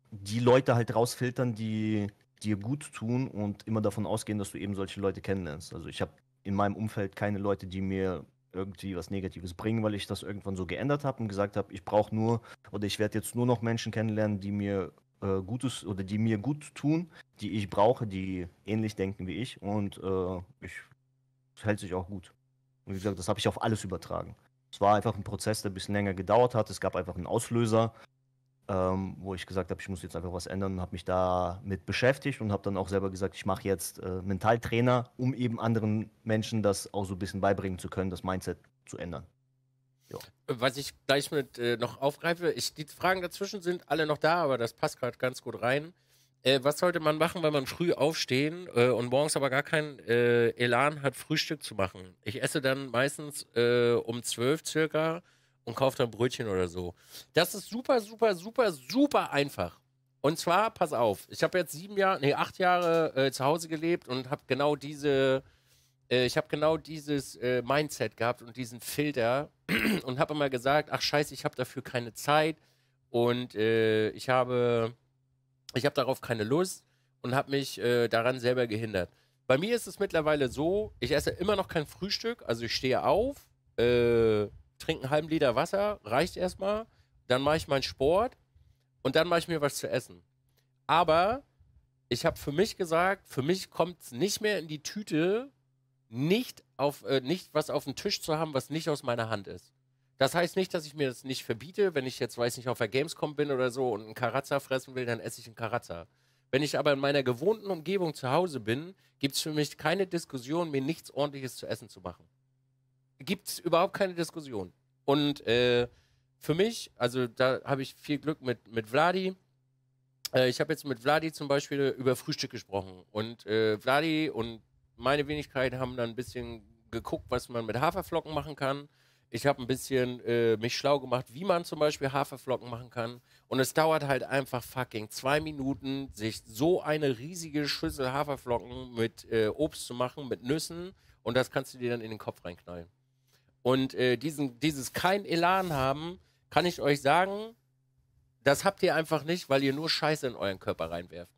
die Leute halt rausfiltern, die dir gut tun und immer davon ausgehen, dass du eben solche Leute kennenlernst. Also ich habe in meinem Umfeld keine Leute, die mir irgendwie was Negatives bringen, weil ich das irgendwann so geändert habe und gesagt habe, ich brauche nur oder ich werde jetzt nur noch Menschen kennenlernen, die mir äh, Gutes oder die mir gut tun, die ich brauche, die ähnlich denken wie ich und äh, ich hält sich auch gut. Und wie gesagt, das habe ich auf alles übertragen. Es war einfach ein Prozess, der ein bisschen länger gedauert hat. Es gab einfach einen Auslöser, ähm, wo ich gesagt habe, ich muss jetzt einfach was ändern und habe mich damit beschäftigt und habe dann auch selber gesagt, ich mache jetzt äh, Mentaltrainer, um eben anderen Menschen das auch so ein bisschen beibringen zu können, das Mindset zu ändern. Jo. Was ich gleich mit äh, noch aufgreife, ich, die Fragen dazwischen sind alle noch da, aber das passt gerade ganz gut rein. Äh, was sollte man machen, wenn man früh aufstehen äh, und morgens aber gar keinen äh, Elan hat, Frühstück zu machen? Ich esse dann meistens äh, um zwölf circa und kauft dann Brötchen oder so. Das ist super, super, super, super einfach. Und zwar, pass auf, ich habe jetzt sieben Jahre, nee, acht Jahre äh, zu Hause gelebt und habe genau diese, äh, ich habe genau dieses äh, Mindset gehabt und diesen Filter und habe immer gesagt, ach scheiße, ich habe dafür keine Zeit und äh, ich habe, ich habe darauf keine Lust und habe mich äh, daran selber gehindert. Bei mir ist es mittlerweile so, ich esse immer noch kein Frühstück, also ich stehe auf, äh, trinke einen halben Liter Wasser, reicht erstmal. Dann mache ich meinen Sport und dann mache ich mir was zu essen. Aber ich habe für mich gesagt, für mich kommt es nicht mehr in die Tüte, nicht, auf, äh, nicht was auf dem Tisch zu haben, was nicht aus meiner Hand ist. Das heißt nicht, dass ich mir das nicht verbiete. Wenn ich jetzt, weiß nicht, auf der Gamescom bin oder so und einen Karatzer fressen will, dann esse ich einen Karatzer. Wenn ich aber in meiner gewohnten Umgebung zu Hause bin, gibt es für mich keine Diskussion, mir nichts Ordentliches zu essen zu machen gibt es überhaupt keine Diskussion. Und äh, für mich, also da habe ich viel Glück mit, mit Vladi. Äh, ich habe jetzt mit Vladi zum Beispiel über Frühstück gesprochen. Und äh, Vladi und meine Wenigkeit haben dann ein bisschen geguckt, was man mit Haferflocken machen kann. Ich habe ein bisschen äh, mich schlau gemacht, wie man zum Beispiel Haferflocken machen kann. Und es dauert halt einfach fucking zwei Minuten, sich so eine riesige Schüssel Haferflocken mit äh, Obst zu machen, mit Nüssen. Und das kannst du dir dann in den Kopf reinknallen und äh, diesen, dieses kein Elan haben, kann ich euch sagen, das habt ihr einfach nicht, weil ihr nur Scheiße in euren Körper reinwerft.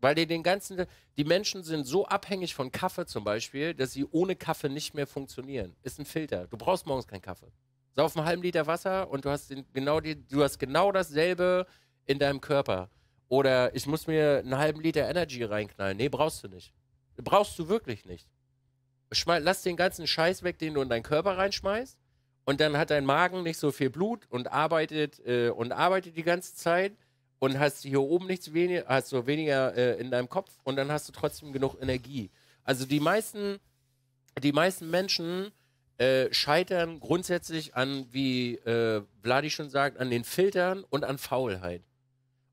Weil ihr den ganzen, die Menschen sind so abhängig von Kaffee zum Beispiel, dass sie ohne Kaffee nicht mehr funktionieren. Ist ein Filter. Du brauchst morgens keinen Kaffee. Sauf einen halben Liter Wasser und du hast den, genau die, du hast genau dasselbe in deinem Körper. Oder ich muss mir einen halben Liter Energy reinknallen. Nee, brauchst du nicht. Brauchst du wirklich nicht lass den ganzen Scheiß weg, den du in deinen Körper reinschmeißt. Und dann hat dein Magen nicht so viel Blut und arbeitet äh, und arbeitet die ganze Zeit und hast hier oben nichts weniger, hast so weniger äh, in deinem Kopf und dann hast du trotzdem genug Energie. Also die meisten, die meisten Menschen äh, scheitern grundsätzlich an, wie äh, Vladi schon sagt, an den Filtern und an Faulheit.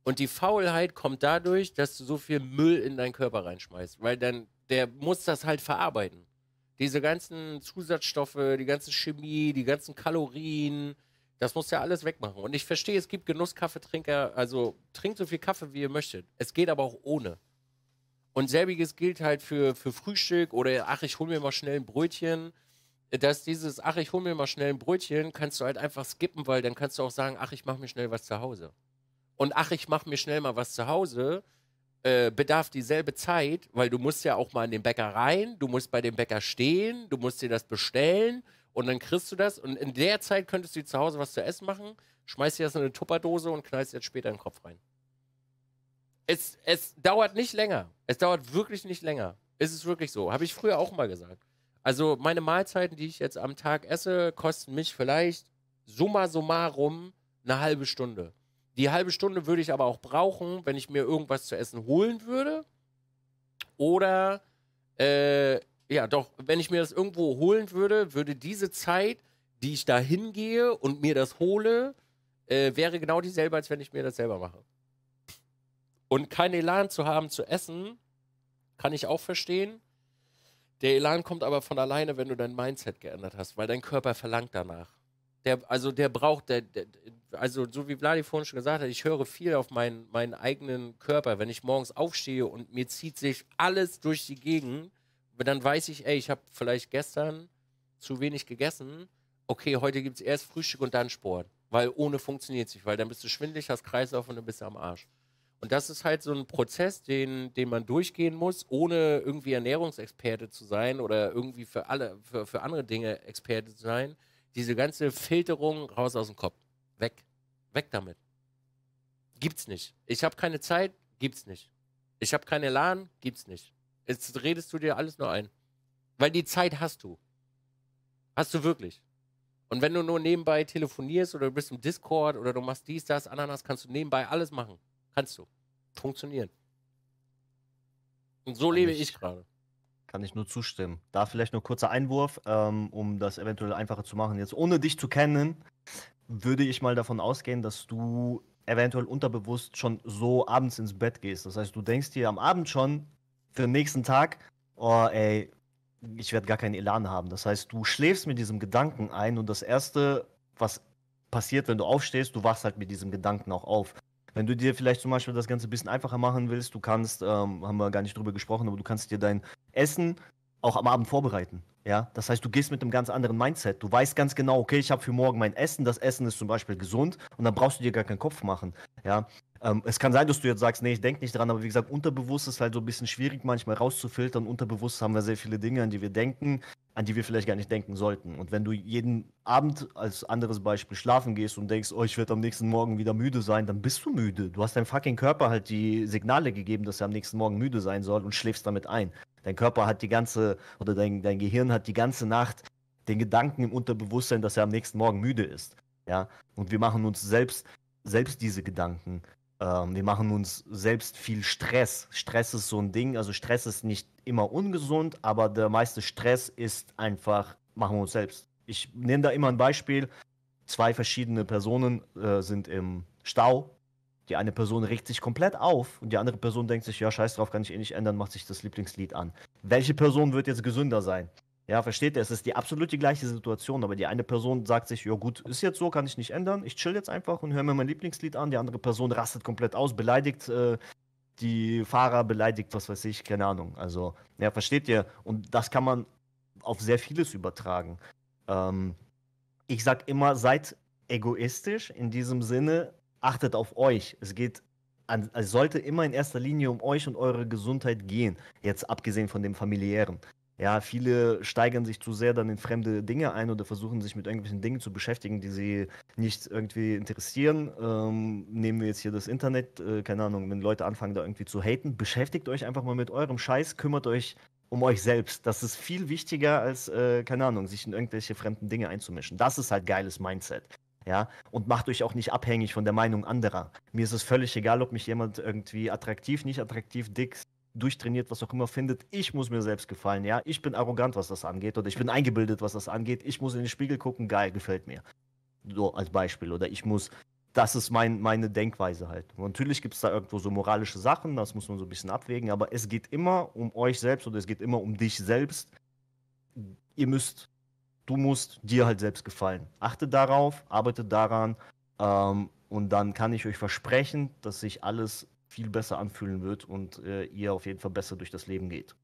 Und die Faulheit kommt dadurch, dass du so viel Müll in deinen Körper reinschmeißt, weil dann der muss das halt verarbeiten diese ganzen Zusatzstoffe, die ganze Chemie, die ganzen Kalorien, das muss ja alles wegmachen. Und ich verstehe, es gibt Genusskaffeetrinker, also trinkt so viel Kaffee, wie ihr möchtet. Es geht aber auch ohne. Und selbiges gilt halt für, für Frühstück oder ach, ich hol mir mal schnell ein Brötchen. Dass dieses, ach, ich hol mir mal schnell ein Brötchen, kannst du halt einfach skippen, weil dann kannst du auch sagen, ach, ich mach mir schnell was zu Hause. Und ach, ich mach mir schnell mal was zu Hause, äh, bedarf dieselbe Zeit, weil du musst ja auch mal in den Bäcker rein, du musst bei dem Bäcker stehen, du musst dir das bestellen und dann kriegst du das und in der Zeit könntest du zu Hause was zu essen machen, schmeißt dir das in eine Tupperdose und knallst jetzt später in den Kopf rein. Es, es dauert nicht länger. Es dauert wirklich nicht länger. Ist Es wirklich so. Habe ich früher auch mal gesagt. Also meine Mahlzeiten, die ich jetzt am Tag esse, kosten mich vielleicht summa summarum eine halbe Stunde. Die halbe Stunde würde ich aber auch brauchen, wenn ich mir irgendwas zu essen holen würde. Oder, äh, ja, doch, wenn ich mir das irgendwo holen würde, würde diese Zeit, die ich da hingehe und mir das hole, äh, wäre genau dieselbe, als wenn ich mir das selber mache. Und keinen Elan zu haben zu essen, kann ich auch verstehen. Der Elan kommt aber von alleine, wenn du dein Mindset geändert hast, weil dein Körper verlangt danach. Der, also der braucht, der, der, also so wie Vladi vorhin schon gesagt hat, ich höre viel auf meinen, meinen eigenen Körper. Wenn ich morgens aufstehe und mir zieht sich alles durch die Gegend, dann weiß ich, ey, ich habe vielleicht gestern zu wenig gegessen. Okay, heute gibt es erst Frühstück und dann Sport. Weil ohne funktioniert es nicht, weil dann bist du schwindelig, hast Kreislauf und dann bist du am Arsch. Und das ist halt so ein Prozess, den, den man durchgehen muss, ohne irgendwie Ernährungsexperte zu sein oder irgendwie für alle, für, für andere Dinge Experte zu sein diese ganze Filterung raus aus dem Kopf. Weg. Weg damit. Gibt's nicht. Ich habe keine Zeit, gibt's nicht. Ich habe keine Elan, gibt's nicht. Jetzt redest du dir alles nur ein. Weil die Zeit hast du. Hast du wirklich. Und wenn du nur nebenbei telefonierst oder du bist im Discord oder du machst dies, das, Ananas, kannst du nebenbei alles machen. Kannst du. Funktionieren. Und so lebe ich gerade. Kann ich nur zustimmen. Da vielleicht nur kurzer Einwurf, ähm, um das eventuell einfacher zu machen. Jetzt ohne dich zu kennen, würde ich mal davon ausgehen, dass du eventuell unterbewusst schon so abends ins Bett gehst. Das heißt, du denkst dir am Abend schon für den nächsten Tag, oh ey, ich werde gar keinen Elan haben. Das heißt, du schläfst mit diesem Gedanken ein und das Erste, was passiert, wenn du aufstehst, du wachst halt mit diesem Gedanken auch auf. Wenn du dir vielleicht zum Beispiel das Ganze ein bisschen einfacher machen willst, du kannst, ähm, haben wir gar nicht drüber gesprochen, aber du kannst dir dein Essen auch am Abend vorbereiten. Ja, das heißt, du gehst mit einem ganz anderen Mindset. Du weißt ganz genau, okay, ich habe für morgen mein Essen. Das Essen ist zum Beispiel gesund und dann brauchst du dir gar keinen Kopf machen. Ja, ähm, es kann sein, dass du jetzt sagst, nee, ich denke nicht dran, aber wie gesagt, unterbewusst ist halt so ein bisschen schwierig manchmal rauszufiltern. Unterbewusst haben wir sehr viele Dinge, an die wir denken, an die wir vielleicht gar nicht denken sollten. Und wenn du jeden Abend als anderes Beispiel schlafen gehst und denkst, oh, ich werde am nächsten Morgen wieder müde sein, dann bist du müde. Du hast deinem fucking Körper halt die Signale gegeben, dass er am nächsten Morgen müde sein soll und schläfst damit ein. Dein Körper hat die ganze, oder dein, dein Gehirn hat die ganze Nacht den Gedanken im Unterbewusstsein, dass er am nächsten Morgen müde ist. Ja, und wir machen uns selbst, selbst diese Gedanken. Ähm, wir machen uns selbst viel Stress. Stress ist so ein Ding. Also Stress ist nicht immer ungesund, aber der meiste Stress ist einfach, machen wir uns selbst. Ich nenne da immer ein Beispiel. Zwei verschiedene Personen äh, sind im Stau. Die eine Person regt sich komplett auf und die andere Person denkt sich, ja, scheiß drauf, kann ich eh nicht ändern, macht sich das Lieblingslied an. Welche Person wird jetzt gesünder sein? Ja, versteht ihr? Es ist die absolut die gleiche Situation, aber die eine Person sagt sich, ja gut, ist jetzt so, kann ich nicht ändern, ich chill jetzt einfach und höre mir mein Lieblingslied an. Die andere Person rastet komplett aus, beleidigt äh, die Fahrer, beleidigt was weiß ich, keine Ahnung. Also, ja, versteht ihr? Und das kann man auf sehr vieles übertragen. Ähm, ich sag immer, seid egoistisch in diesem Sinne, achtet auf euch. Es geht es sollte immer in erster Linie um euch und eure Gesundheit gehen, jetzt abgesehen von dem familiären ja, viele steigern sich zu sehr dann in fremde Dinge ein oder versuchen sich mit irgendwelchen Dingen zu beschäftigen, die sie nicht irgendwie interessieren. Ähm, nehmen wir jetzt hier das Internet, äh, keine Ahnung, wenn Leute anfangen da irgendwie zu haten, beschäftigt euch einfach mal mit eurem Scheiß, kümmert euch um euch selbst. Das ist viel wichtiger als, äh, keine Ahnung, sich in irgendwelche fremden Dinge einzumischen. Das ist halt geiles Mindset. Ja, und macht euch auch nicht abhängig von der Meinung anderer. Mir ist es völlig egal, ob mich jemand irgendwie attraktiv, nicht attraktiv, dick, durchtrainiert, was auch immer findet. Ich muss mir selbst gefallen, ja. Ich bin arrogant, was das angeht, oder ich bin eingebildet, was das angeht. Ich muss in den Spiegel gucken, geil, gefällt mir. So als Beispiel. Oder ich muss, das ist mein, meine Denkweise halt. Und natürlich gibt es da irgendwo so moralische Sachen, das muss man so ein bisschen abwägen, aber es geht immer um euch selbst oder es geht immer um dich selbst. Ihr müsst, du musst dir halt selbst gefallen. Achtet darauf, arbeitet daran. Ähm, und dann kann ich euch versprechen, dass sich alles viel besser anfühlen wird und äh, ihr auf jeden Fall besser durch das Leben geht.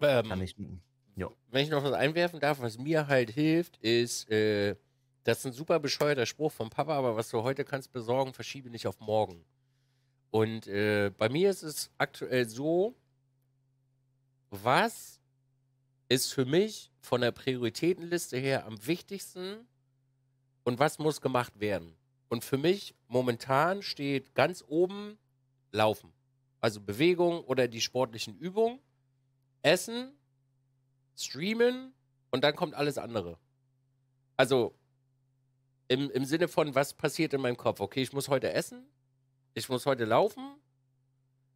Ähm, Kann ich, mhm, ja. Wenn ich noch was einwerfen darf, was mir halt hilft, ist, äh, das ist ein super bescheuerter Spruch vom Papa, aber was du heute kannst besorgen, verschiebe nicht auf morgen. Und äh, bei mir ist es aktuell so, was ist für mich von der Prioritätenliste her am wichtigsten und was muss gemacht werden? Und für mich momentan steht ganz oben Laufen. Also Bewegung oder die sportlichen Übungen, Essen, Streamen und dann kommt alles andere. Also im, im Sinne von, was passiert in meinem Kopf? Okay, ich muss heute essen, ich muss heute laufen,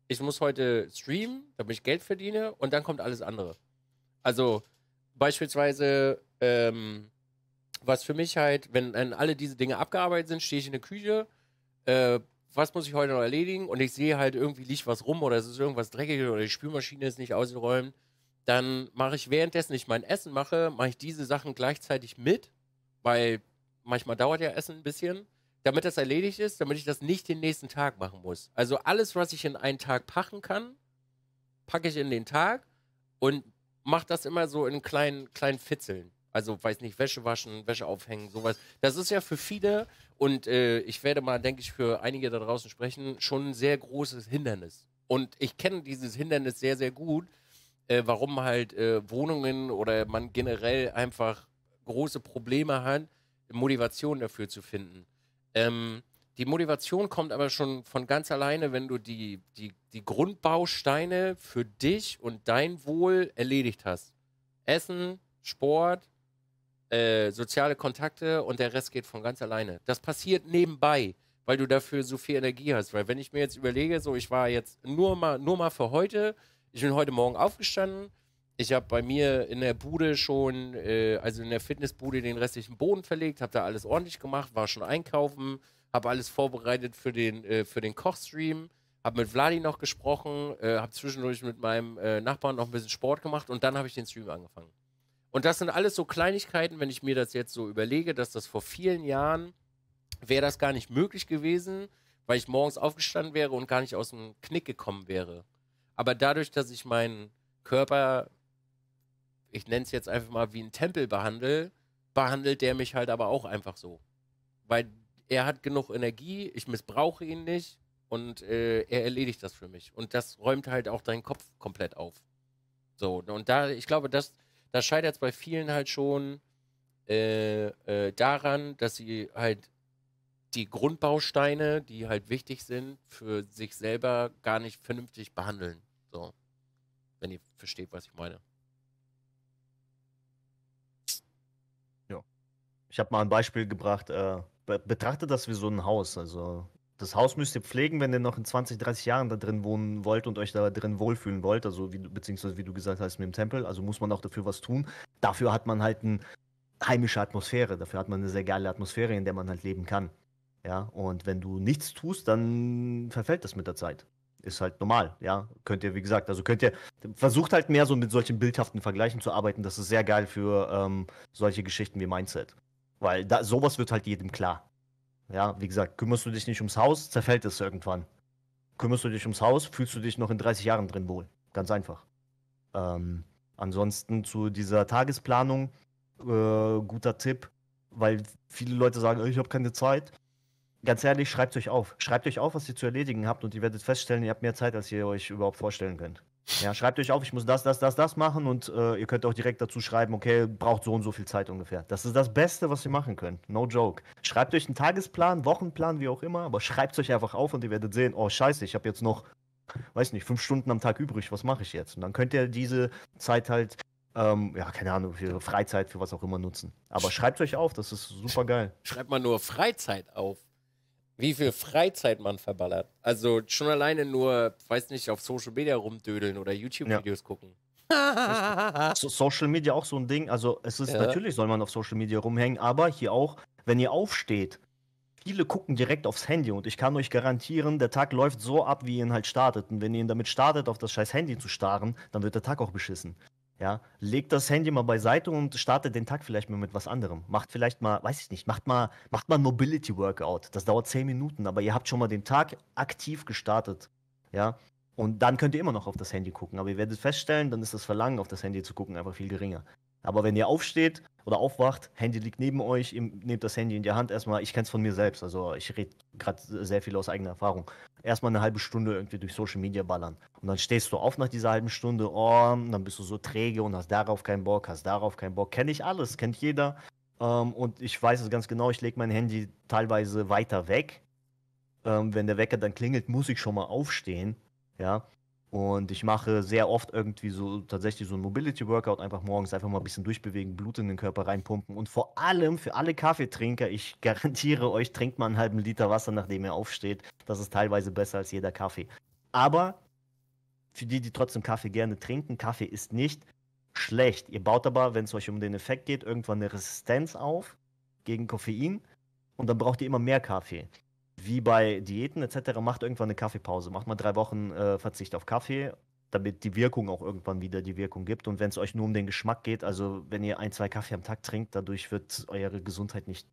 ich muss heute streamen, damit ich Geld verdiene und dann kommt alles andere. Also beispielsweise ähm, was für mich halt, wenn, wenn alle diese Dinge abgearbeitet sind, stehe ich in der Küche, äh, was muss ich heute noch erledigen und ich sehe halt irgendwie liegt was rum oder es ist irgendwas dreckig oder die Spülmaschine ist nicht ausgeräumt, dann mache ich währenddessen ich mein Essen mache, mache ich diese Sachen gleichzeitig mit, weil manchmal dauert ja Essen ein bisschen, damit das erledigt ist, damit ich das nicht den nächsten Tag machen muss. Also alles, was ich in einen Tag packen kann, packe ich in den Tag und mache das immer so in kleinen, kleinen Fitzeln. Also, weiß nicht, Wäsche waschen, Wäsche aufhängen, sowas. Das ist ja für viele, und äh, ich werde mal, denke ich, für einige da draußen sprechen, schon ein sehr großes Hindernis. Und ich kenne dieses Hindernis sehr, sehr gut, äh, warum halt äh, Wohnungen oder man generell einfach große Probleme hat, Motivation dafür zu finden. Ähm, die Motivation kommt aber schon von ganz alleine, wenn du die, die, die Grundbausteine für dich und dein Wohl erledigt hast. Essen, Sport, äh, soziale Kontakte und der Rest geht von ganz alleine. Das passiert nebenbei, weil du dafür so viel Energie hast. Weil wenn ich mir jetzt überlege, so ich war jetzt nur mal, nur mal für heute, ich bin heute Morgen aufgestanden, ich habe bei mir in der Bude schon, äh, also in der Fitnessbude, den restlichen Boden verlegt, habe da alles ordentlich gemacht, war schon einkaufen, habe alles vorbereitet für den, äh, für den Kochstream, habe mit Vladi noch gesprochen, äh, habe zwischendurch mit meinem äh, Nachbarn noch ein bisschen Sport gemacht und dann habe ich den Stream angefangen. Und das sind alles so Kleinigkeiten, wenn ich mir das jetzt so überlege, dass das vor vielen Jahren wäre das gar nicht möglich gewesen, weil ich morgens aufgestanden wäre und gar nicht aus dem Knick gekommen wäre. Aber dadurch, dass ich meinen Körper, ich nenne es jetzt einfach mal wie einen Tempel behandle, behandelt der mich halt aber auch einfach so. Weil er hat genug Energie, ich missbrauche ihn nicht und äh, er erledigt das für mich. Und das räumt halt auch deinen Kopf komplett auf. So, und da, ich glaube, das, da scheitert es bei vielen halt schon äh, äh, daran, dass sie halt die Grundbausteine, die halt wichtig sind, für sich selber gar nicht vernünftig behandeln. So. Wenn ihr versteht, was ich meine. Ja. Ich habe mal ein Beispiel gebracht. Äh, be betrachtet das wie so ein Haus. Also das Haus müsst ihr pflegen, wenn ihr noch in 20, 30 Jahren da drin wohnen wollt und euch da drin wohlfühlen wollt, also wie, beziehungsweise wie du gesagt hast mit dem Tempel, also muss man auch dafür was tun. Dafür hat man halt eine heimische Atmosphäre, dafür hat man eine sehr geile Atmosphäre, in der man halt leben kann. Ja, und wenn du nichts tust, dann verfällt das mit der Zeit. Ist halt normal, ja. Könnt ihr, wie gesagt, also könnt ihr, versucht halt mehr so mit solchen bildhaften Vergleichen zu arbeiten. Das ist sehr geil für ähm, solche Geschichten wie Mindset. Weil da, sowas wird halt jedem klar. Ja, wie gesagt, kümmerst du dich nicht ums Haus, zerfällt es irgendwann. Kümmerst du dich ums Haus, fühlst du dich noch in 30 Jahren drin wohl. Ganz einfach. Ähm, ansonsten zu dieser Tagesplanung, äh, guter Tipp, weil viele Leute sagen, ich habe keine Zeit. Ganz ehrlich, schreibt euch auf. Schreibt euch auf, was ihr zu erledigen habt und ihr werdet feststellen, ihr habt mehr Zeit, als ihr euch überhaupt vorstellen könnt. Ja, schreibt euch auf, ich muss das, das, das, das machen und äh, ihr könnt auch direkt dazu schreiben, okay, braucht so und so viel Zeit ungefähr. Das ist das Beste, was ihr machen könnt. No joke. Schreibt euch einen Tagesplan, Wochenplan, wie auch immer, aber schreibt es euch einfach auf und ihr werdet sehen, oh scheiße, ich habe jetzt noch, weiß nicht, fünf Stunden am Tag übrig, was mache ich jetzt? Und dann könnt ihr diese Zeit halt, ähm, ja, keine Ahnung, für Freizeit, für was auch immer nutzen. Aber schreibt es euch auf, das ist super geil. Schreibt mal nur Freizeit auf wie viel Freizeit man verballert. Also schon alleine nur, weiß nicht, auf Social Media rumdödeln oder YouTube-Videos ja. gucken. so, Social Media auch so ein Ding. Also es ist ja. natürlich soll man auf Social Media rumhängen, aber hier auch, wenn ihr aufsteht, viele gucken direkt aufs Handy und ich kann euch garantieren, der Tag läuft so ab, wie ihr ihn halt startet. Und wenn ihr ihn damit startet, auf das scheiß Handy zu starren, dann wird der Tag auch beschissen. Ja, legt das Handy mal beiseite und startet den Tag vielleicht mal mit was anderem. Macht vielleicht mal, weiß ich nicht, macht mal, macht mal ein Mobility Workout. Das dauert zehn Minuten, aber ihr habt schon mal den Tag aktiv gestartet. Ja, und dann könnt ihr immer noch auf das Handy gucken. Aber ihr werdet feststellen, dann ist das Verlangen, auf das Handy zu gucken, einfach viel geringer. Aber wenn ihr aufsteht oder aufwacht, Handy liegt neben euch, ihr nehmt das Handy in die Hand erstmal. Ich kenne es von mir selbst, also ich rede gerade sehr viel aus eigener Erfahrung. Erstmal eine halbe Stunde irgendwie durch Social Media ballern. Und dann stehst du auf nach dieser halben Stunde, oh, dann bist du so träge und hast darauf keinen Bock, hast darauf keinen Bock. Kenne ich alles, kennt jeder. Ähm, und ich weiß es ganz genau, ich lege mein Handy teilweise weiter weg. Ähm, wenn der Wecker dann klingelt, muss ich schon mal aufstehen. Ja, und ich mache sehr oft irgendwie so tatsächlich so ein Mobility-Workout, einfach morgens einfach mal ein bisschen durchbewegen, Blut in den Körper reinpumpen. Und vor allem für alle Kaffeetrinker, ich garantiere euch, trinkt man einen halben Liter Wasser, nachdem ihr aufsteht. Das ist teilweise besser als jeder Kaffee. Aber für die, die trotzdem Kaffee gerne trinken, Kaffee ist nicht schlecht. Ihr baut aber, wenn es euch um den Effekt geht, irgendwann eine Resistenz auf gegen Koffein. Und dann braucht ihr immer mehr Kaffee wie bei Diäten etc., macht irgendwann eine Kaffeepause. Macht mal drei Wochen äh, Verzicht auf Kaffee, damit die Wirkung auch irgendwann wieder die Wirkung gibt. Und wenn es euch nur um den Geschmack geht, also wenn ihr ein, zwei Kaffee am Tag trinkt, dadurch wird eure Gesundheit nicht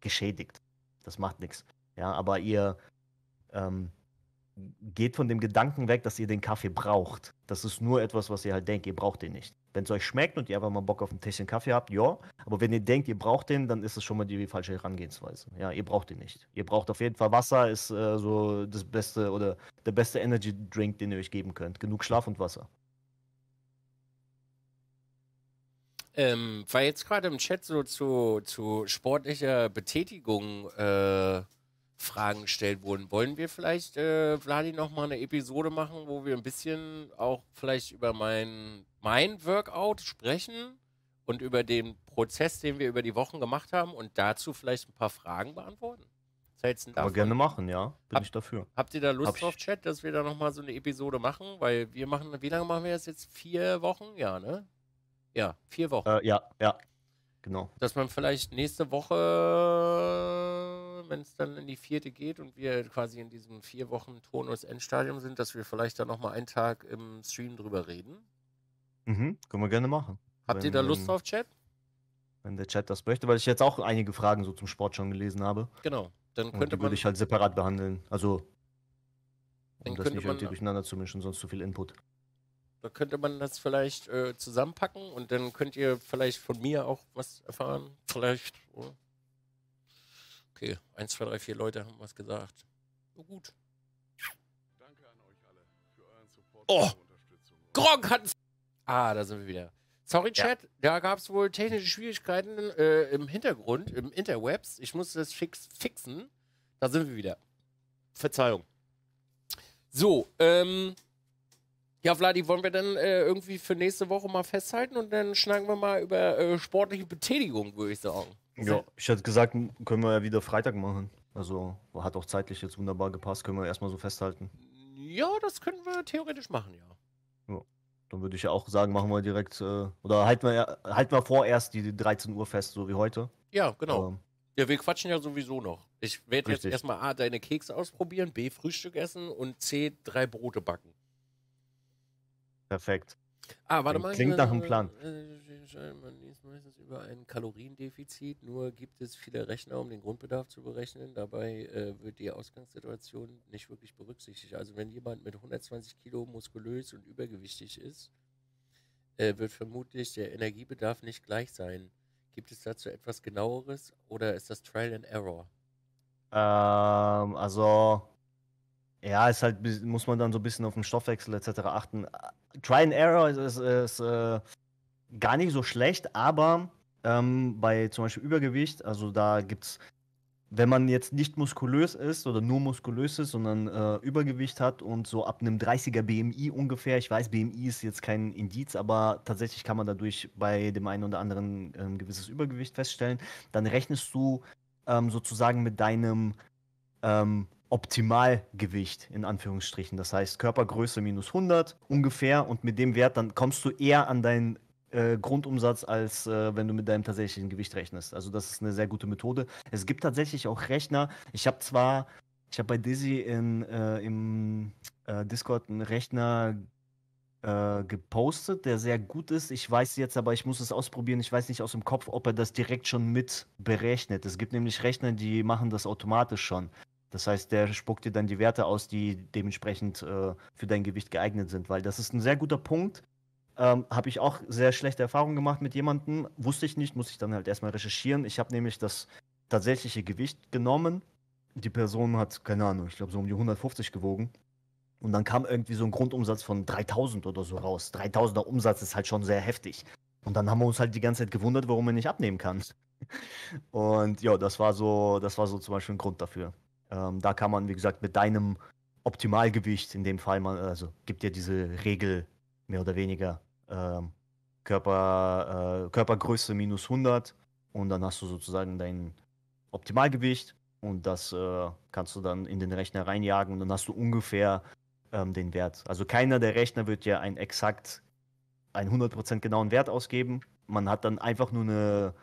geschädigt. Das macht nichts. Ja, aber ihr ähm, geht von dem Gedanken weg, dass ihr den Kaffee braucht. Das ist nur etwas, was ihr halt denkt, ihr braucht den nicht. Wenn es euch schmeckt und ihr einfach mal Bock auf ein Täschchen Kaffee habt, ja. Aber wenn ihr denkt, ihr braucht den, dann ist es schon mal die falsche Herangehensweise. Ja, ihr braucht den nicht. Ihr braucht auf jeden Fall Wasser, ist äh, so das beste oder der beste Energy Drink, den ihr euch geben könnt. Genug Schlaf und Wasser. Ähm, war jetzt gerade im Chat so zu, zu sportlicher Betätigung äh Fragen gestellt wurden. Wollen wir vielleicht, äh, Vladi, nochmal eine Episode machen, wo wir ein bisschen auch vielleicht über mein, mein Workout sprechen und über den Prozess, den wir über die Wochen gemacht haben und dazu vielleicht ein paar Fragen beantworten? Setzen Aber gerne machen, ja. Bin Hab, ich dafür. Habt ihr da Lust Hab drauf, ich... Chat, dass wir da nochmal so eine Episode machen? Weil wir machen, wie lange machen wir das jetzt? Vier Wochen? Ja, ne? Ja, vier Wochen. Äh, ja, ja. Genau. Dass man vielleicht nächste Woche wenn es dann in die vierte geht und wir quasi in diesem vier Wochen Turnus-Endstadium sind, dass wir vielleicht dann nochmal einen Tag im Stream drüber reden. Mhm, können wir gerne machen. Habt wenn, ihr da Lust wenn, drauf, Chat? Wenn der Chat das möchte, weil ich jetzt auch einige Fragen so zum Sport schon gelesen habe. Genau. Dann könnte man. Würde ich halt separat behandeln. Also. Um das nicht irgendwie durcheinander zu mischen, sonst zu viel Input. Da könnte man das vielleicht äh, zusammenpacken und dann könnt ihr vielleicht von mir auch was erfahren. Vielleicht. Oder? okay, 1, 2, 3, 4 Leute haben was gesagt. So gut. Danke an euch alle für euren Support oh. Grog hat Ah, da sind wir wieder. Sorry, Chat, ja. da gab es wohl technische Schwierigkeiten äh, im Hintergrund, im Interwebs. Ich musste das fix fixen. Da sind wir wieder. Verzeihung. So, ähm. Ja, Vladi, wollen wir dann äh, irgendwie für nächste Woche mal festhalten und dann schnacken wir mal über äh, sportliche Betätigung, würde ich sagen. Ja, ich hätte gesagt, können wir ja wieder Freitag machen. Also hat auch zeitlich jetzt wunderbar gepasst, können wir erstmal so festhalten. Ja, das können wir theoretisch machen, ja. ja. Dann würde ich ja auch sagen, machen wir direkt, äh, oder halten wir, halten wir vorerst die 13 Uhr fest, so wie heute. Ja, genau. Ähm, ja, wir quatschen ja sowieso noch. Ich werde jetzt erstmal A, deine Kekse ausprobieren, B, Frühstück essen und C, drei Brote backen. Perfekt. Ah, warte mal. Klingt nach einem Plan. Äh, äh, man liest meistens über ein Kaloriendefizit, nur gibt es viele Rechner, um den Grundbedarf zu berechnen. Dabei äh, wird die Ausgangssituation nicht wirklich berücksichtigt. Also wenn jemand mit 120 Kilo muskulös und übergewichtig ist, äh, wird vermutlich der Energiebedarf nicht gleich sein. Gibt es dazu etwas genaueres oder ist das Trial and Error? Ähm, also ja, ist halt, muss man dann so ein bisschen auf den Stoffwechsel etc. achten. Try and Error ist, ist, ist äh, gar nicht so schlecht, aber ähm, bei zum Beispiel Übergewicht, also da gibt es, wenn man jetzt nicht muskulös ist oder nur muskulös ist, sondern äh, Übergewicht hat und so ab einem 30er BMI ungefähr, ich weiß, BMI ist jetzt kein Indiz, aber tatsächlich kann man dadurch bei dem einen oder anderen ein ähm, gewisses Übergewicht feststellen, dann rechnest du ähm, sozusagen mit deinem ähm, Optimalgewicht in Anführungsstrichen. Das heißt Körpergröße minus 100 ungefähr und mit dem Wert dann kommst du eher an deinen äh, Grundumsatz, als äh, wenn du mit deinem tatsächlichen Gewicht rechnest. Also das ist eine sehr gute Methode. Es gibt tatsächlich auch Rechner. Ich habe zwar, ich habe bei Dizzy in, äh, im äh, Discord einen Rechner äh, gepostet, der sehr gut ist. Ich weiß jetzt aber, ich muss es ausprobieren. Ich weiß nicht aus dem Kopf, ob er das direkt schon mit berechnet. Es gibt nämlich Rechner, die machen das automatisch schon. Das heißt, der spuckt dir dann die Werte aus, die dementsprechend äh, für dein Gewicht geeignet sind, weil das ist ein sehr guter Punkt. Ähm, habe ich auch sehr schlechte Erfahrungen gemacht mit jemandem, wusste ich nicht, muss ich dann halt erstmal recherchieren. Ich habe nämlich das tatsächliche Gewicht genommen. Die Person hat, keine Ahnung, ich glaube so um die 150 gewogen. Und dann kam irgendwie so ein Grundumsatz von 3000 oder so raus. 3000er Umsatz ist halt schon sehr heftig. Und dann haben wir uns halt die ganze Zeit gewundert, warum er nicht abnehmen kann. Und ja, das war so, das war so zum Beispiel ein Grund dafür. Ähm, da kann man, wie gesagt, mit deinem Optimalgewicht in dem Fall, man, also gibt dir diese Regel mehr oder weniger ähm, Körper, äh, Körpergröße minus 100 und dann hast du sozusagen dein Optimalgewicht und das äh, kannst du dann in den Rechner reinjagen und dann hast du ungefähr ähm, den Wert. Also keiner der Rechner wird ja einen exakt, einen 100% genauen Wert ausgeben. Man hat dann einfach nur eine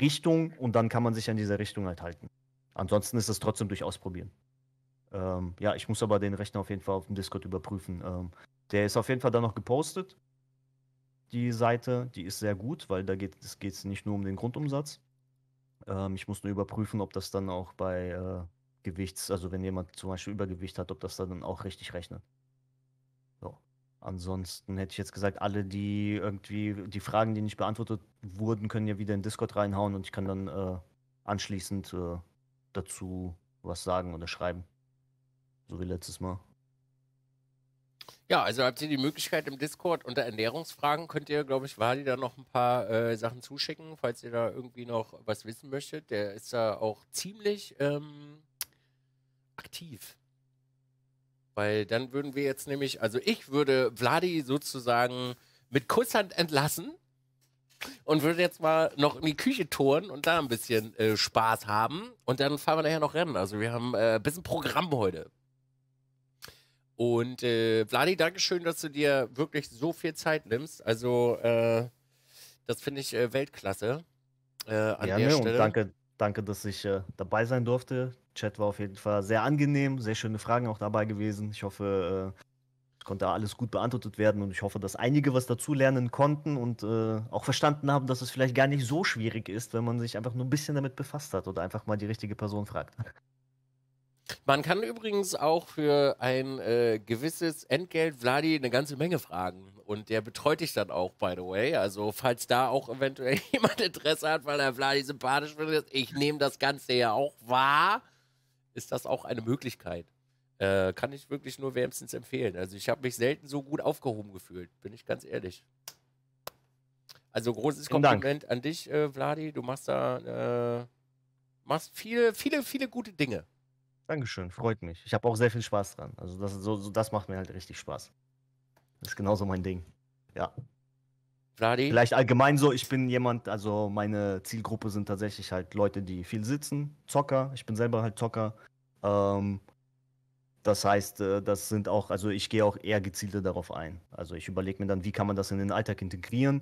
Richtung und dann kann man sich an dieser Richtung halt halten. Ansonsten ist es trotzdem durch Ausprobieren. Ähm, ja, ich muss aber den Rechner auf jeden Fall auf dem Discord überprüfen. Ähm, der ist auf jeden Fall da noch gepostet. Die Seite, die ist sehr gut, weil da geht es nicht nur um den Grundumsatz. Ähm, ich muss nur überprüfen, ob das dann auch bei äh, Gewichts, also wenn jemand zum Beispiel Übergewicht hat, ob das dann auch richtig rechnet. So. Ansonsten hätte ich jetzt gesagt, alle, die irgendwie die Fragen, die nicht beantwortet wurden, können ja wieder in Discord reinhauen und ich kann dann äh, anschließend äh, dazu was sagen oder schreiben. So wie letztes Mal. Ja, also habt ihr die Möglichkeit im Discord unter Ernährungsfragen könnt ihr, glaube ich, Wadi da noch ein paar äh, Sachen zuschicken, falls ihr da irgendwie noch was wissen möchtet. Der ist da auch ziemlich ähm, aktiv. Weil dann würden wir jetzt nämlich, also ich würde Vladi sozusagen mit Kusshand entlassen und würde jetzt mal noch in die Küche touren und da ein bisschen äh, Spaß haben. Und dann fahren wir nachher noch rennen. Also wir haben äh, ein bisschen Programm heute. Und äh, Vladi, Dankeschön, dass du dir wirklich so viel Zeit nimmst. Also äh, das finde ich äh, Weltklasse. Äh, an ja, der ne, Stelle. Und danke, danke, dass ich äh, dabei sein durfte. Chat war auf jeden Fall sehr angenehm, sehr schöne Fragen auch dabei gewesen. Ich hoffe, konnte alles gut beantwortet werden und ich hoffe, dass einige was dazulernen konnten und äh, auch verstanden haben, dass es vielleicht gar nicht so schwierig ist, wenn man sich einfach nur ein bisschen damit befasst hat oder einfach mal die richtige Person fragt. Man kann übrigens auch für ein äh, gewisses Entgelt Vladi eine ganze Menge fragen. Und der betreut dich dann auch, by the way. Also, falls da auch eventuell jemand Interesse hat, weil er Vladi sympathisch findet, ich nehme das Ganze ja auch wahr, ist das auch eine Möglichkeit. Äh, kann ich wirklich nur wärmstens empfehlen. Also ich habe mich selten so gut aufgehoben gefühlt, bin ich ganz ehrlich. Also großes Kompliment an dich, äh, Vladi. Du machst da äh, machst viele, viele, viele gute Dinge. Dankeschön, freut mich. Ich habe auch sehr viel Spaß dran. Also das, so, so, das macht mir halt richtig Spaß. Das ist genauso mein Ding. Ja. Vladi? Vielleicht allgemein so, ich bin jemand, also meine Zielgruppe sind tatsächlich halt Leute, die viel sitzen, Zocker. Ich bin selber halt Zocker. Ähm, das heißt, äh, das sind auch, also ich gehe auch eher gezielter darauf ein. Also ich überlege mir dann, wie kann man das in den Alltag integrieren,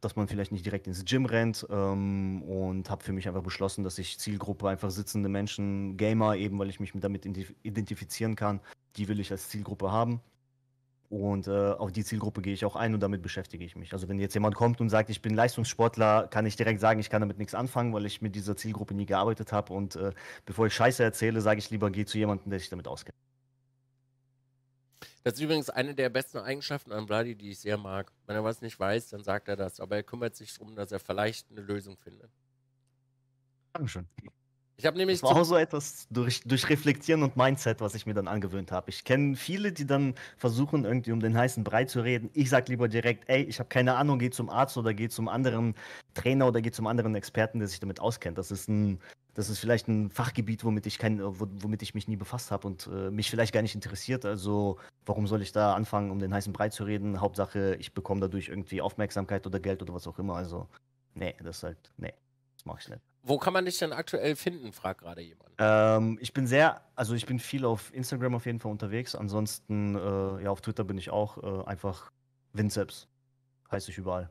dass man vielleicht nicht direkt ins Gym rennt ähm, und habe für mich einfach beschlossen, dass ich Zielgruppe einfach sitzende Menschen, Gamer eben, weil ich mich damit identifizieren kann, die will ich als Zielgruppe haben. Und äh, auf die Zielgruppe gehe ich auch ein und damit beschäftige ich mich. Also wenn jetzt jemand kommt und sagt, ich bin Leistungssportler, kann ich direkt sagen, ich kann damit nichts anfangen, weil ich mit dieser Zielgruppe nie gearbeitet habe. Und äh, bevor ich Scheiße erzähle, sage ich lieber, geh zu jemandem, der sich damit auskennt. Das ist übrigens eine der besten Eigenschaften an Vladi, die ich sehr mag. Wenn er was nicht weiß, dann sagt er das. Aber er kümmert sich darum, dass er vielleicht eine Lösung findet. Dankeschön. Ich habe nämlich. Das war auch so etwas durch, durch Reflektieren und Mindset, was ich mir dann angewöhnt habe. Ich kenne viele, die dann versuchen, irgendwie um den heißen Brei zu reden. Ich sage lieber direkt, ey, ich habe keine Ahnung, geh zum Arzt oder geh zum anderen Trainer oder geh zum anderen Experten, der sich damit auskennt. Das ist ein das ist vielleicht ein Fachgebiet, womit ich, kein, womit ich mich nie befasst habe und äh, mich vielleicht gar nicht interessiert. Also warum soll ich da anfangen, um den heißen Brei zu reden? Hauptsache, ich bekomme dadurch irgendwie Aufmerksamkeit oder Geld oder was auch immer. Also nee, das ist halt, nee, das mache ich nicht. Wo kann man dich denn aktuell finden, fragt gerade jemand. Ähm, ich bin sehr, also ich bin viel auf Instagram auf jeden Fall unterwegs. Ansonsten, äh, ja, auf Twitter bin ich auch äh, einfach Vinzeps. Heiße ich überall.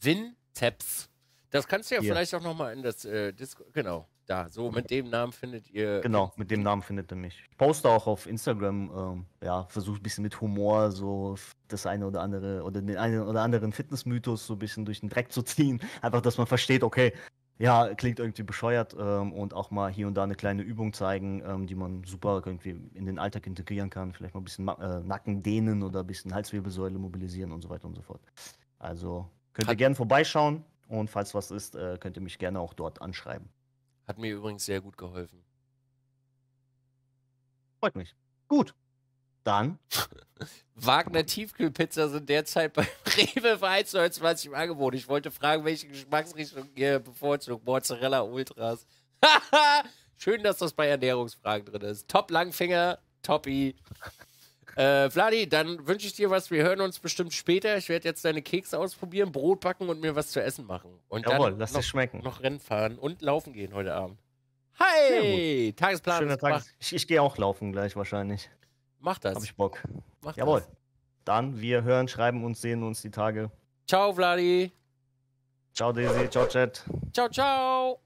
Vinzeps. Das kannst du ja Hier. vielleicht auch nochmal in das äh, Disco. Genau, da. So mit dem Namen findet ihr. Genau, mit dem Namen findet ihr mich. Ich poste auch auf Instagram, ähm, ja, versuche ein bisschen mit Humor so das eine oder andere oder den einen oder anderen Fitnessmythos so ein bisschen durch den Dreck zu ziehen. Einfach, dass man versteht, okay, ja, klingt irgendwie bescheuert ähm, und auch mal hier und da eine kleine Übung zeigen, ähm, die man super irgendwie in den Alltag integrieren kann. Vielleicht mal ein bisschen äh, Nacken dehnen oder ein bisschen Halswirbelsäule mobilisieren und so weiter und so fort. Also könnt ihr gerne vorbeischauen. Und falls was ist, äh, könnt ihr mich gerne auch dort anschreiben. Hat mir übrigens sehr gut geholfen. Freut mich. Gut. Dann. Wagner Tiefkühlpizza sind derzeit bei Rewe für 1,29 im Angebot. Ich wollte fragen, welche Geschmacksrichtung ihr bevorzugt. Mozzarella Ultras. Schön, dass das bei Ernährungsfragen drin ist. Top Langfinger, Toppi. Äh, Vladi, dann wünsche ich dir was. Wir hören uns bestimmt später. Ich werde jetzt deine Kekse ausprobieren, Brot backen und mir was zu essen machen. Und Jawohl, dann lass noch, dich schmecken. Noch Rennen fahren und laufen gehen heute Abend. Hi! Tagesplan. Schöner Tag. Ich, ich gehe auch laufen gleich wahrscheinlich. Mach das. Hab ich Bock. Mach Jawohl. Das. Dann, wir hören, schreiben uns, sehen uns die Tage. Ciao, Vladi. Ciao, Daisy. Ciao, Chat. Ciao, ciao.